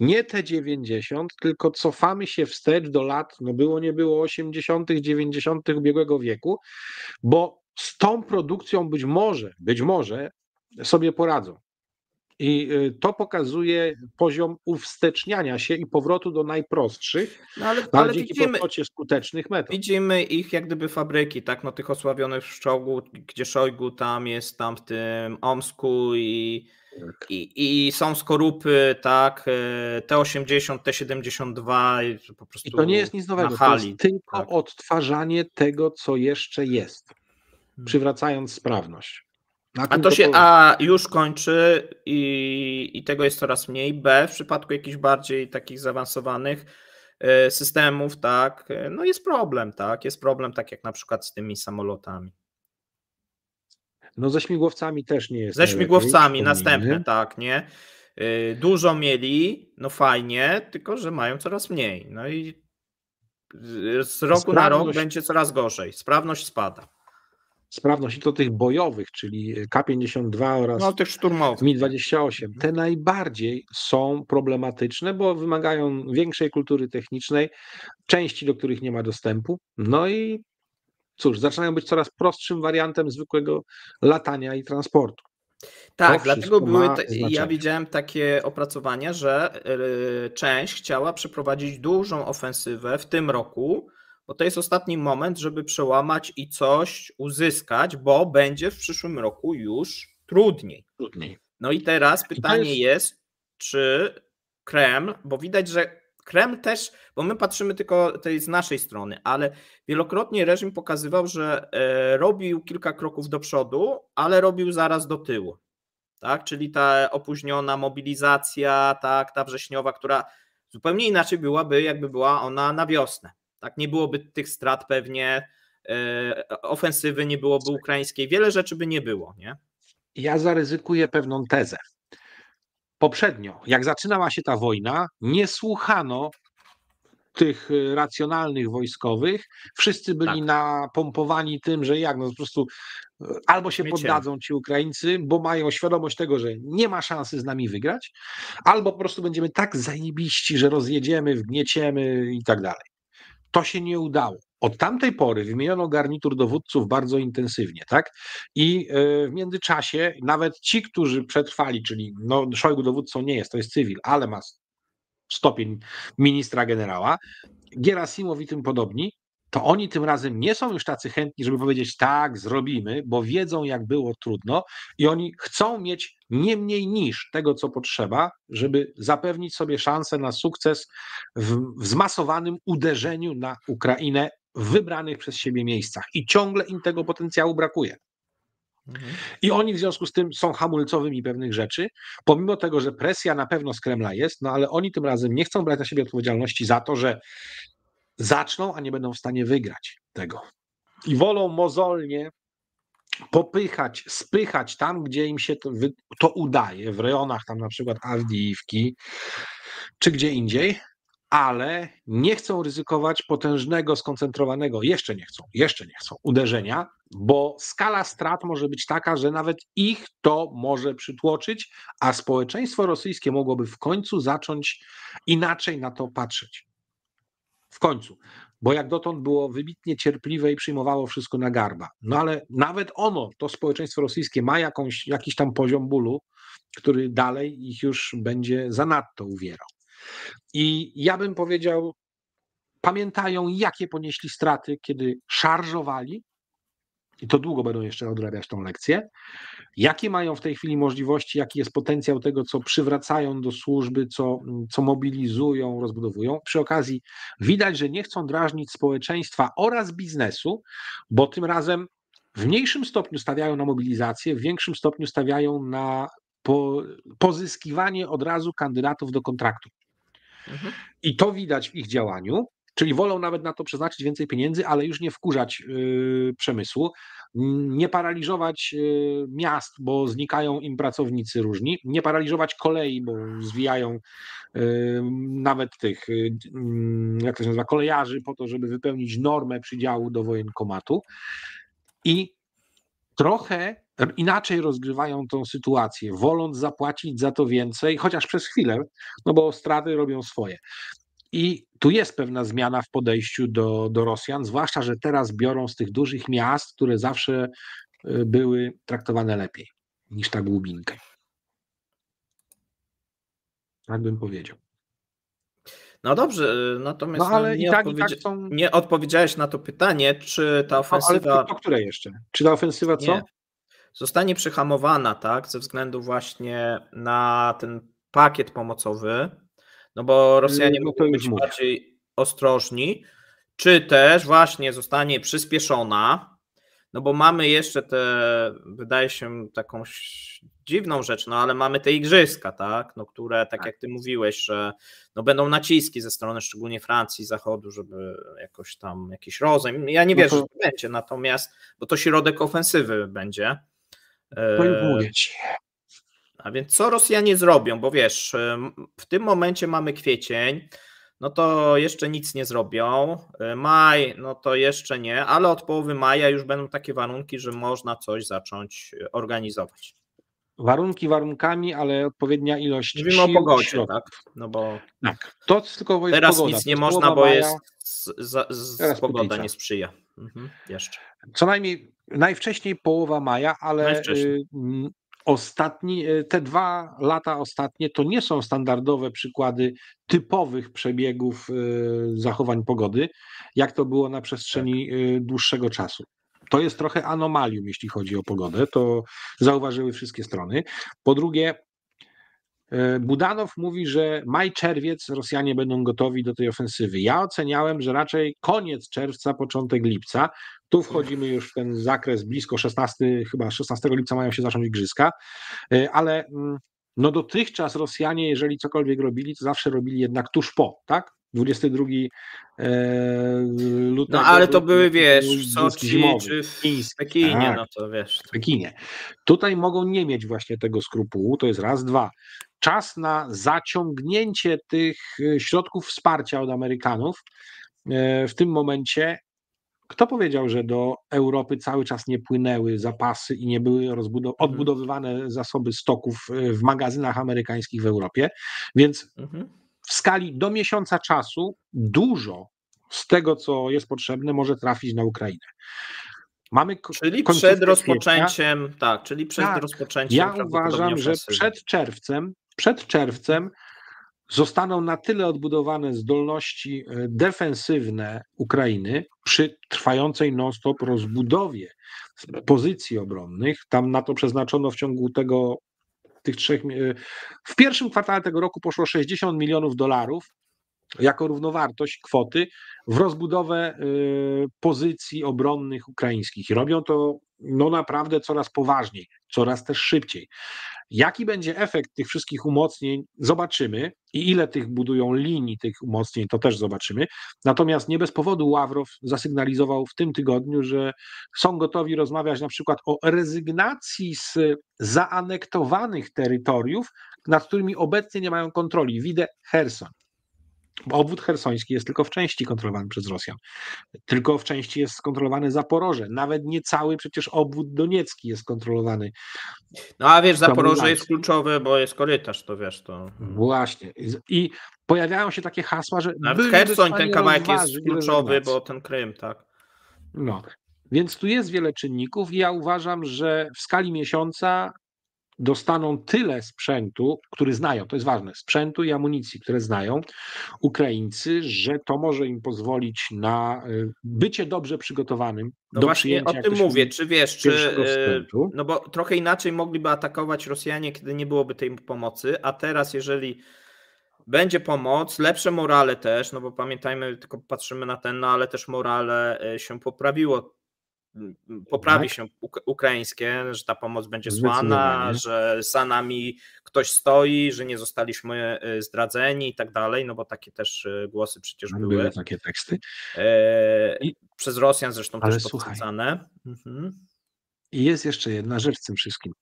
Speaker 1: nie T90, tylko cofamy się wstecz do lat, no było nie było, 80., 90. ubiegłego wieku, bo z tą produkcją być może, być może sobie poradzą. I y, to pokazuje poziom uwsteczniania się i powrotu do najprostszych,
Speaker 2: no ale, ale widzimy, skutecznych metod. Widzimy ich jak gdyby fabryki, tak? No tych osławionych w Szczogu, gdzie Szojgu tam jest, tam w tym Omsku i, tak. i, i, są skorupy, tak? T80, y, T72 po prostu. I to nie jest nic nowego, hali, to jest
Speaker 1: tylko tak. odtwarzanie tego, co jeszcze jest, hmm. przywracając sprawność. A to się
Speaker 2: A już kończy i, i tego jest coraz mniej. B w przypadku jakichś bardziej takich zaawansowanych e, systemów, tak, e, no jest problem, tak, jest problem, tak jak na przykład z tymi samolotami.
Speaker 1: No ze śmigłowcami też nie jest. Ze śmigłowcami następne,
Speaker 2: tak, nie. E, dużo mieli, no fajnie, tylko że mają coraz mniej. No i z roku Sprawność... na rok będzie coraz gorzej. Sprawność spada
Speaker 1: sprawność, i to tych bojowych, czyli K-52 oraz no, tych szturmowych. Mi-28, mhm. te najbardziej są problematyczne, bo wymagają większej kultury technicznej, części, do których nie ma dostępu, no i cóż, zaczynają być coraz prostszym wariantem zwykłego latania i transportu. Tak, to dlatego były. Te, ja
Speaker 2: widziałem takie opracowania, że y, część chciała przeprowadzić dużą ofensywę w tym roku bo to jest ostatni moment, żeby przełamać i coś uzyskać, bo będzie w przyszłym roku już trudniej. Trudniej. No i teraz pytanie jest, czy Kreml, bo widać, że Kreml też, bo my patrzymy tylko tej z naszej strony, ale wielokrotnie reżim pokazywał, że e, robił kilka kroków do przodu, ale robił zaraz do tyłu. Tak? Czyli ta opóźniona mobilizacja, tak, ta wrześniowa, która zupełnie inaczej byłaby, jakby była ona na wiosnę. Tak, nie byłoby tych strat pewnie, e, ofensywy nie byłoby ukraińskiej, wiele rzeczy by nie było, nie?
Speaker 1: Ja zaryzykuję pewną tezę. Poprzednio, jak zaczynała się ta wojna, nie słuchano tych e, racjonalnych wojskowych. Wszyscy byli tak. napompowani tym, że jak, no po prostu e, albo się Miecie. poddadzą ci Ukraińcy, bo mają świadomość tego, że nie ma szansy z nami wygrać, albo po prostu będziemy tak zajebiści, że rozjedziemy, wgnieciemy i tak dalej. To się nie udało. Od tamtej pory wymieniono garnitur dowódców bardzo intensywnie, tak? I e, w międzyczasie nawet ci, którzy przetrwali, czyli no, Szojgu dowódcą nie jest, to jest cywil, ale ma stopień ministra generała, Gierasimow i tym podobni, to oni tym razem nie są już tacy chętni, żeby powiedzieć tak, zrobimy, bo wiedzą, jak było trudno i oni chcą mieć nie mniej niż tego, co potrzeba, żeby zapewnić sobie szansę na sukces w, w zmasowanym uderzeniu na Ukrainę w wybranych przez siebie miejscach. I ciągle im tego potencjału brakuje. Mhm. I oni w związku z tym są hamulcowymi pewnych rzeczy, pomimo tego, że presja na pewno z Kremla jest, no ale oni tym razem nie chcą brać na siebie odpowiedzialności za to, że zaczną, a nie będą w stanie wygrać tego. I wolą mozolnie popychać, spychać tam, gdzie im się to, to udaje, w rejonach tam na przykład Avdiivki, czy gdzie indziej, ale nie chcą ryzykować potężnego, skoncentrowanego, jeszcze nie chcą, jeszcze nie chcą uderzenia, bo skala strat może być taka, że nawet ich to może przytłoczyć, a społeczeństwo rosyjskie mogłoby w końcu zacząć inaczej na to patrzeć w końcu, bo jak dotąd było wybitnie cierpliwe i przyjmowało wszystko na garba. No ale nawet ono, to społeczeństwo rosyjskie, ma jakąś, jakiś tam poziom bólu, który dalej ich już będzie zanadto uwierał. I ja bym powiedział, pamiętają, jakie ponieśli straty, kiedy szarżowali i to długo będą jeszcze odrabiać tą lekcję. Jakie mają w tej chwili możliwości, jaki jest potencjał tego, co przywracają do służby, co, co mobilizują, rozbudowują. Przy okazji widać, że nie chcą drażnić społeczeństwa oraz biznesu, bo tym razem w mniejszym stopniu stawiają na mobilizację, w większym stopniu stawiają na po, pozyskiwanie od razu kandydatów do kontraktu. Mhm. I to widać w ich działaniu. Czyli wolą nawet na to przeznaczyć więcej pieniędzy, ale już nie wkurzać yy, przemysłu, nie paraliżować yy, miast, bo znikają im pracownicy różni, nie paraliżować kolei, bo zwijają yy, nawet tych, yy, mm, jak to się nazywa, kolejarzy po to, żeby wypełnić normę przydziału do wojenkomatu. I trochę inaczej rozgrywają tą sytuację, woląc zapłacić za to więcej, chociaż przez chwilę, no bo straty robią swoje. I tu jest pewna zmiana w podejściu do, do Rosjan, zwłaszcza, że teraz biorą z tych dużych miast, które zawsze e, były traktowane lepiej niż ta głubinka. Tak bym powiedział.
Speaker 2: No dobrze, e, natomiast no, ale no, nie, i tak, i tak są... nie odpowiedziałeś na to pytanie, czy ta ofensywa. No, ale to, to które jeszcze? Czy ta ofensywa co? Nie. Zostanie przyhamowana, tak, ze względu właśnie na ten pakiet pomocowy, no bo Rosjanie no, mogą być bardziej ostrożni, czy też właśnie zostanie przyspieszona, no bo mamy jeszcze te, wydaje się taką dziwną rzecz, no ale mamy te igrzyska, tak, no które, tak, tak. jak ty mówiłeś, że no będą naciski ze strony szczególnie Francji, Zachodu, żeby jakoś tam jakiś rozejm, ja nie no wierzę, no to... że to będzie, natomiast, bo to środek ofensywy będzie. To e, mówię ci. A więc co Rosjanie zrobią? Bo wiesz, y, w tym momencie mamy kwiecień, no to jeszcze nic nie zrobią. Y, maj, no to jeszcze nie, ale od połowy maja już będą takie warunki, że można coś zacząć y, organizować.
Speaker 1: Warunki warunkami, ale odpowiednia ilość. Mówimy sił, o pogodzie, środków. tak? No bo tak. To tylko jest Teraz pogoda. nic nie można, bo maja... jest
Speaker 2: z, z, pogoda nie sprzyja. Mhm, jeszcze.
Speaker 1: Co najmniej najwcześniej połowa maja, ale Ostatni, e, te dwa lata ostatnie to nie są standardowe przykłady typowych przebiegów e, zachowań pogody, jak to było na przestrzeni tak. e, dłuższego czasu. To jest trochę anomalium, jeśli chodzi o pogodę. To zauważyły wszystkie strony. Po drugie, Budanow mówi, że maj, czerwiec Rosjanie będą gotowi do tej ofensywy. Ja oceniałem, że raczej koniec czerwca, początek lipca, tu wchodzimy już w ten zakres blisko 16, chyba 16 lipca mają się zacząć igrzyska, e, ale mm, no dotychczas Rosjanie, jeżeli cokolwiek robili, to zawsze robili jednak tuż po, tak? 22 e, lutego. No ale to były, wiesz, w Soczi zimowy,
Speaker 2: czy w Pekinie, tak, no to wiesz. W
Speaker 1: Pekinie. Tutaj mogą nie mieć właśnie tego skrupułu, to jest raz, dwa. Czas na zaciągnięcie tych e, środków wsparcia od Amerykanów w tym momencie kto powiedział, że do Europy cały czas nie płynęły zapasy i nie były rozbudow- mhm. odbudowywane zasoby stoków e, w magazynach amerykańskich w Europie? Więc mhm. w skali do miesiąca czasu dużo z tego, co jest potrzebne, może trafić na Ukrainę. Mamy czyli przed rozpoczęciem,
Speaker 2: tak, czyli przed tak, rozpoczęciem. Ja uważam, że przed
Speaker 1: czerwcem, przed czerwcem zostaną na tyle odbudowane zdolności e, defensywne Ukrainy przy trwającej non-stop rozbudowie pozycji obronnych. Tam na to przeznaczono w ciągu tego tych trzech. E, w pierwszym kwartale tego roku poszło 60 milionów dolarów jako równowartość kwoty w rozbudowę y, pozycji obronnych ukraińskich. robią to no naprawdę coraz poważniej, coraz też szybciej. Jaki będzie efekt tych wszystkich umocnień, zobaczymy i ile tych budują linii tych umocnień, to też zobaczymy. Natomiast nie bez powodu Ławrow zasygnalizował w tym tygodniu, że są gotowi rozmawiać na przykład o rezygnacji z zaanektowanych terytoriów, nad którymi obecnie nie mają kontroli. Widzę Herson, Obwód hersoński jest tylko w części kontrolowany przez Rosjan. Tylko w części jest skontrolowany Zaporoże. Nawet nie cały przecież obwód doniecki jest kontrolowany.
Speaker 2: No a wiesz, Zaporoże jest kluczowe, bo jest korytarz, to wiesz to. Właśnie. I pojawiają się takie hasła, że. Nawet Hersoń ten kawałek jest kluczowy, bo ten Krym, tak.
Speaker 1: No. Więc tu jest wiele czynników i ja uważam, że w skali miesiąca dostaną tyle sprzętu, który znają, to jest ważne, sprzętu i amunicji, które znają Ukraińcy, że to może im pozwolić
Speaker 2: na y, bycie dobrze przygotowanym no do przyjęcia. O tym mówię, czy wiesz, czy, y, no bo trochę inaczej mogliby atakować Rosjanie, kiedy nie byłoby tej pomocy, a teraz jeżeli będzie pomoc, lepsze morale też, no bo pamiętajmy, tylko patrzymy na ten, no ale też morale y, się poprawiło poprawi tak. się ukraińskie, że ta pomoc będzie słana, że za nami ktoś stoi, że nie zostaliśmy e, zdradzeni i tak dalej, no bo takie też e, głosy przecież były. Były takie teksty. E, I... Przez Rosjan zresztą Ale też podpisane. Mhm.
Speaker 1: I jest jeszcze jedna rzecz w tym wszystkim.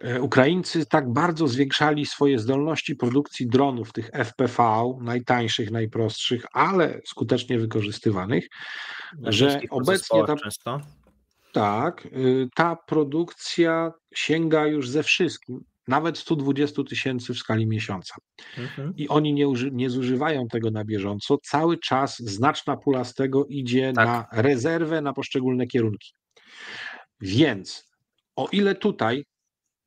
Speaker 1: E, Ukraińcy tak bardzo zwiększali swoje zdolności produkcji dronów, tych FPV, najtańszych, najprostszych, ale skutecznie wykorzystywanych, że obecnie ta, często. Tak, y, ta produkcja sięga już ze wszystkim, nawet 120 tysięcy w skali miesiąca. Mhm. I oni nie, nie zużywają tego na bieżąco. Cały czas znaczna pula z tego idzie tak. na rezerwę, na poszczególne kierunki. Więc o ile tutaj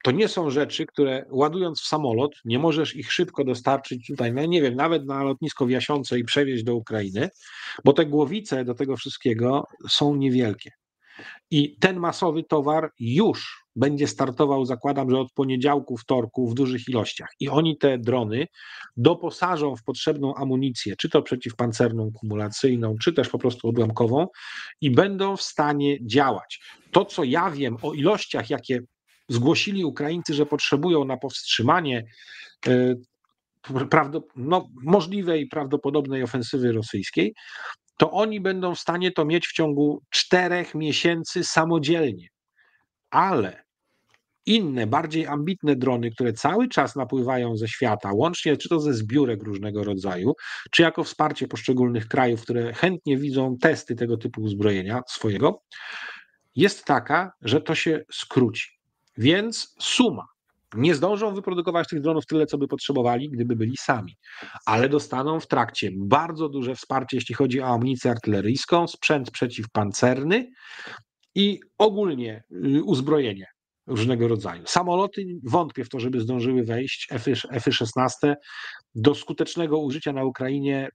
Speaker 1: to nie są rzeczy, które ładując w samolot, nie możesz ich szybko dostarczyć tutaj, no nie wiem, nawet na lotnisko w Jasiące i przewieźć do Ukrainy, bo te głowice do tego wszystkiego są niewielkie. I ten masowy towar już będzie startował, zakładam, że od poniedziałku, wtorku w dużych ilościach. I oni te drony doposażą w potrzebną amunicję, czy to przeciwpancerną, kumulacyjną, czy też po prostu odłamkową, i będą w stanie działać. To, co ja wiem o ilościach, jakie zgłosili Ukraińcy, że potrzebują na powstrzymanie e, no, możliwej, prawdopodobnej ofensywy rosyjskiej, to oni będą w stanie to mieć w ciągu czterech miesięcy samodzielnie. Ale inne, bardziej ambitne drony, które cały czas napływają ze świata, łącznie czy to ze zbiórek różnego rodzaju, czy jako wsparcie poszczególnych krajów, które chętnie widzą testy tego typu uzbrojenia swojego, jest taka, że to się skróci. Więc suma. Nie zdążą wyprodukować tych dronów tyle, co by potrzebowali, gdyby byli sami, ale dostaną w trakcie bardzo duże wsparcie, jeśli chodzi o amunicję artyleryjską, sprzęt przeciwpancerny i ogólnie y, uzbrojenie różnego rodzaju. Samoloty, wątpię w to, żeby zdążyły wejść, F-16, do skutecznego użycia na Ukrainie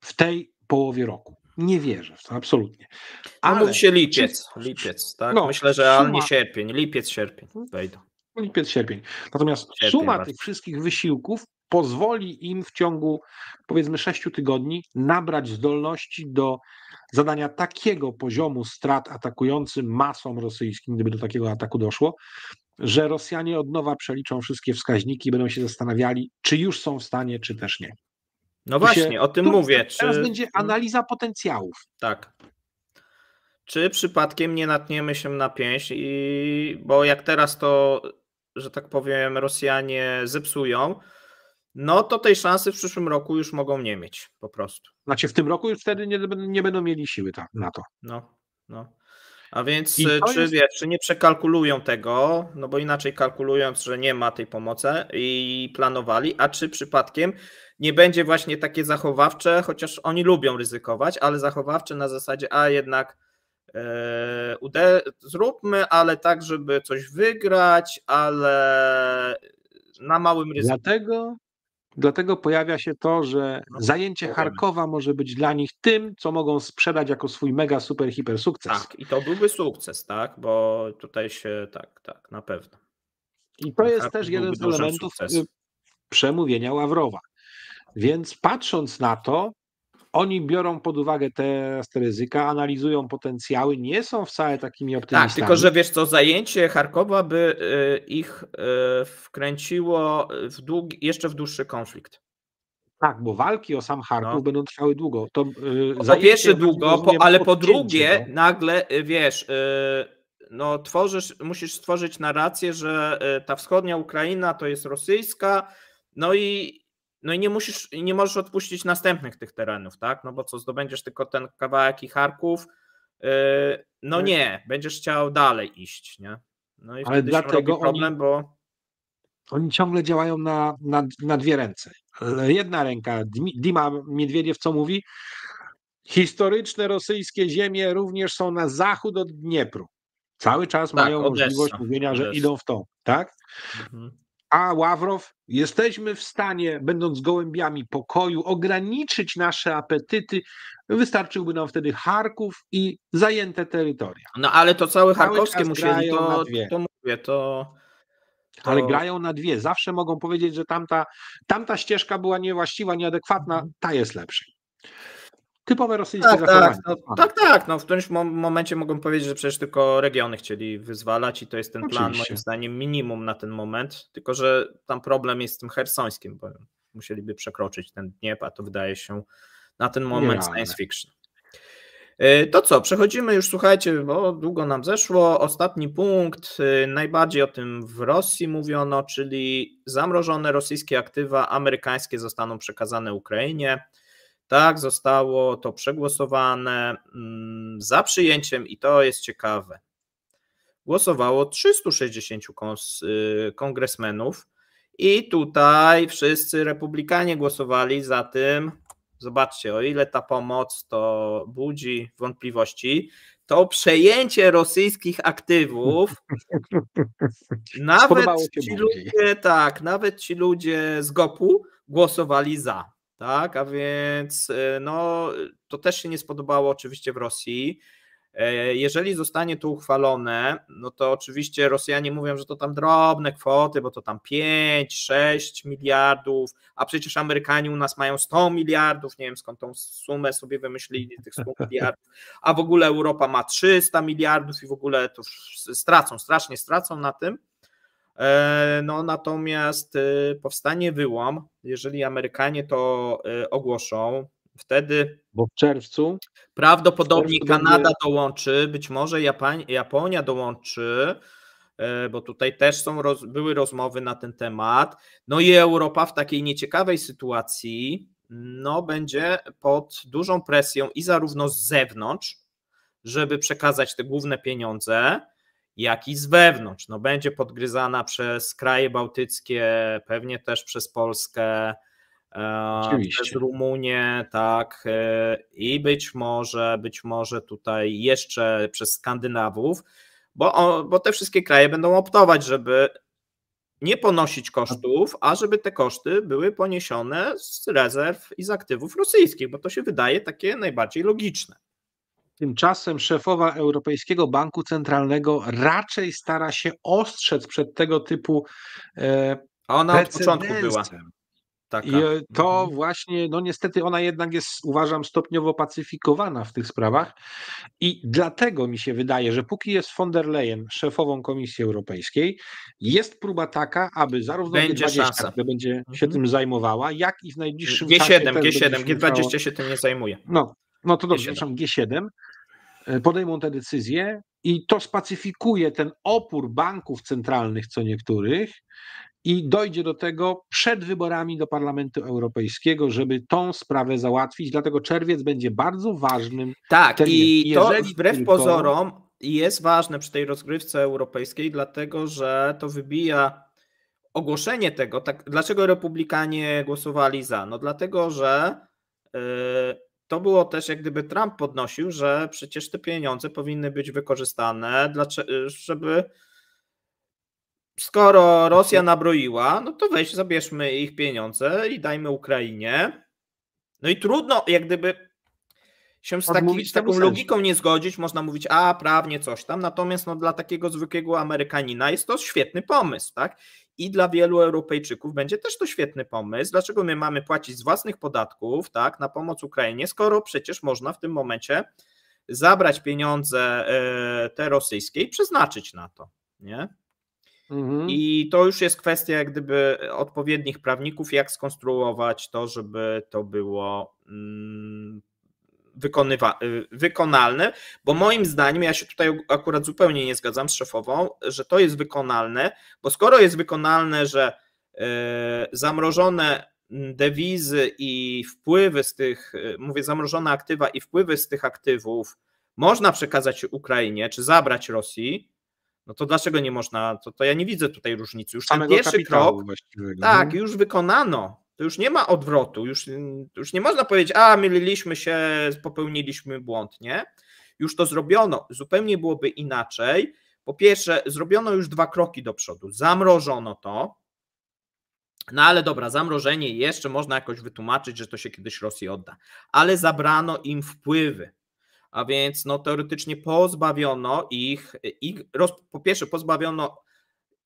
Speaker 1: w tej połowie roku. Nie wierzę w to, absolutnie. No, A mówi się lipiec,
Speaker 2: lipiec, tak? No, Myślę, że no, suma... nie sierpień, lipiec, sierpień mhm. wejdą.
Speaker 1: Lipiec, sierpień. Natomiast sierpień suma bardzo. tych wszystkich wysiłków pozwoli im w ciągu powiedzmy sześciu tygodni nabrać zdolności do zadania takiego poziomu strat atakującym masom rosyjskim, gdyby do takiego ataku doszło, że Rosjanie od nowa przeliczą wszystkie wskaźniki i będą się zastanawiali, czy już są w stanie, czy też nie.
Speaker 2: No właśnie, się, o tym mówię. Teraz czy... będzie analiza potencjałów. Tak. Czy przypadkiem nie natniemy się na pięść i bo jak teraz to, że tak powiem, Rosjanie zepsują, no to tej szansy w przyszłym roku już mogą nie mieć po prostu. Znaczy w tym roku już wtedy nie, nie będą mieli siły ta, na to. No, no. A więc e, czy, jest... wiesz, czy nie przekalkulują tego, no bo inaczej kalkulując, że nie ma tej pomocy i planowali, a czy przypadkiem nie będzie właśnie takie zachowawcze, chociaż oni lubią ryzykować, ale zachowawcze na zasadzie, a jednak e, zróbmy, ale tak, żeby coś wygrać, ale na małym ryzyku. Dlatego,
Speaker 1: dlatego pojawia się to, że no, zajęcie Charkowa może być dla nich tym, co mogą sprzedać jako swój mega, super, hiper sukces. Tak,
Speaker 2: i to byłby sukces, tak, bo tutaj się, tak, tak, na pewno.
Speaker 1: I to jest też jeden z elementów sukces. przemówienia Ławrowa. Więc patrząc na to, oni biorą pod uwagę te ryzyka, analizują potencjały, nie są wcale takimi tak, optymistami. Tak, tylko że
Speaker 2: wiesz to zajęcie Charkowa by y, ich y, wkręciło w długi, jeszcze w dłuższy konflikt.
Speaker 1: Tak, bo walki o sam Charków no. będą trwały długo. To, y, po pierwsze długo, rozumiem, po, ale po drugie no.
Speaker 2: nagle, wiesz, no tworzysz, musisz stworzyć narrację, że ta wschodnia Ukraina to jest rosyjska, no i no i nie musisz, nie możesz odpuścić następnych tych terenów, tak? No bo co, zdobędziesz tylko ten kawałek i Charków? Yy, no tak. nie, będziesz chciał dalej iść, nie? No i Ale dlatego problem, oni, bo...
Speaker 1: Oni ciągle działają na, na, na dwie ręce. Jedna ręka, Dima Miedwiediew co mówi? Historyczne rosyjskie ziemie również są na zachód od Dniepru. Cały czas tak, mają Odessa, możliwość mówienia, że Odessa. idą w tą, tak? Mhm a Ławrow, jesteśmy w stanie, będąc gołębiami pokoju, ograniczyć nasze apetyty. Wystarczyłby nam wtedy Charków i zajęte terytoria. No ale to całe charkowskie musieli, to, to mówię, to... To... Ale grają na dwie. Zawsze mogą powiedzieć, że tamta,
Speaker 2: tamta ścieżka była niewłaściwa,
Speaker 1: nieadekwatna, ta jest lepsza. Typowe rosyjskie tak, tak zachowanie. Tak, no, tak,
Speaker 2: tak. No, w którymś momencie mogą powiedzieć, że przecież tylko regiony chcieli wyzwalać i to jest ten Oczywiście. plan, moim zdaniem, minimum na ten moment. Tylko, że tam problem jest z tym hersońskim, bo musieliby przekroczyć ten Dniep, a to wydaje się na ten moment science fiction. Y, to co, przechodzimy już, słuchajcie, bo długo nam zeszło. Ostatni punkt, y, najbardziej o tym w Rosji mówiono, czyli zamrożone rosyjskie aktywa amerykańskie zostaną przekazane Ukrainie. Tak, zostało to przegłosowane mm, za przyjęciem i to jest ciekawe. Głosowało 360 y, kongresmenów i tutaj wszyscy republikanie głosowali za tym. Zobaczcie, o ile ta pomoc to budzi wątpliwości, to przejęcie rosyjskich aktywów. nawet ci ludzie, tak, nawet ci ludzie z GOP-u głosowali za. Tak, a więc y, no, to też się nie spodobało oczywiście w Rosji. E, jeżeli zostanie to uchwalone, no to oczywiście Rosjanie mówią, że to tam drobne kwoty, bo to tam 5-6 miliardów, a przecież Amerykanie u nas mają 100 miliardów, nie wiem skąd tą sumę sobie wymyślili, tych 100 miliardów, a w ogóle Europa ma 300 miliardów i w ogóle to stracą, strasznie stracą na tym. E, no natomiast y, powstanie wyłom, jeżeli Amerykanie to y, ogłoszą, wtedy.
Speaker 1: Bo w czerwcu.
Speaker 2: Prawdopodobnie w czerwcu Kanada będzie... dołączy, być może Japonia dołączy, e, bo tutaj też są, były rozmowy na ten temat. No i Europa w takiej nieciekawej sytuacji no, będzie pod dużą presją i zarówno z zewnątrz, żeby przekazać te główne pieniądze, jak i z wewnątrz. No, będzie podgryzana przez kraje bałtyckie, pewnie też przez Polskę, e, Oczywiście. przez Rumunię, tak, e, i być może, być może tutaj jeszcze przez Skandynawów, bo, bo te wszystkie kraje będą optować, żeby nie ponosić kosztów, a żeby te koszty były poniesione z rezerw i z aktywów rosyjskich, bo to się wydaje takie najbardziej logiczne.
Speaker 1: Tymczasem szefowa Europejskiego Banku Centralnego raczej stara się ostrzec przed tego typu. E, A ona od początku była. Taka. I e, to mhm. właśnie, no niestety ona jednak jest, uważam, stopniowo pacyfikowana w tych sprawach i dlatego mi się wydaje, że póki jest von der Leyen szefową Komisji Europejskiej, jest próba taka, aby zarówno będzie G20, która będzie mhm. się tym zajmowała, jak i
Speaker 2: w najbliższym G7, czasie... G7, G7, G20 się tym nie zajmuje.
Speaker 1: No, no to dobrze, G7. G7, E, podejmą te decyzje i to spacyfikuje ten opór banków centralnych, co niektórych, i dojdzie do tego przed wyborami do Parlamentu Europejskiego, żeby tą sprawę załatwić. Dlatego czerwiec będzie bardzo ważnym.
Speaker 2: Tak, terminem. i to wbrew tylko... pozorom jest ważne przy tej rozgrywce europejskiej, dlatego że to wybija ogłoszenie tego. Tak, dlaczego republikanie głosowali za? No dlatego, że. Yy to było też jak gdyby Trump podnosił, że przecież te pieniądze powinny być wykorzystane, y, żeby skoro Rosja nabroiła, no to weź, zabierzmy ich pieniądze i dajmy Ukrainie. No i trudno, jak gdyby się z, taki, taką logiką nie zgodzić, można mówić, a prawnie coś tam, natomiast no, dla takiego zwykłego Amerykanina jest to świetny pomysł, tak? I dla wielu Europejczyków będzie też to świetny pomysł. Dlaczego my mamy płacić z własnych podatków, tak, na pomoc Ukrainie, skoro przecież można w tym momencie zabrać pieniądze e, te rosyjskie i przeznaczyć na to, nie? Mhm. I to już jest kwestia jak gdyby odpowiednich prawników, jak skonstruować to, żeby to było mm, wykonywa, y, wykonalne, bo moim zdaniem, ja się tutaj akurat zupełnie nie zgadzam z szefową, że to jest wykonalne, bo skoro jest wykonalne, że y, zamrożone dewizy i wpływy z tych, y, mówię zamrożone aktywa i wpływy z tych aktywów można przekazać Ukrainie czy zabrać Rosji, no to dlaczego nie można? To, to ja nie widzę tutaj różnicy. Już ten pierwszy krok, tak, no. już wykonano to już nie ma odwrotu, już, już nie można powiedzieć, a myliliśmy się, popełniliśmy błąd, nie? Już to zrobiono, zupełnie byłoby inaczej. Po pierwsze, zrobiono już dwa kroki do przodu, zamrożono to, no ale dobra, zamrożenie jeszcze można jakoś wytłumaczyć, że to się kiedyś Rosji odda, ale zabrano im wpływy, a więc no teoretycznie pozbawiono ich, ich roz, po pierwsze pozbawiono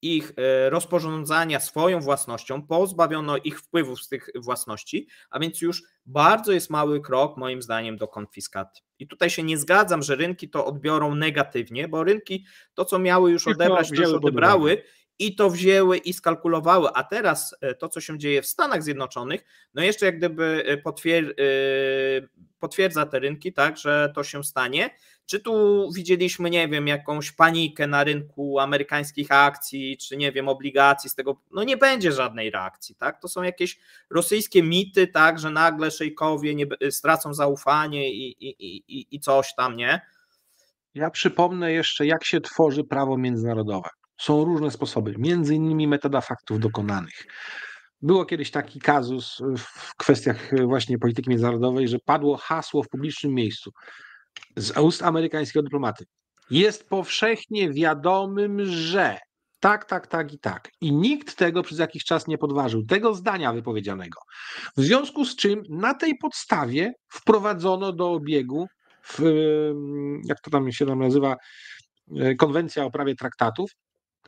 Speaker 2: ich e, rozporządzania swoją własnością, pozbawiono ich wpływów z tych własności, a więc już bardzo jest mały krok, moim zdaniem, do konfiskaty. I tutaj się nie zgadzam, że rynki to odbiorą negatywnie, bo rynki to, co miały już odebrać, to już odebrały i to wzięły i skalkulowały. A teraz e, to, co się dzieje w Stanach Zjednoczonych, no jeszcze jak gdyby e, potwier e, potwierdza te rynki, tak, że to się stanie. Czy tu widzieliśmy, nie wiem, jakąś panikę na rynku amerykańskich akcji, czy nie wiem, obligacji z tego, no nie będzie żadnej reakcji, tak? To są jakieś rosyjskie mity, tak, że nagle szejkowie nie, stracą zaufanie i, i, i, i coś tam, nie?
Speaker 1: Ja przypomnę jeszcze, jak się tworzy prawo międzynarodowe. Są różne sposoby, między innymi metoda faktów mhm. dokonanych. Było kiedyś taki kazus e, w kwestiach e, właśnie polityki międzynarodowej, że padło hasło w publicznym miejscu z ust amerykańskiego dyplomaty. Jest powszechnie wiadomym, że tak, tak, tak i tak. I nikt tego przez jakiś czas nie podważył, tego zdania wypowiedzianego. W związku z czym na tej podstawie wprowadzono do obiegu, w, e, jak to tam się nam nazywa, konwencja o prawie traktatów,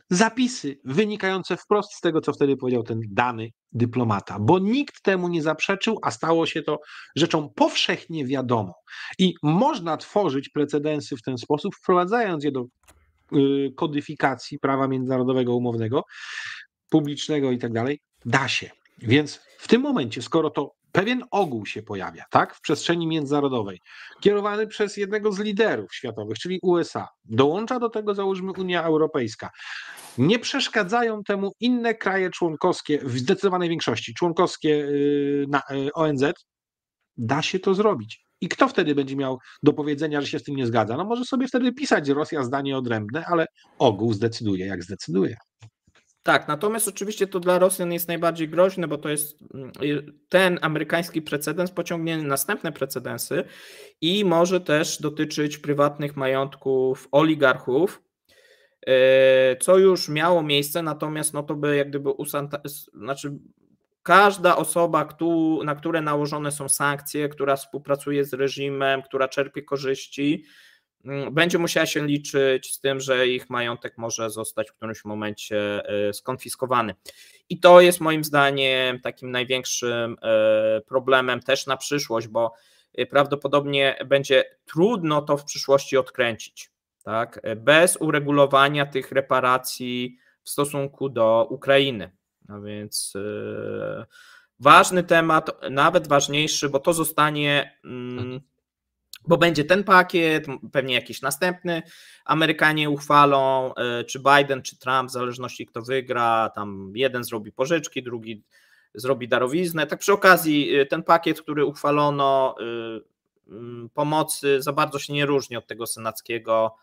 Speaker 1: zapisy wynikające wprost z tego, co wtedy powiedział ten dany dyplomata, bo nikt temu nie zaprzeczył, a stało się to rzeczą powszechnie wiadomą. I można tworzyć precedensy w ten sposób, wprowadzając je do y, kodyfikacji prawa międzynarodowego umownego, publicznego i tak dalej, da się. Więc w tym momencie, skoro to pewien ogół się pojawia, tak, w przestrzeni międzynarodowej, kierowany przez jednego z liderów światowych, czyli USA. Dołącza do tego, załóżmy, Unia Europejska. Nie przeszkadzają temu inne kraje członkowskie, w zdecydowanej większości członkowskie y, y, ONZ. Da się to zrobić. I kto wtedy będzie miał do powiedzenia, że się z tym nie zgadza? No może sobie wtedy pisać Rosja zdanie odrębne, ale ogół zdecyduje, jak zdecyduje.
Speaker 2: Tak, natomiast oczywiście to dla Rosjan jest najbardziej groźne, bo to jest mm, y, ten amerykański precedens pociągnie następne precedensy i może też dotyczyć prywatnych majątków oligarchów, y, co już miało miejsce, natomiast no to by jak gdyby usanta, znaczy każda osoba, na które nałożone są sankcje, która współpracuje z reżimem, która czerpie korzyści, Mm, będzie musiała się liczyć z tym, że ich majątek może zostać w którymś momencie e, skonfiskowany. I to jest moim zdaniem takim największym e, problemem też na przyszłość, bo e, prawdopodobnie będzie trudno to w przyszłości odkręcić. Tak? Bez uregulowania tych reparacji w stosunku do Ukrainy. No więc ważny temat, nawet ważniejszy, bo to zostanie. Mm, mhm bo będzie ten pakiet, pewnie jakiś następny Amerykanie uchwalą, e, czy Biden, czy Trump, w zależności kto wygra, tam jeden zrobi pożyczki, drugi zrobi darowiznę. Tak przy okazji e, ten pakiet, który uchwalono e, pomocy za bardzo się nie różni od tego senackiego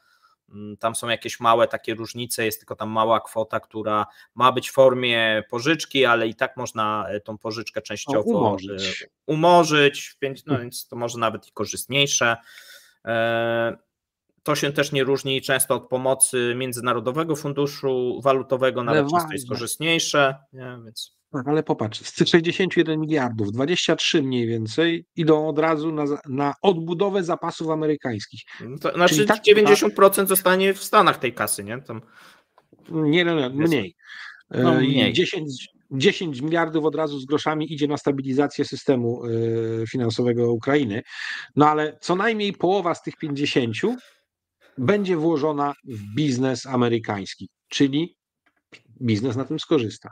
Speaker 2: Mm, tam są jakieś małe takie różnice, jest tylko tam mała kwota, która ma być w formie pożyczki, ale i tak można e, tą pożyczkę częściowo no, umorzyć. umorzyć, no hmm. więc to może nawet i korzystniejsze. E, to się też nie różni często od pomocy Międzynarodowego Funduszu Walutowego, nawet często jest korzystniejsze, nie? więc.
Speaker 1: Tak, ale popatrz, z tych 61 miliardów, 23 mniej więcej idą od razu na, na odbudowę zapasów amerykańskich.
Speaker 2: No to, znaczy Czyli tak, 90% zostanie w Stanach tej kasy, nie? Tam...
Speaker 1: Nie, nie, no, no, mniej. No, e, mniej. 10, 10 miliardów od razu z groszami idzie na stabilizację systemu e, finansowego Ukrainy. No ale co najmniej połowa z tych 50 będzie włożona w biznes amerykański, czyli biznes na tym skorzysta.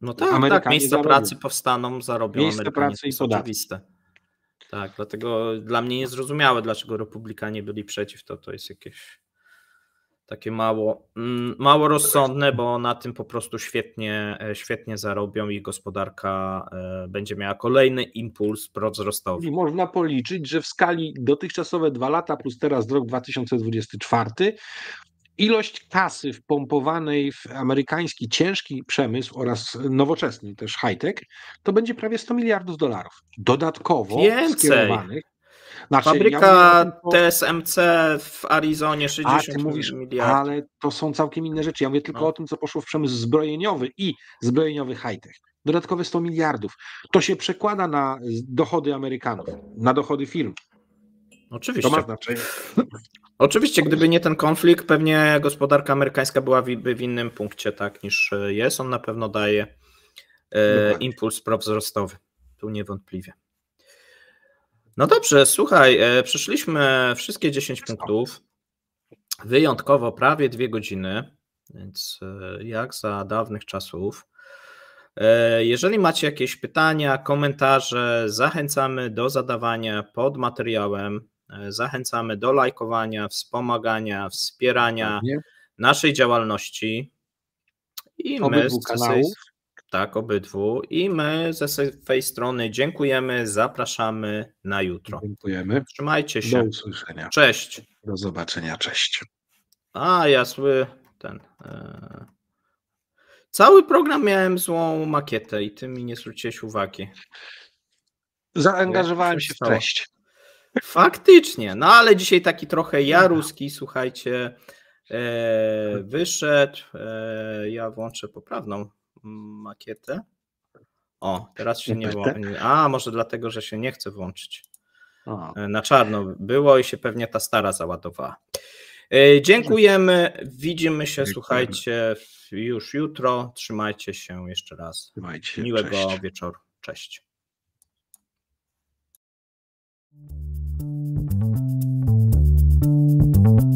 Speaker 1: No tak, tak miejsca pracy
Speaker 2: powstaną, zarobią miejsca Amerykanie, pracy i podatki. Oczywiste. Tak, dlatego dla mnie niezrozumiałe, dlaczego republikanie byli przeciw, to to jest jakieś takie mało, mm, mało rozsądne, bo na tym po prostu świetnie, e, świetnie zarobią i gospodarka e, będzie miała kolejny impuls prowzrostowy.
Speaker 1: I można policzyć, że w skali dotychczasowe dwa lata plus teraz rok 2024 ilość kasy wpompowanej w amerykański ciężki przemysł oraz nowoczesny też high-tech, to będzie prawie 100 miliardów dolarów. Dodatkowo Więcej. skierowanych. Znaczy, Fabryka
Speaker 2: ja TSMC w Arizonie 60 mówisz, miliardów. Ale to są całkiem
Speaker 1: inne rzeczy. Ja mówię tylko no. o tym, co poszło w przemysł zbrojeniowy i zbrojeniowy high-tech. Dodatkowe 100 miliardów. To się przekłada na dochody Amerykanów, na dochody firm. No, oczywiście. To ma
Speaker 2: znaczenie. Oczywiście, gdyby nie ten konflikt, pewnie gospodarka amerykańska byłaby w innym punkcie tak niż e, jest. On na pewno daje e, impuls prowzrostowy. Tu niewątpliwie. No dobrze, słuchaj, e, przeszliśmy wszystkie 10 punktów. Wyjątkowo prawie dwie godziny, więc e, jak za dawnych czasów. E, jeżeli macie jakieś pytania, komentarze, zachęcamy do zadawania pod materiałem. E, zachęcamy do lajkowania, wspomagania, wspierania naszej działalności. I obydwu my kanałów. Tak, obydwu. I my ze swej strony dziękujemy, zapraszamy na jutro. Dziękujemy. Trzymajcie się. Do usłyszenia. Cześć. Do zobaczenia, cześć. A, ja sły ten. E... Cały program miałem złą makietę i ty mi nie zwróciłeś uwagi. Zaangażowałem się w treść. Faktycznie, no ale dzisiaj taki trochę jaruski, słuchajcie, e, wyszedł. E, ja włączę poprawną makietę. O, teraz się nie włączy. A, może dlatego, że się nie chce włączyć. E, na czarno było i się pewnie ta stara załadowała. E, dziękujemy. Widzimy się, słuchajcie, już jutro. Trzymajcie się jeszcze raz. Miłego wieczoru. Cześć. Música